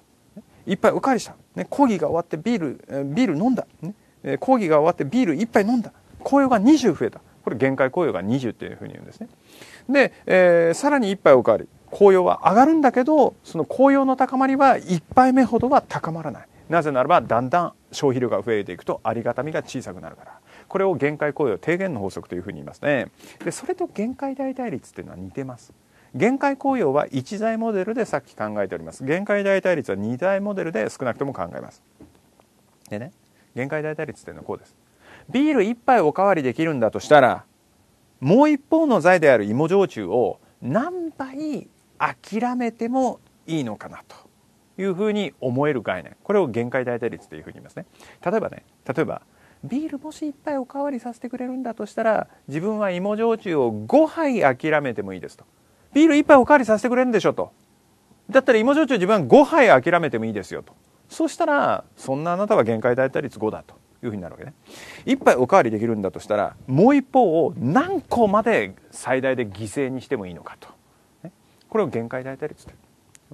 一杯おかわりした、ね、講義が終わってビール、えー、ビール飲んだ、ねえ講義が終わってビール一杯飲んだ紅葉が20増えたこれ限界紅葉が20っていうふうに言うんですねで、えー、さらに一杯おかわり紅葉は上がるんだけどその紅葉の高まりは1杯目ほどは高まらないなぜならばだんだん消費量が増えていくとありがたみが小さくなるからこれを限界雇用低減の法則というふうに言いますねでそれと限界代替率っていうのは似てます限界雇用は1財モデルでさっき考えております限界代替率は2財モデルで少なくとも考えますでね限界代替率っていうのはこうですビール1杯おかわりできるんだとしたらもう一方の財である芋焼酎を何杯諦めてもいいのかなというふうに思える概念これを限界代替率というふうに言いますね例えばね例えばビールもし1杯おかわりさせてくれるんだとしたら自分は芋焼酎を5杯諦めてもいいですとビール1杯おかわりさせてくれるんでしょとだったら芋焼酎自分は5杯諦めてもいいですよとそしたらそんなあなたは限界大体率5だというふうになるわけね1杯おかわりできるんだとしたらもう一方を何個まで最大で犠牲にしてもいいのかと、ね、これを限界大体率という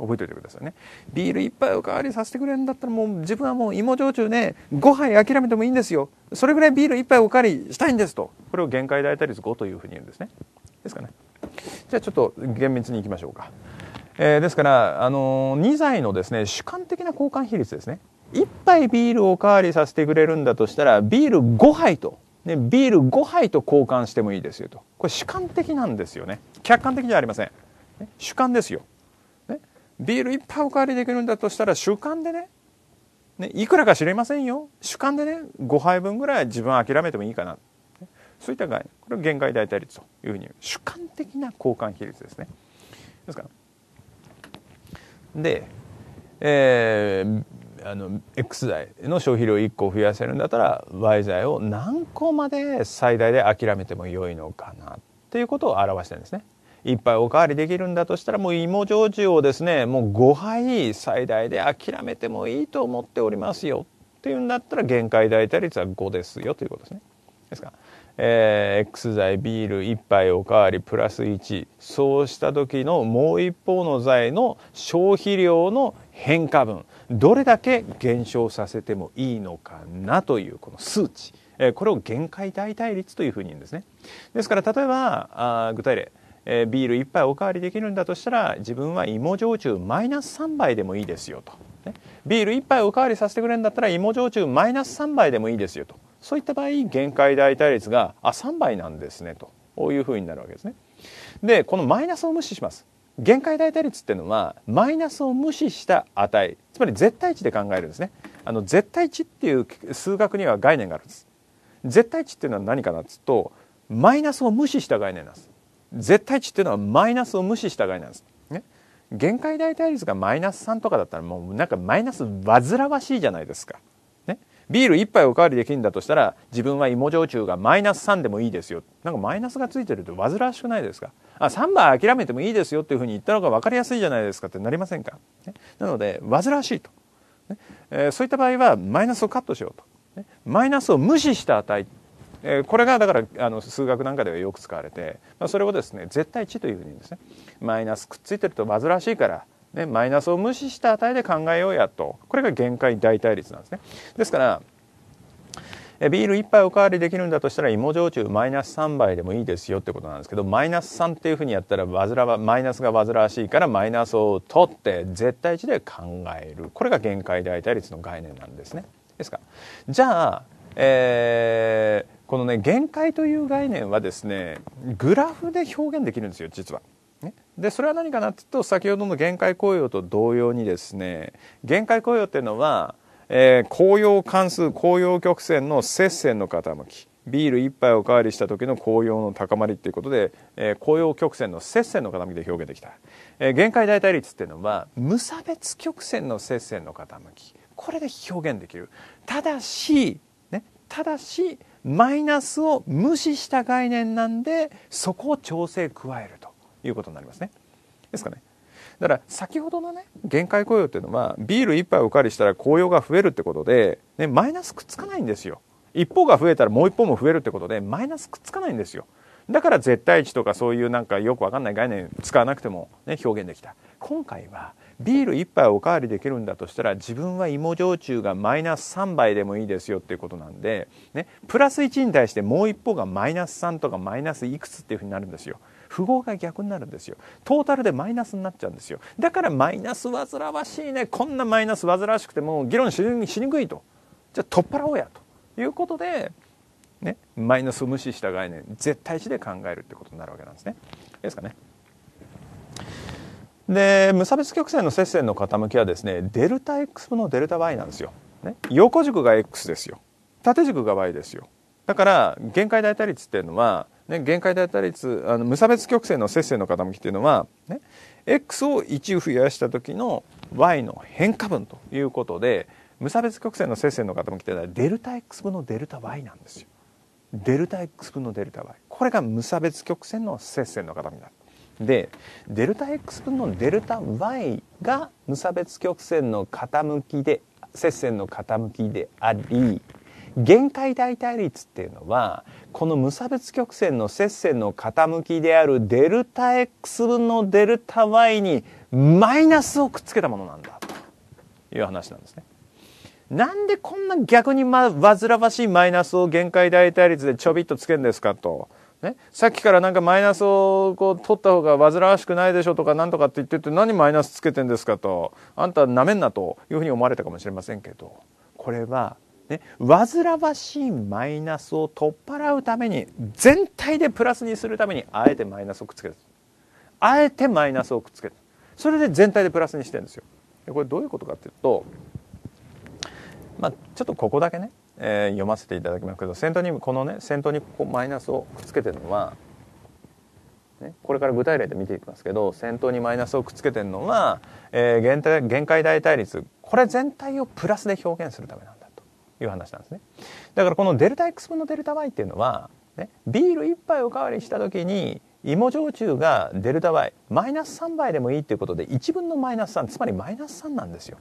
覚えておいてくださいね。ビール一杯おかわりさせてくれるんだったらもう自分はもう芋焼酎ね、5杯諦めてもいいんですよ。それぐらいビール一杯おかわりしたいんですと。これを限界大体率5というふうに言うんですね。ですかね。じゃあちょっと厳密に行きましょうか。えー、ですから、あのー、2剤のですね、主観的な交換比率ですね。1杯ビールおかわりさせてくれるんだとしたら、ビール5杯と。ね、ビール5杯と交換してもいいですよと。これ主観的なんですよね。客観的じゃありません。主観ですよ。ビール一杯おかわりできるんだとしたら主観でねねいくらか知れませんよ主観でね5杯分ぐらい自分は諦めてもいいかなそういった概念これを限界代替率というふうに主観的な交換比率ですねですからでえー、あの X 剤の消費量1個増やせるんだったら Y 剤を何個まで最大で諦めても良いのかなっていうことを表してるんですね。一杯おかわりできるんだとしたらもう芋焼酎をですねもう5杯最大で諦めてもいいと思っておりますよっていうんだったら限界代替率は5ですよということですね。ですから、えー、X 剤ビール1杯おかわりプラス1そうした時のもう一方の剤の消費量の変化分どれだけ減少させてもいいのかなというこの数値、えこれを限界代替率というふうに言うんですね。ですから例えばあ具体例えー、ビール1杯おかわりできるんだとしたら自分は芋焼酎マイナス3杯でもいいですよと、ね、ビール1杯おかわりさせてくれるんだったら芋焼酎マイナス3杯でもいいですよとそういった場合限界代替率があ3杯なんですねとこういうふうになるわけですね。でこのマイナスを無視します。限界代替率っていうのはマイナスを無視した値つまり絶対値で考えるんですねあの絶対値っていう数学には概念があるんです絶対値っていうのは何かなっつうとマイナスを無視した概念なんです絶対値っていうのはマイナスを無視した概念なんです。ね、限界代替率がマイナス3とかだったらもうなんかマイナス煩わしいじゃないですか。ね、ビール1杯おかわりできるんだとしたら自分は芋焼酎がマイナス3でもいいですよ。なんかマイナスがついてると煩わしくないですか。あ3杯諦めてもいいですよっていうふうに言ったのが分かりやすいじゃないですかってなりませんか。ね、なので煩わしいと、ねえー、そういった場合はマイナスをカットしようと。ね、マイナスを無視した値えこれがだからあの数学なんかではよく使われて、まあ、それをですね絶対値というふうにですねマイナスくっついてると煩わしいから、ね、マイナスを無視した値で考えようやとこれが限界代替率なんですね。ですからビール1杯おかわりできるんだとしたら芋焼酎マイナス3杯でもいいですよってことなんですけどマイナス3っていうふうにやったら煩わマイナスが煩わしいからマイナスを取って絶対値で考えるこれが限界代替率の概念なんですね。ですかじゃあえー、このね限界という概念はですねグラフで表現できるんですよ実は。でそれは何かなっていうと先ほどの限界雇用と同様にですね限界雇用っていうのは、えー、紅葉関数紅葉曲線の接線の傾きビール1杯おかわりした時の紅葉の高まりっていうことで、えー、紅葉曲線の接線の傾きで表現できた、えー、限界代替率っていうのは無差別曲線の接線の傾きこれで表現できるただしただしマイナスを無視した概念なんでそこを調整加えるということになりますね。ですかね。だから先ほどのね限界雇用っていうのはビール1杯お借りしたら雇用が増えるってことで、ね、マイナスくっつかないんですよ。一方が増えたらもう一方も増えるってことでマイナスくっつかないんですよ。だから絶対値とかそういうなんかよくわかんない概念使わなくても、ね、表現できた。今回はビール1杯おかわりできるんだとしたら自分は芋焼酎がマイナス3杯でもいいですよっていうことなんで、ね、プラス1に対してもう一方がマイナス3とかマイナスいくつっていうふうになるんですよ。符号が逆になるんですよトータルでマイナスになっちゃうんですよだからマイナス煩わしいねこんなマイナス煩わしくても議論しにくいとじゃあ取っ払おうやということで、ね、マイナスを無視した概念絶対値で考えるってことになるわけなんですねですかねで無差別曲線の接線の傾きはですねデルタ X のデルタ Y なんですよ、ね、横軸が X ですよ縦軸が Y ですよだから限界代替率っていうのは、ね、限界代替率あの無差別曲線の接線の傾きっていうのは、ね、X を1増やした時の Y の変化分ということで無差別曲線の接線の傾きっていうのはデルタ X 分のデルタ Y なんですよデルタ X 分のデルタ Y これが無差別曲線の接線の傾きだでデルタ X 分のデルタ Y が無差別曲線の傾きで接線の傾きであり限界代替率っていうのはこの無差別曲線の接線の傾きであるデルタ X 分のデルタ Y にマイナスをくっつけたものなんだという話なんですね。なんでこんな逆に、ま、煩わしいマイナスを限界代替率でちょびっとつけるんですかと。ね、さっきからなんかマイナスをこう取った方が煩わしくないでしょとか何とかって言ってて何マイナスつけてんですかとあんたなめんなというふうに思われたかもしれませんけどこれは、ね、煩わしいマイナスを取っ払うために全体でプラスにするためにあえてマイナスをくっつけるあえてマイナスをくっつけるそれで全体でプラスにしてるんですよ。これどういうことかっていうと、まあ、ちょっとここだけねえー、読ませていただきますけど先頭にこのね先頭にここマイナスをくっつけてるのは、ね、これから具体例で見ていきますけど先頭にマイナスをくっつけてるのは、えー、限界限界大対立これ全体をプラスで表現するためなんだという話なんですね。だからこのデルタ X 分のデルタ Y っていうのは、ね、ビール1杯おかわりした時に芋焼酎がデルタ Y マイナス3倍でもいいっていうことで1分のマイナス3つまりマイナス3なんですよ。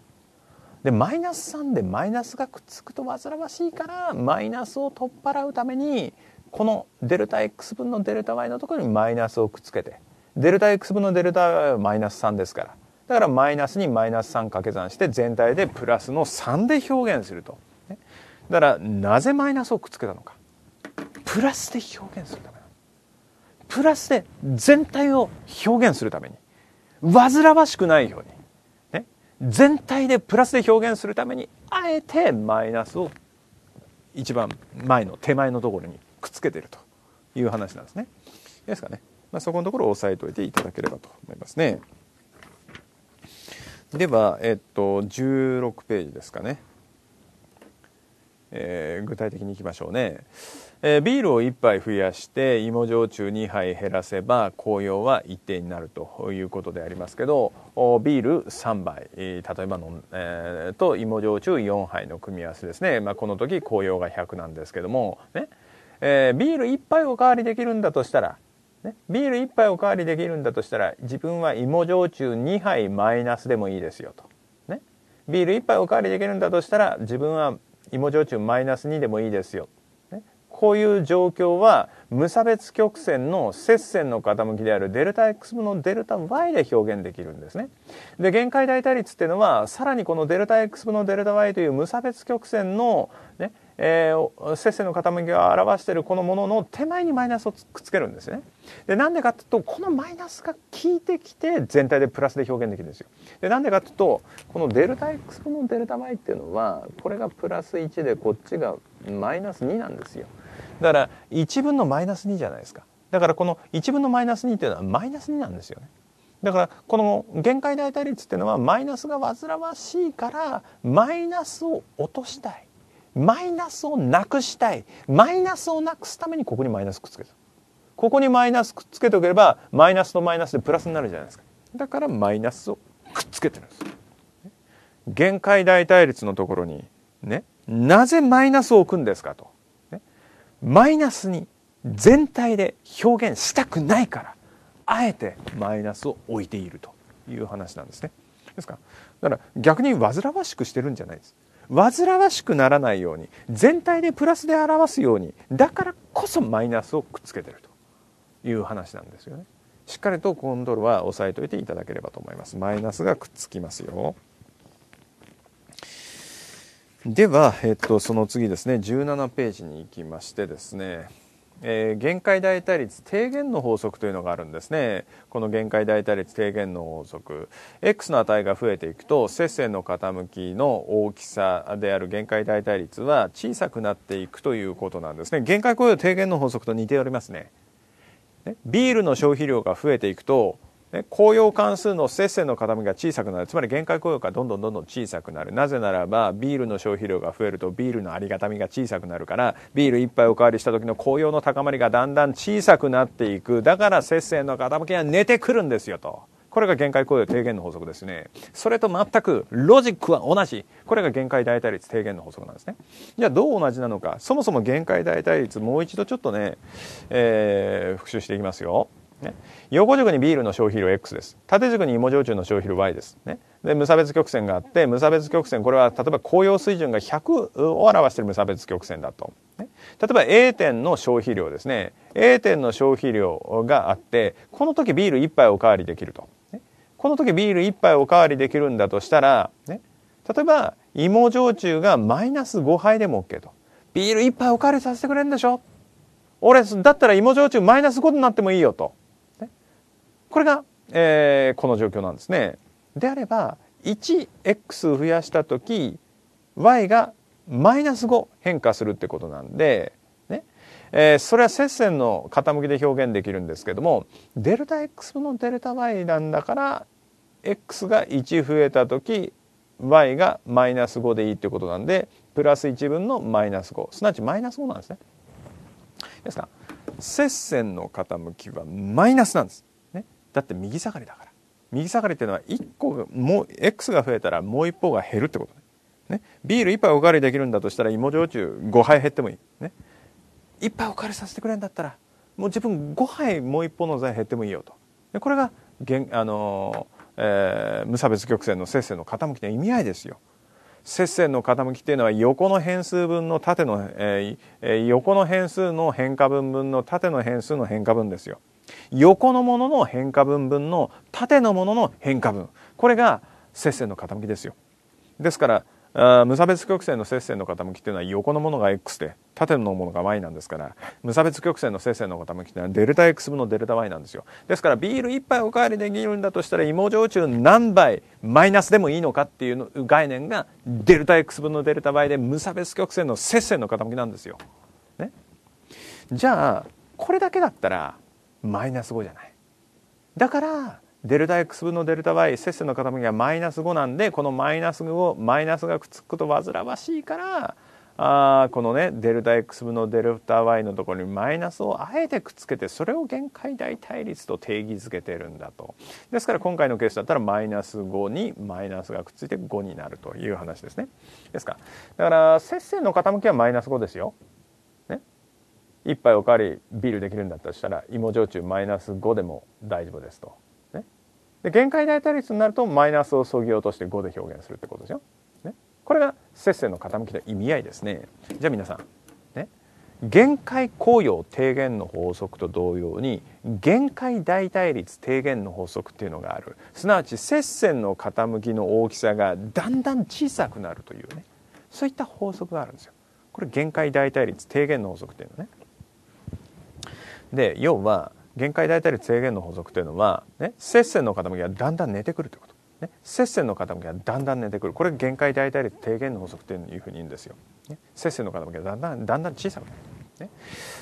でマイナス3でマイナスがくっつくと煩わしいからマイナスを取っ払うためにこのデルタ x 分のデルタ y のところにマイナスをくっつけてデルタ x 分のデルタ y はマイナス3ですからだからマイナスにマイナス3掛け算して全体でプラスの3で表現すると。だからなぜマイナスをくっつけたのかプラスで表現するためプラスで全体を表現するために煩わしくないように全体でプラスで表現するためにあえてマイナスを一番前の手前のところにくっつけてるという話なんですね。ですかね。まあ、そこのところを押さえておいていただければと思いますね。では、えっと、16ページですかね。えー、具体的にいきましょうね。えー、ビールを1杯増やして芋焼酎2杯減らせば紅葉は一定になるということでありますけどビール3杯、えー、例えばの、えー、と芋焼酎4杯の組み合わせですね、まあ、この時紅葉が100なんですけども、ねえー、ビール1杯おかわりできるんだとしたら、ね、ビール1杯おかわりできるんだとしたら自分は芋焼酎2杯マイナスでもいいですよと。ね、ビール1杯おかわりできるんだとしたら自分は芋焼酎マイナス2でもいいですよ。こういう状況は無差別曲線の接線の傾きであるデルタ X 分のデルタ Y で表現できるんですね。で、限界代替率っていうのは、さらにこのデルタ X 分のデルタ Y という無差別曲線のね、えー、接線の傾きを表しているこのものの手前にマイナスをくっつけるんですね。で、なんでかっていうと、このマイナスが効いてきて全体でプラスで表現できるんですよ。で、なんでかっていうと、このデルタ X 分のデルタ Y っていうのは、これがプラス1でこっちがマイナス2なんですよ。だから1分のマイナス2じゃないですかだからこの1分のマイナス2っていうのはマイナス2なんですよねだからこの限界代替率っていうのはマイナスが煩わしいからマイナスを落としたいマイナスをなくしたいマイナスをなくすためにここにマイナスくっつけたここにマイナスくっつけておければマイナスとマイナスでプラスになるじゃないですかだからマイナスをくっつけてるんです限界代替率のところにねなぜマイナスを置くんですかとマイナスに全体で表現したくないからあえてマイナスを置いているという話なんですね。ですからだから逆に煩わしくしてるんじゃないです。煩わしくならないように全体でプラスで表すようにだからこそマイナスをくっつけてるという話なんですよね。しっかりとコントロールは押さえておいていただければと思います。マイナスがくっつきますよ。では、えっと、その次ですね17ページに行きましてですね、えー、限界代替率低減の法則というのがあるんですねこの限界代替率低減の法則 x の値が増えていくと接線の傾きの大きさである限界代替率は小さくなっていくということなんですね限界雇用低減の法則と似ておりますねビールの消費量が増えていくとね、雇用関数の節制の傾きが小さくなるつまり限界雇用がどんどんどんどん小さくなるなぜならばビールの消費量が増えるとビールのありがたみが小さくなるからビール1杯おかわりした時の雇用の高まりがだんだん小さくなっていくだから節制の傾きが寝てくるんですよと。これが限界雇用低減の法則ですね。それと全くロジックは同じ。これが限界代替率低減の法則なんですね。じゃあどう同じなのか。そもそも限界代替率もう一度ちょっとね、えー、復習していきますよ。ね、横軸にビールの消費量 X です縦軸に芋焼酎の消費量 Y です、ね、で無差別曲線があって無差別曲線これは例えば紅葉水準が100を表している無差別曲線だと、ね、例えば A 点の消費量ですね A 点の消費量があってこの時ビール1杯おかわりできると、ね、この時ビール1杯おかわりできるんだとしたら、ね、例えば芋焼酎がマイナス5杯でも OK とビール1杯おかわりさせてくれるんでしょ俺だったら芋焼酎マイナス5になってもいいよとこれが、えー、この状況なんですね。であれば 1x を増やした時 y がマイナス5変化するってことなんで、ねえー、それは接線の傾きで表現できるんですけどもデルタ x のデルタ y なんだから x が1増えた時 y がマイナス5でいいってことなんでプラス1分のマイナス5すなわちマイナス5なんですね。ですから接線の傾きはマイナスなんです。だって右下がりだから右下がりっていうのは1個もう X が増えたらもう一方が減るってことね、ね、ビール1杯おかわりできるんだとしたら芋焼酎5杯減ってもいいね1杯おかわりさせてくれんだったらもう自分5杯もう一方の剤減ってもいいよとでこれがあのーえー、無差別曲線の接線の傾きの意味合いですよ。接線の傾きっていうのは横の変数分の縦の、えー、横の変数の変化分分の縦の変数の変化分ですよ。横のものの変化分分の縦のものの変化分これが接線の傾きですよですから無差別曲線の接線の傾きっていうのは横のものが x で縦のものが y なんですから無差別曲線の接線の傾きっていうのはデルタ x 分のデルタ y なんですよですからビール1杯おかわりできるんだとしたら芋焼酎何杯マイナスでもいいのかっていう概念がデルタ x 分のデルタ y で無差別曲線の接線の傾きなんですよ。ね、じゃあこれだけだったらマイナス5じゃないだからデルタ X 分のデルタ Y 接線の傾きがマイナス5なんでこのマイナス5をマイナスがくっつくと煩わしいからあこのねデルタ X 分のデルタ Y のところにマイナスをあえてくっつけてそれを限界代替率と定義づけてるんだとですから今回のケースだったらマイナス5にマイナスがくっついて5になるという話ですねですかだから接線の傾きはマイナス5ですよ1杯おかわりビールできるんだったとしたら芋焼酎マイナス5でも大丈夫ですと。ね、で限界大体率になるとマイナスをそぎ落として5で表現するってことですよ。ね、これが節制の傾きの意味合いですね。じゃあ皆さん、ね、限界効用低減の法則と同様に限界代替率低減の法則っていうのがあるすなわち接線の傾きの大きさがだんだん小さくなるというねそういった法則があるんですよ。これ限界代替率低減の法則っていうのね。で要は限界大体率制限の法則というのは、ね、接線の傾きがだんだん寝てくるということ、ね、接線の傾きがだんだん寝てくるこれ限界大体率低減の法則というふうに言うんですよ。ね、接線の傾きがだんだんだんだん小さくなる、ね、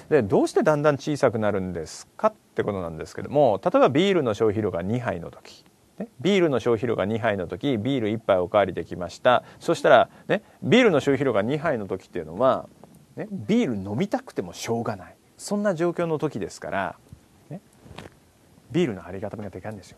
でどうしてだんだん小さくなるんですかってことなんですけども例えばビールの消費量が2杯の時ね、ビールの消費量が2杯の時ビール1杯おかわりできましたそしたら、ね、ビールの消費量が2杯の時っていうのは、ね、ビール飲みたくてもしょうがないそんな状況の時ですから、ね、ビールの張り固がでかいんですよ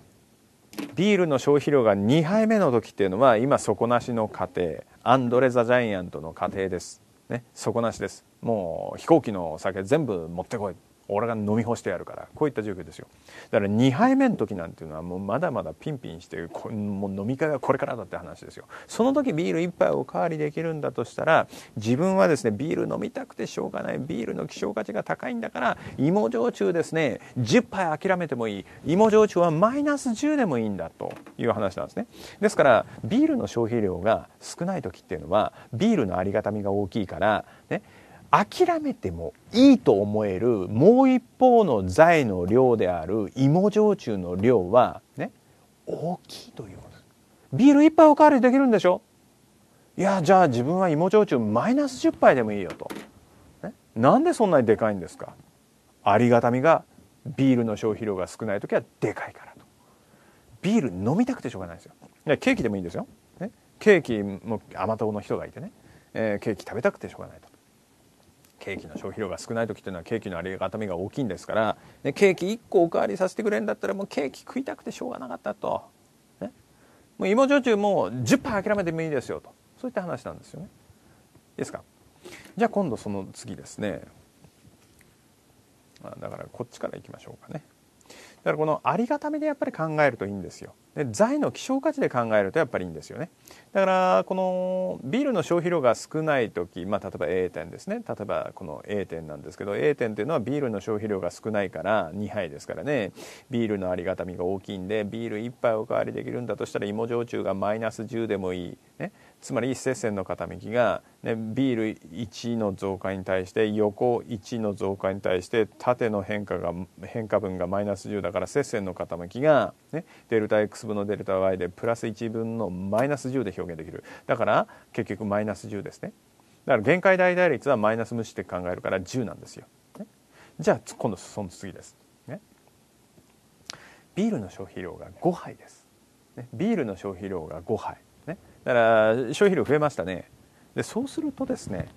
ビールの消費量が2杯目の時っていうのは今底なしの家庭アンドレ・ザ・ジャイアントの家庭です、ね、底なしですもう飛行機のお酒全部持ってこい俺が飲み干してやるからこういった状況ですよだから2杯目の時なんていうのはもうまだまだピンピンしてもう飲み会はこれからだって話ですよその時ビール1杯おかわりできるんだとしたら自分はですねビール飲みたくてしょうがないビールの希少価値が高いんだから芋焼酎ですね10杯諦めてもいい芋焼酎はマイナス10でもいいんだという話なんですねですからビールの消費量が少ない時っていうのはビールのありがたみが大きいからね諦めてもいいと思えるもう一方の財の量である芋焼酎の量はね大きいということビール一杯おかわりできるんでしょいやじゃあ自分は芋焼酎マイナス10杯でもいいよと、ね、なんでそんなにでかいんですかありがたみがビールの消費量が少ない時はでかいからとビール飲みたくてしょうがないですよケーキでもいいんですよ、ね、ケーキも甘党の人がいてね、えー、ケーキ食べたくてしょうがないとケーキの消費量が少ない時っていうのはケーキのありがたみが大きいんですから、でケーキ1個おかわりさせてくれるんだったらもうケーキ食いたくてしょうがなかったと、ね、もう芋焼酎も10杯諦めてもいいですよとそういった話なんですよねいいですかじゃあ今度その次ですねだからこっちからいきましょうかねだからこのありがたみでやっぱり考えるといいんですよで財の希少価値で考えるとやっぱりいいんですよねだからこのビールの消費量が少ない時、まあ、例えば A 店ですね例えばこの A 店なんですけど A 店っていうのはビールの消費量が少ないから2杯ですからねビールのありがたみが大きいんでビール1杯おかわりできるんだとしたら芋焼酎がマイナス10でもいい、ね、つまり接線の傾きが、ね、ビール1の増加に対して横1の増加に対して縦の変化が変化分がマイナス10だから接線の傾きが、ね、デルタ x 分のデルタ y でプラス1分のマイナス10で表現できるだから結局マイナス10ですねだから限界大対率はマイナス無視って考えるから10なんですよ、ね、じゃあ今度その次です、ね、ビールの消費量が5杯です、ね、ビールの消費量が5杯だから消費量増えましたねでそうするとですね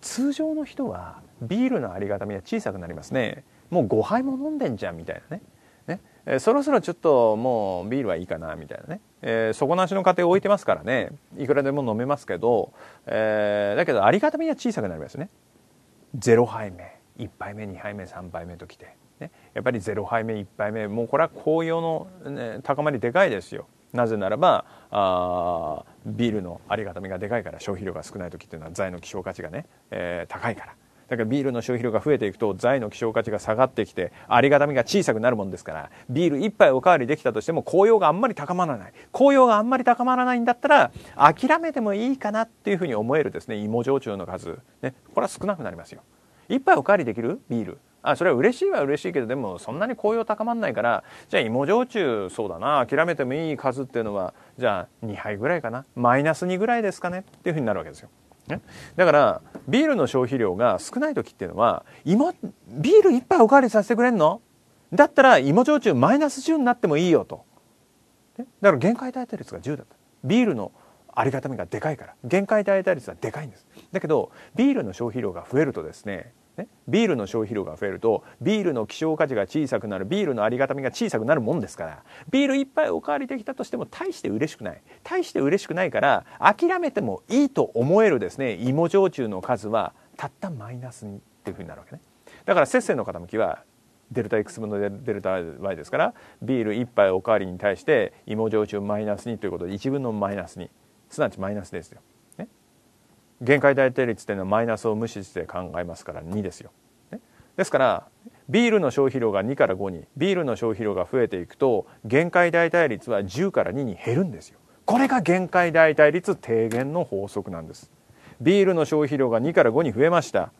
通常の人はビールのありがたみは小さくなりますねもう5杯も飲んでんじゃんみたいなねね、えそろそろちょっともうビールはいいかなみたいなね、えー、底なしの家庭を置いてますからねいくらでも飲めますけど、えー、だけどありがたみは小さくなりますね0杯目1杯目2杯目3杯目ときて、ね、やっぱり0杯目1杯目もうこれは紅葉の、ね、高まりでかいですよなぜならばあビールのありがたみがでかいから消費量が少ない時っていうのは財の希少価値がね、えー、高いからだからビールの消費量が増えていくと財の希少価値が下がってきてありがたみが小さくなるもんですからビール1杯おかわりできたとしても紅葉があんまり高まらない紅葉があんまり高まらないんだったら諦めてもいいかなっていうふうに思えるですね芋焼酎の数、ね、これは少なくなりますよ。1杯おかわりできるビールあそれは嬉しいは嬉しいけどでもそんなに紅葉高まんないからじゃあ芋焼酎そうだな諦めてもいい数っていうのはじゃあ2杯ぐらいかなマイナス2ぐらいですかねっていうふうになるわけですよ。ね、だからビールの消費量が少ない時っていうのは芋ビール1杯おかわりさせてくれんのだったら芋焼酎マイナス10になってもいいよと。ね、だから限界耐え率が10だった。ビールのありがたみがでかいから限界耐え率はでかいんです。だけどビールの消費量が増えるとですねね、ビールの消費量が増えるとビールの希少価値が小さくなるビールのありがたみが小さくなるもんですからビール1杯おかわりできたとしても大して嬉しくない大して嬉しくないから諦めてもいいと思えるですね芋焼酎の数はたったマイナスにっていうふうになるわけねだからせっせの傾きはデルタ X 分のデルタ Y ですからビール1杯おかわりに対して芋焼酎マイナス2ということで1分のマイナス2すなわちマイナスですよ限界大定率というのはマイナスを無視して考えますから2ですよ。ですからビールの消費量が2から5にビールの消費量が増えていくと限界代替率は10から2に減るんですよこれが限界代替率低減の法則なんですビールの消費量が2から5に増えました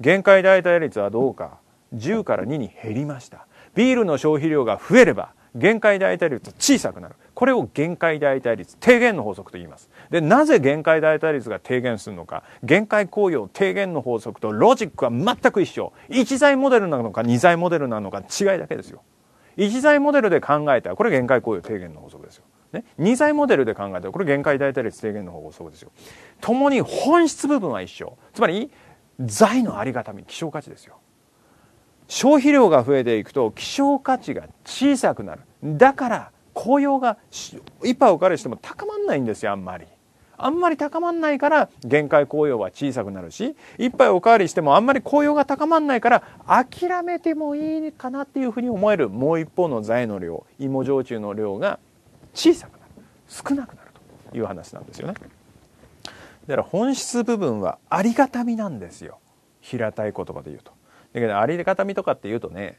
限界代替率はどうか10から2に減りましたビールの消費量が増えれば限界代替率小さくなるこれを限界代替率低減の法則と言いますでなぜ限界代替率が低減するのか限界効用低減の法則とロジックは全く一緒一材モデルなのか二材モデルなのか違いだけですよ一材モデルで考えたらこれ限界効用低減の法則ですよね、2材モデルで考えたらこれ限界代替率低減の法則ですよ。ともに本質部分は一緒つまり財のありがたみ希少価値ですよ。消費量が増えていくと希少価値が小さくなるだから紅葉が一杯おかれしても高まんないんですよあんまり。あんまり高まんないから限界紅葉は小さくなるし一杯おかわりしてもあんまり紅葉が高まんないから諦めてもいいかなっていうふうに思えるもう一方の材の量芋焼酎の量が小さくなる少なくなるという話なんですよね。だから本質部分はありがたみなんですよ平たい言葉で言うと。だけどありがたみとかっていうとね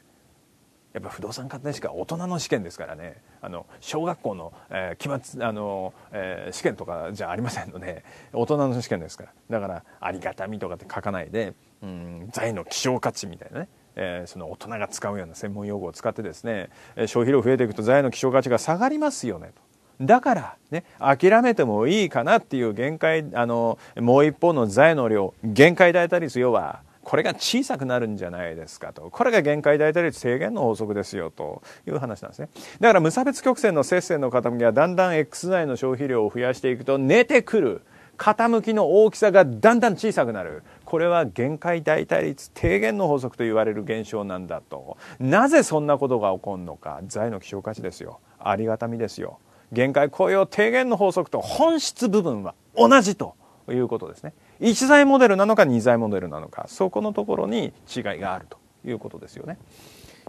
やっぱ不動産鑑定士か大人の試験ですからねあの小学校の、えー、期末あの、えー、試験とかじゃありませんので大人の試験ですからだからありがたみとかって書かないでうん財の希少価値みたいなねえー、その大人が使うような専門用語を使ってですね消費量増えていくと財の希少価値が下がりますよねとだから、ね、諦めてもいいかなっていう限界あのもう一方の財の量限界大体です要はこれが小さくなるんじゃないですかとこれが限界大体率制限の法則ですよという話なんですねだから無差別曲線の接線の傾きはだんだん X 内の消費量を増やしていくと寝てくる傾きの大きさがだんだん小さくなるこれは限界代替率低減の法則と言われる現象なんだとなぜそんなことが起こるのか財の希少価値ですよありがたみですよ限界雇用低減の法則と本質部分は同じということですね1材モデルなのか2材モデルなのかそこのところに違いがあるということですよね。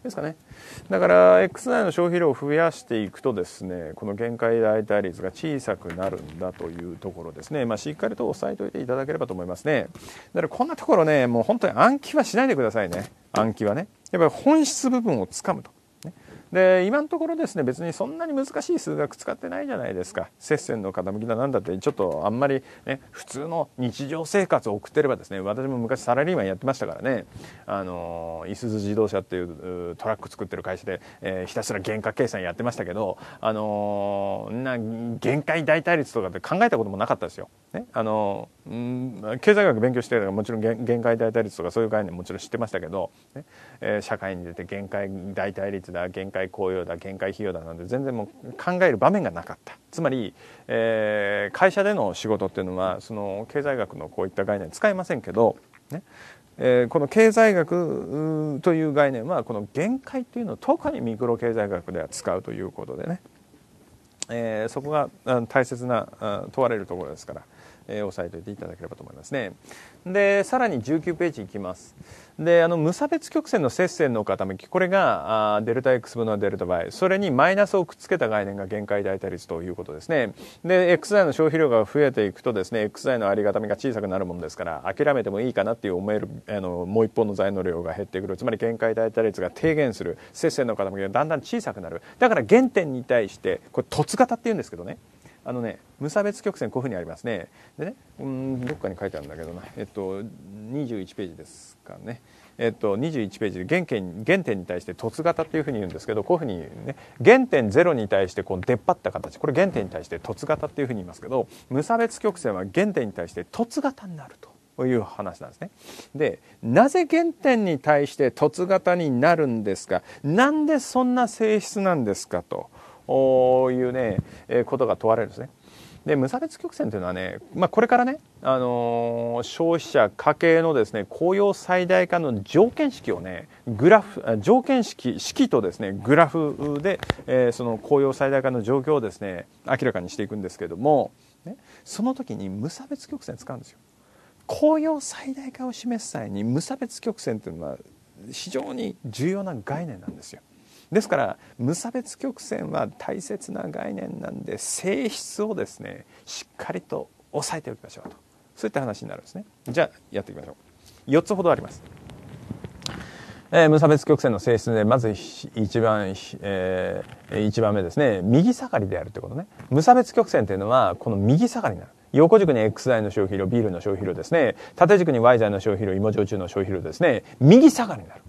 ですかね。だから X 内の消費量を増やしていくとですね、この限界代替率が小さくなるんだというところですね。まあ、しっかりと押さえておいていただければと思いますね。だからこんなところね、もう本当に暗記はしないでくださいね。暗記はね。やっぱり本質部分をつかむと。で今のところですね別にそんなに難しい数学使ってないじゃないですか接戦の傾きだなんだってちょっとあんまり、ね、普通の日常生活を送ってればですね私も昔サラリーマンやってましたからねあのいすゞ自動車っていうトラック作ってる会社で、えー、ひたすら原価計算やってましたけどあのな限界代替率とかって考えたこともなかったですよ。ね、あのうん経済学勉強してるからもちろん限界代替率とかそういう概念もちろん知ってましたけど、ねえー、社会に出て限界代替率だ限界外交用だ限界費用だなんて全然もう考える場面がなかったつまり、えー、会社での仕事っていうのはその経済学のこういった概念使いませんけど、ねえー、この経済学という概念はこの限界というのを特にミクロ経済学では使うということでね、えー、そこが大切な問われるところですから。えー、押さえておいていただければと思いますね。で、さらに19ページいきます。で、あの、無差別曲線の接線の傾き、これが、あデルタ X 分のデルタ Y、それにマイナスをくっつけた概念が限界代替率ということですね。で、x 剤の消費量が増えていくとですね、x 剤のありがたみが小さくなるものですから、諦めてもいいかなっていう思える、あの、もう一方の剤の量が減ってくる。つまり限界代替率が低減する。接線の傾きがだんだん小さくなる。だから原点に対して、これ、凸型って言うんですけどね。あのね、無差別曲線こういうふうにありますね。でね、うん、どっかに書いてあるんだけどな。えっと、21ページですかね。えっと、21ページで原点原点に対して凸型っていうふうに言うんですけどこういうふうにね原点0に対してこう出っ張った形これ原点に対して凸型っていうふうに言いますけど無差別曲線は原点に対して凸型になるという話なんですね。でなぜ原点に対して凸型になるんですかなんでそんな性質なんですかと。ういうね、えことが問われるんですね。で無差別曲線というのはね、まあ、これからね、あのー、消費者家計のですね雇用最大化の条件式をねグラフ条件式式とですねグラフで、えー、その雇用最大化の状況をですね明らかにしていくんですけども、ね、その時に無差別曲線使うんですよ。雇用最大化を示す際に無差別曲線というのは非常に重要な概念なんですよ。ですから無差別曲線は大切な概念なんで性質をですねしっかりと押さえておきましょうとそういった話になるんですねじゃあやっていきましょう4つほどあります、えー、無差別曲線の性質でまず1番、えー、一番目ですね右下がりであるということね無差別曲線というのはこの右下がりになる横軸に XI の消費量ビールの消費量ですね縦軸に YI の消費量芋焼酎の消費量ですね右下がりになる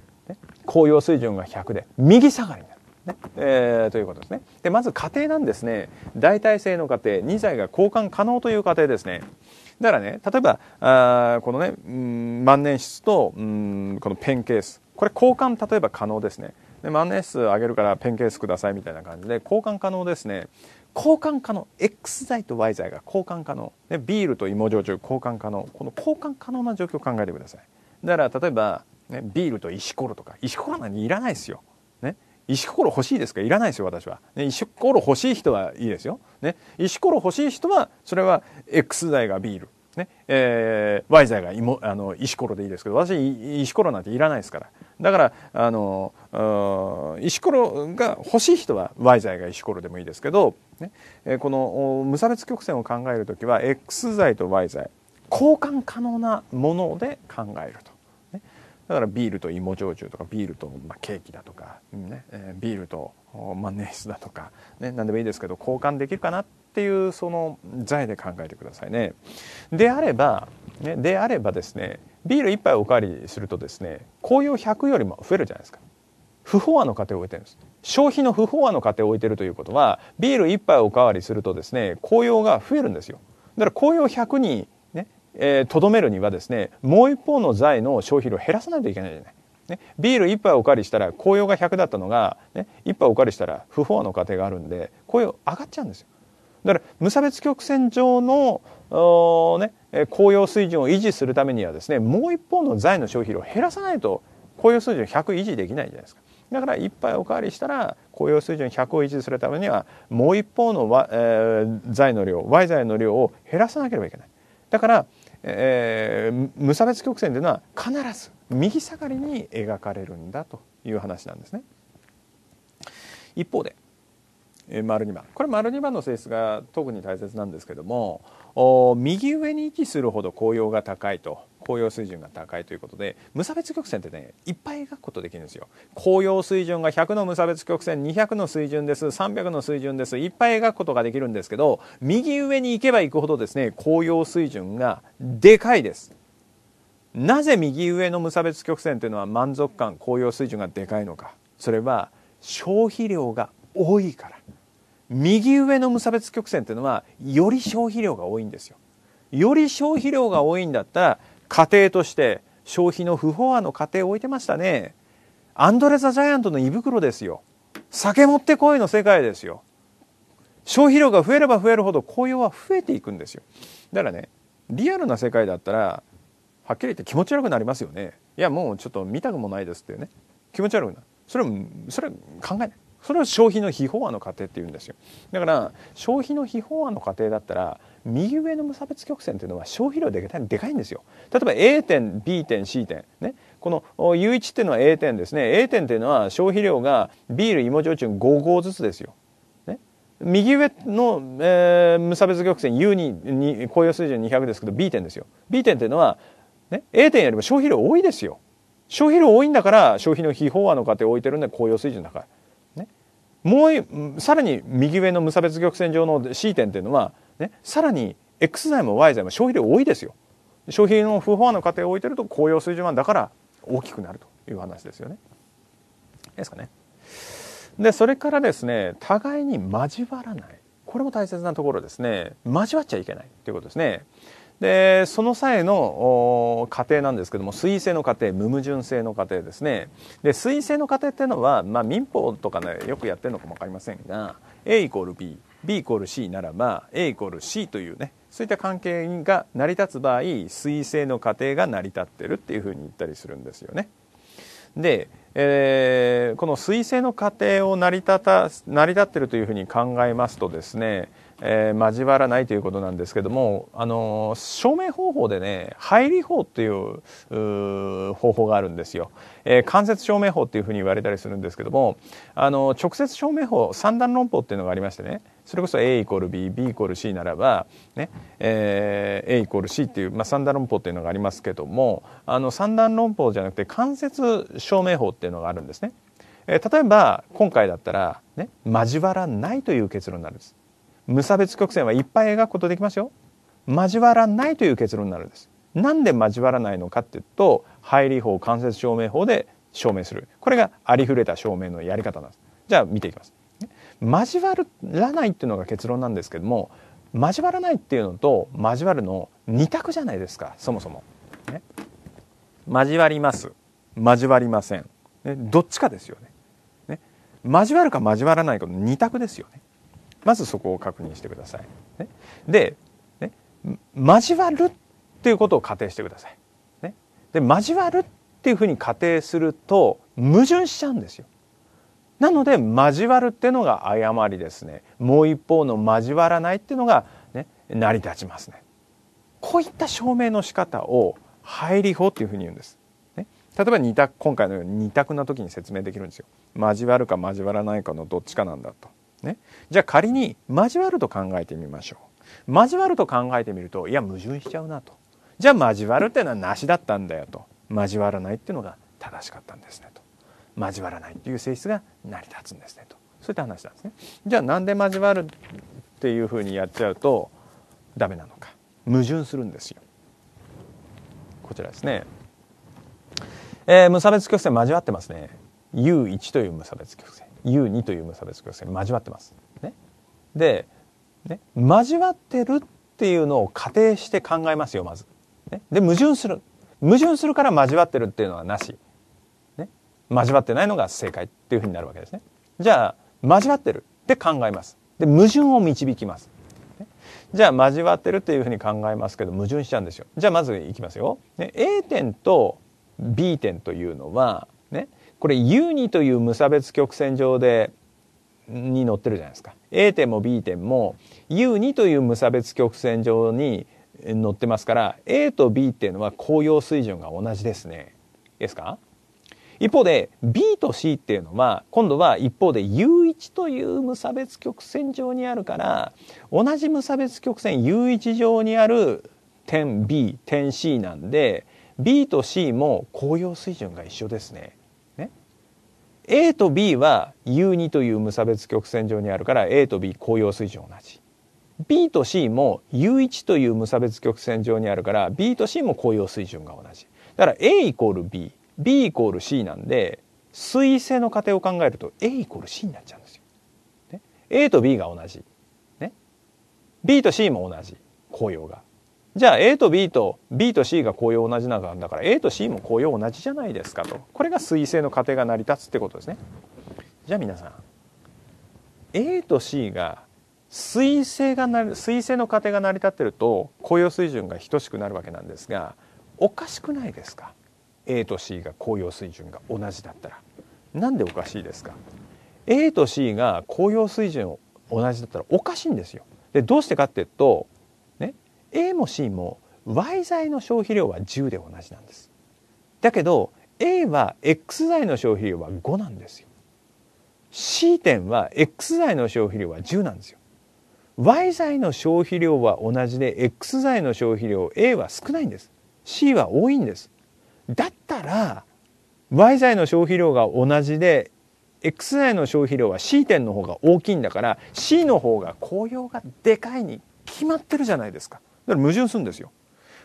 紅葉水準が100で、右下がりになる。ねえー、ということですね。で、まず家庭なんですね。代替性の家庭、2剤が交換可能という家庭ですね。だからね、例えば、あこのね、うん、万年筆と、うん、このペンケース。これ交換、例えば可能ですね。で、万年筆あげるからペンケースくださいみたいな感じで、交換可能ですね。交換可能。X 剤と Y 剤が交換可能。で、ビールと芋焼酎交換可能。この交換可能な状況を考えてください。だから、例えば、ね、ビールと石ころとか石ころなんにいらないですよ。ね、石ころ欲しいですかいらないですよ私は、ね、石ころ欲しい人はいいですよ、ね、石ころ欲しい人はそれは X 剤がビール、ねえー、Y 剤がいもあの石ころでいいですけど私石ころなんていらないですからだからあの石ころが欲しい人は Y 剤が石ころでもいいですけど、ねこの無差別曲線を考える時は X 剤と Y 剤交換可能なもので考えると。だからビールと芋焼酎とかビールと、まケーキだとか、ねえビールと万年筆だとか、ね、何でもいいですけど交換できるかなっていうその材で考えてくださいね。であれば、ね、であればですねビール1杯おかわりするとですね紅葉100よりも増えるじゃないですか。不飽和の過程を終えてるんです。消費の不飽和の過程を終えてるということはビール1杯おかわりするとですね紅葉が増えるんですよ。だから紅葉100にえと、ー、どめるにはですねもう一方の財の消費量を減らさないといけないじゃない。ね、ビール1杯お借りしたら紅用が100だったのが、ね、1杯お借りしたら不法の家庭があるんで紅葉上がっちゃうんですよ。だから無差別曲線上の、ね、紅用水準を維持するためにはですねもう一方の財の消費量を減らさないと紅用水準100維持できないじゃないですか。だから1杯お借りしたら雇用水準100を維持するためにはもう一方の、えー、財の量 Y 財の量を減らさなければいけないだからえー、無差別曲線というのは必ず右下がりに描かれるんだという話なんですね。一方で、えー、丸2番これ丸2番の性質が特に大切なんですけども右上に位置するほど紅葉が高いと紅葉水準が高いということで無差別曲線ってねいっぱい描くことできるんですよ紅葉水準が100の無差別曲線200の水準です300の水準ですいっぱい描くことができるんですけど右上に行けば行くほどですね紅葉水準がでかいですなぜ右上の無差別曲線というのは満足感紅葉水準がでかいのかそれは消費量が多いから右上の無差別曲線というのはより消費量が多いんですよより消費量が多いんだったら家庭として消費の不法案の家庭を置いてましたねアンドレ・ザ・ジャイアントの胃袋ですよ酒持ってこいの世界ですよ消費量が増えれば増えるほど紅用は増えていくんですよだからねリアルな世界だったらはっきり言って気持ち悪くなりますよねいやもうちょっと見たくもないですってね気持ち悪くなるそれそれ考えないそれを消費の非法案の過程って言うんですよだから消費の非法案の過程だったら右上の無差別曲線っていうのは消費量ででかいんですよ例えば A 点 B 点 C 点ねこの U1 っていうのは A 点ですね A 点っていうのは消費量がビール芋焼酎5合ずつですよ右上の、えー、無差別曲線 U にに雇用水準200ですけど B 点ですよ B 点っていうのは、ね、A 点よりも消費量多いですよ消費量多いんだから消費の非飽和の過程を置いてるんで雇用水準高いもうさらに右上の無差別曲線上の C 点っていうのは、ね、さらに X 剤も Y 剤も消費量多いですよ消費の不法の過程を置いてると紅用水準はだから大きくなるという話ですよねですかねでそれからですね互いに交わらないこれも大切なところですね交わっちゃいけないということですねでその際の過程なんですけども水性の過程無矛盾性の過程ですねで水性の過程っていうのは、まあ、民法とかねよくやってるのかも分かりませんが A イコール B B イコール C ならば A イコール C というねそういった関係が成り立つ場合水性の過程が成り立ってるっていうふうに言ったりするんですよね。で、えー、この水性の過程を成り立た成り立ってるというふうに考えますとですねえー、交わらないということなんですけども、あの証明方法でね、入り法っていう方法があるんですよ。えー、間接証明法っていうふうに言われたりするんですけども、あの直接証明法、三段論法っていうのがありましてね、それこそ A イコール B、B イコール C ならば、ね、えー、A イコール C っていう、まあ、三段論法っていうのがありますけども、あの三段論法じゃなくて間接証明法っていうのがあるんですね。えー、例えば、今回だったら、ね、交わらないという結論になるんです。無差別曲線はいっぱい描くことできますよ。交わらないという結論になるんです。なんで交わらないのかっていうと、配理法、間接証明法で証明する。これがありふれた証明のやり方なんです。じゃあ見ていきます。交わらないっていうのが結論なんですけども、交わらないっていうのと交わるの二択じゃないですか、そもそも。ね、交わります。交わりません。ね、どっちかですよねね。交わるか交わらないかの2択ですよね。まずそこを確認してください。ね、で、ね、交わるっていうことを仮定してください。ね、で交わるっていうふうに仮定すると矛盾しちゃうんですよ。なので交わるっていうのが誤りですね。もう一方の交わらないっていうのが、ね、成り立ちますね。こういった証明の仕方を入り法っていうふうに言うんです。ね、例えば二択今回のように二択な時に説明できるんですよ。交わるか交わらないかのどっちかなんだと。ね、じゃあ仮に交わると考えてみましょう交わると考えてみるといや矛盾しちゃうなとじゃあ交わるっていうのはなしだったんだよと交わらないっていうのが正しかったんですねと交わらないっていう性質が成り立つんですねとそういった話なんですね。じゃあなんで交わるっていうふうにやっちゃうとダメなのか矛盾するんですよ。こちらですね。えー、無差別曲線交わってますね。U1 という無差別曲線。U2 という無差別曲線交わってます。ね、で、ね、交わってるっていうのを仮定して考えますよまず。ね、で矛盾する矛盾するから交わってるっていうのはなし、ね、交わってないのが正解っていうふうになるわけですね。じゃあ交わってるって考えます。で矛盾を導きます。じゃあ交わってるっていうふうに考えますけど矛盾しちゃうんですよ。じゃあまずいきますよ。ね、A 点と B 点というのはこれ U2 という無差別曲線上でに乗ってるじゃないですか A 点も B 点も U2 という無差別曲線上に載ってますから A と B っていうのは紅葉水準が同じですね。ですか一方で B と C っていうのは今度は一方で U1 という無差別曲線上にあるから同じ無差別曲線 U1 上にある点 B 点 C なんで B と C も紅葉水準が一緒ですね。A と B は U2 という無差別曲線上にあるから A と B 紅葉水準同じ。B と C も U1 という無差別曲線上にあるから B と C も紅葉水準が同じ。だから A イコール B、B イコール C なんで、水性の過程を考えると A イコール C になっちゃうんですよ。ね、A と B が同じ。ね、B と C も同じ。紅葉が。じゃあ A と B と B と C が紅葉同じなんだから A と C も紅葉同じじゃないですかとこれが水星の過程が成り立つってことですねじゃあ皆さん A と C が水星がな水星の過程が成り立ってると紅葉水準が等しくなるわけなんですがおかしくないですか A と C が紅葉水準が同じだったらなんでおかしいですか A と C が紅葉水準同じだったらおかしいんですよでどうしてかっていうと A も C も Y 剤の消費量は10で同じなんですだけど A は X 剤の消費量は5なんですよ C 点は X 剤の消費量は10なんですよ Y 剤の消費量は同じで X 剤の消費量 A は少ないんです C は多いんですだったら Y 剤の消費量が同じで X 剤の消費量は C 点の方が大きいんだから C の方が効用がでかいに決まってるじゃないですか。だから矛盾するんですよ。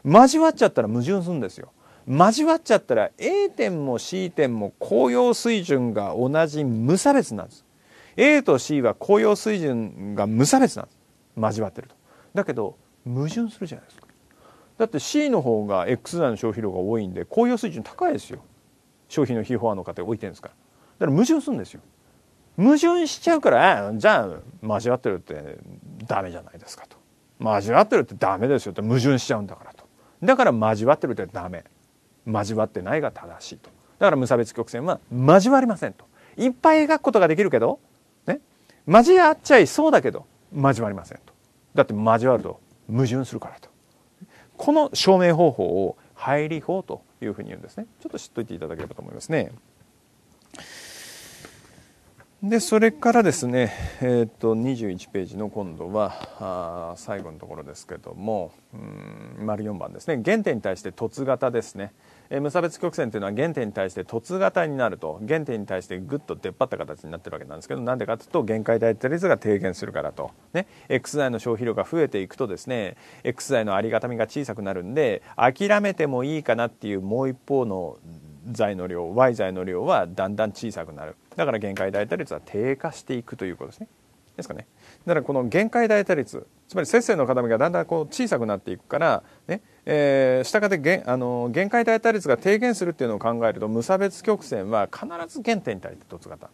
交わっちゃったら矛盾するんですよ。交わっちゃったら A 点も C 点も紅葉水準が同じ無差別なんです。A と C は紅葉水準が無差別なんです。交わってると。だけど矛盾するじゃないですか。だって C の方が X 台の消費量が多いんで紅葉水準高いですよ。消費の非フォアの方置いてるんですから。だから矛盾するんですよ。矛盾しちゃうから、じゃあ交わってるってダメじゃないですかと。交わってるってダメですよって矛盾しちゃうんだからとだから交わってるってダメ交わってないが正しいとだから無差別曲線は交わりませんといっぱい描くことができるけどね交わっちゃいそうだけど交わりませんとだって交わると矛盾するからとこの証明方法を「入り法」というふうに言うんですねちょっと知っといていただければと思いますね。でそれからですね、えーと、21ページの今度は最後のところですけどもん丸4番ですね原点に対して凸型ですね、えー、無差別曲線というのは原点に対して凸型になると原点に対してぐっと出っ張った形になってるわけなんですけどなんでかというと限界大体率が低減するからと、ね、XI の消費量が増えていくとですね XI のありがたみが小さくなるんで諦めてもいいかなっていうもう一方の財の量 Y 財の量はだんだん小さくなる。だから限界代替率は低下していくということですね。ですかね。だからこの限界代替率、つまり節制の傾きがだんだんこう小さくなっていくから、ね、えー、したがてあの限界代替率が低減するっていうのを考えると、無差別曲線は必ず原点に対して凸型。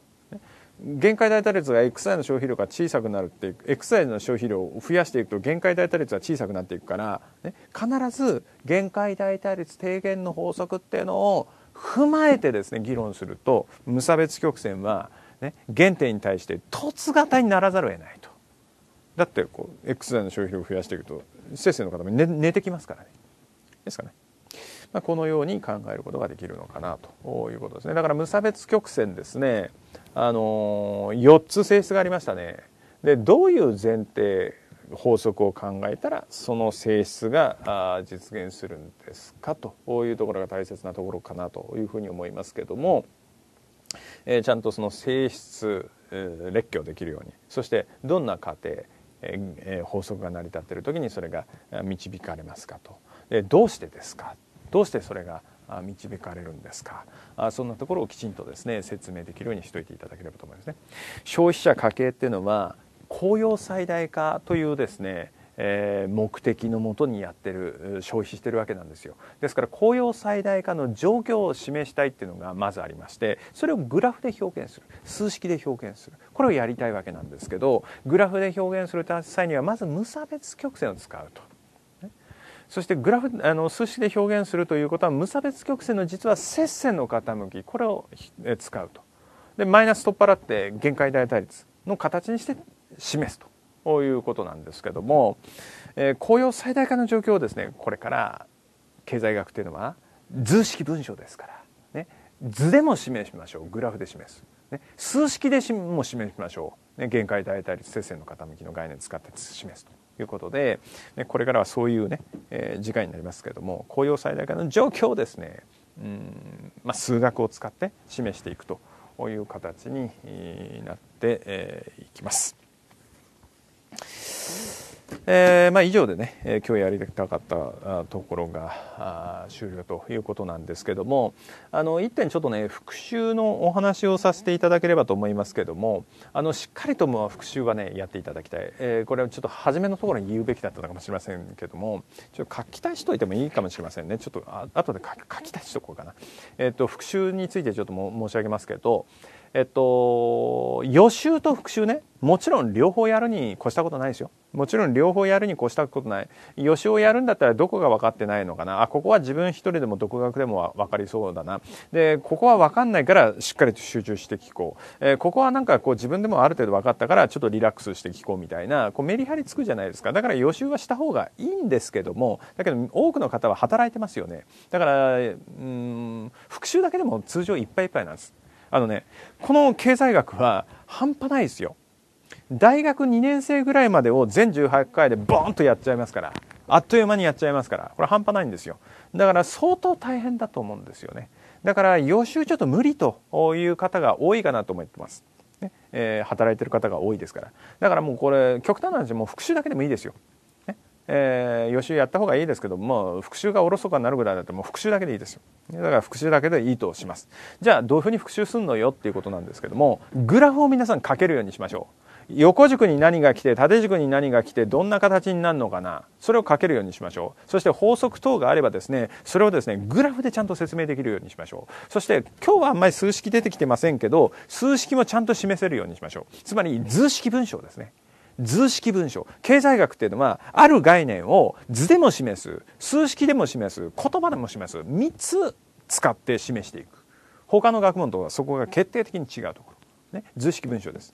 限界代替率が XI の消費量が小さくなるっていう XI の消費量を増やしていくと限界代替率は小さくなっていくから、ね、必ず限界代替率低減の法則っていうのを踏まえてですね議論すると無差別曲線は、ね、原点に対して凸型にならざるを得ないとだってこう X 剤の消費量を増やしていくと先生の方も寝寝てきますからねですかね、まあ、このように考えることができるのかなということですねだから無差別曲線ですねあのー、4つ性質がありましたねでどういう前提法則を考えたらその性質が実現するんですかというところが大切なところかなというふうに思いますけども、えー、ちゃんとその性質、えー、列挙できるようにそしてどんな過程、えー、法則が成り立っている時にそれが導かれますかとでどうしてですかどうしてそれが導かれるんですかそんなところをきちんとですね説明できるようにしておいていただければと思いますね。消費者家計っていうのは紅葉最大化というですねえー、目的のもとにやってる消費してるわけなんですよですから紅葉最大化の状況を示したいっていうのがまずありましてそれをグラフで表現する数式で表現するこれをやりたいわけなんですけどグラフで表現する際にはまず無差別曲線を使うと。そしてグラフあの数式で表現するということは無差別曲線の実は接線の傾きこれを使うとでマイナス取っ払って限界大対立の形にして示すということなんですけども、えー、雇用最大化の状況をですねこれから経済学というのは図式文章ですから、ね、図でも示しましょうグラフで示す、ね、数式でも示しましょう、ね、限界大対率接線の傾きの概念を使って示すと。いうことで、ね、これからはそういうね、えー、次回になりますけれども雇用最大化の状況をですねうんまあ、数学を使って示していくという形になっていきます。えー、まあ、以上でね、えー、今日やりたかったところが終了ということなんですけどもあの1点ちょっとね復習のお話をさせていただければと思いますけどもあのしっかりとも復習はねやっていただきたい、えー、これはちょっと初めのところに言うべきだったのかもしれませんけどもちょっと書き足しといてもいいかもしれませんねちょっとあ後で書き足しとこうかな、えーと、と復習についてちょっとも申し上げますけどえっと、予習と復習ね、もちろん両方やるに越したことないですよ。もちろん両方やるに越したことない。予習をやるんだったらどこが分かってないのかな。あ、ここは自分一人でも独学でも分かりそうだな。で、ここは分かんないからしっかりと集中して聞こう。えー、ここはなんかこう自分でもある程度分かったからちょっとリラックスして聞こうみたいな、こうメリハリつくじゃないですか。だから予習はした方がいいんですけども、だけど多くの方は働いてますよね。だから、うん、復習だけでも通常いっぱいいっぱいなんです。あのねこの経済学は半端ないですよ大学2年生ぐらいまでを全18回でボーンとやっちゃいますからあっという間にやっちゃいますからこれ半端ないんですよだから相当大変だと思うんですよねだから予習ちょっと無理という方が多いかなと思ってますねえー、働いてる方が多いですからだからもうこれ極端な話もう復習だけでもいいですよえー、予習やった方がいいですけども復習がおろそかになるぐらいだっら、もう復習だけでいいですよだから復習だけでいいとしますじゃあどういうふうに復習すんのよっていうことなんですけどもグラフを皆さん書けるようにしましょう横軸に何が来て縦軸に何が来てどんな形になるのかなそれを書けるようにしましょうそして法則等があればですねそれをですねグラフでちゃんと説明できるようにしましょうそして今日はあんまり数式出てきてませんけど数式もちゃんと示せるようにしましょうつまり図式文章ですね図式文章経済学っていうのはある概念を図でも示す数式でも示す言葉でも示す3つ使って示していく他の学問とはそこが決定的に違うところ、ね、図式文章です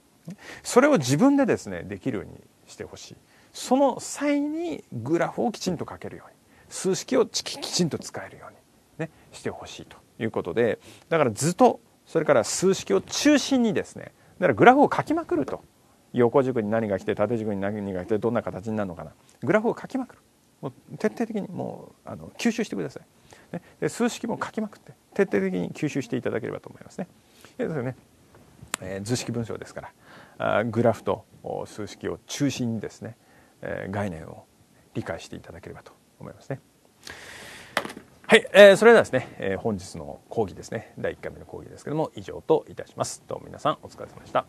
それを自分でですねできるようにしてほしいその際にグラフをきちんと書けるように数式をきちんと使えるように、ね、してほしいということでだから図とそれから数式を中心にですねだからグラフを書きまくると横軸に何が来て縦軸に何が来てどんな形になるのかなグラフを書きまくるもう徹底的にもうあの吸収してください、ね、で数式も書きまくって徹底的に吸収していただければと思いますね。ですよね、えー、図式文章ですからあグラフと数式を中心にですね、えー、概念を理解していただければと思いますね。はい、えー、それではですね、えー、本日の講義ですね、第1回目の講義ですけども、以上といたします。どうも皆さんお疲れ様でした。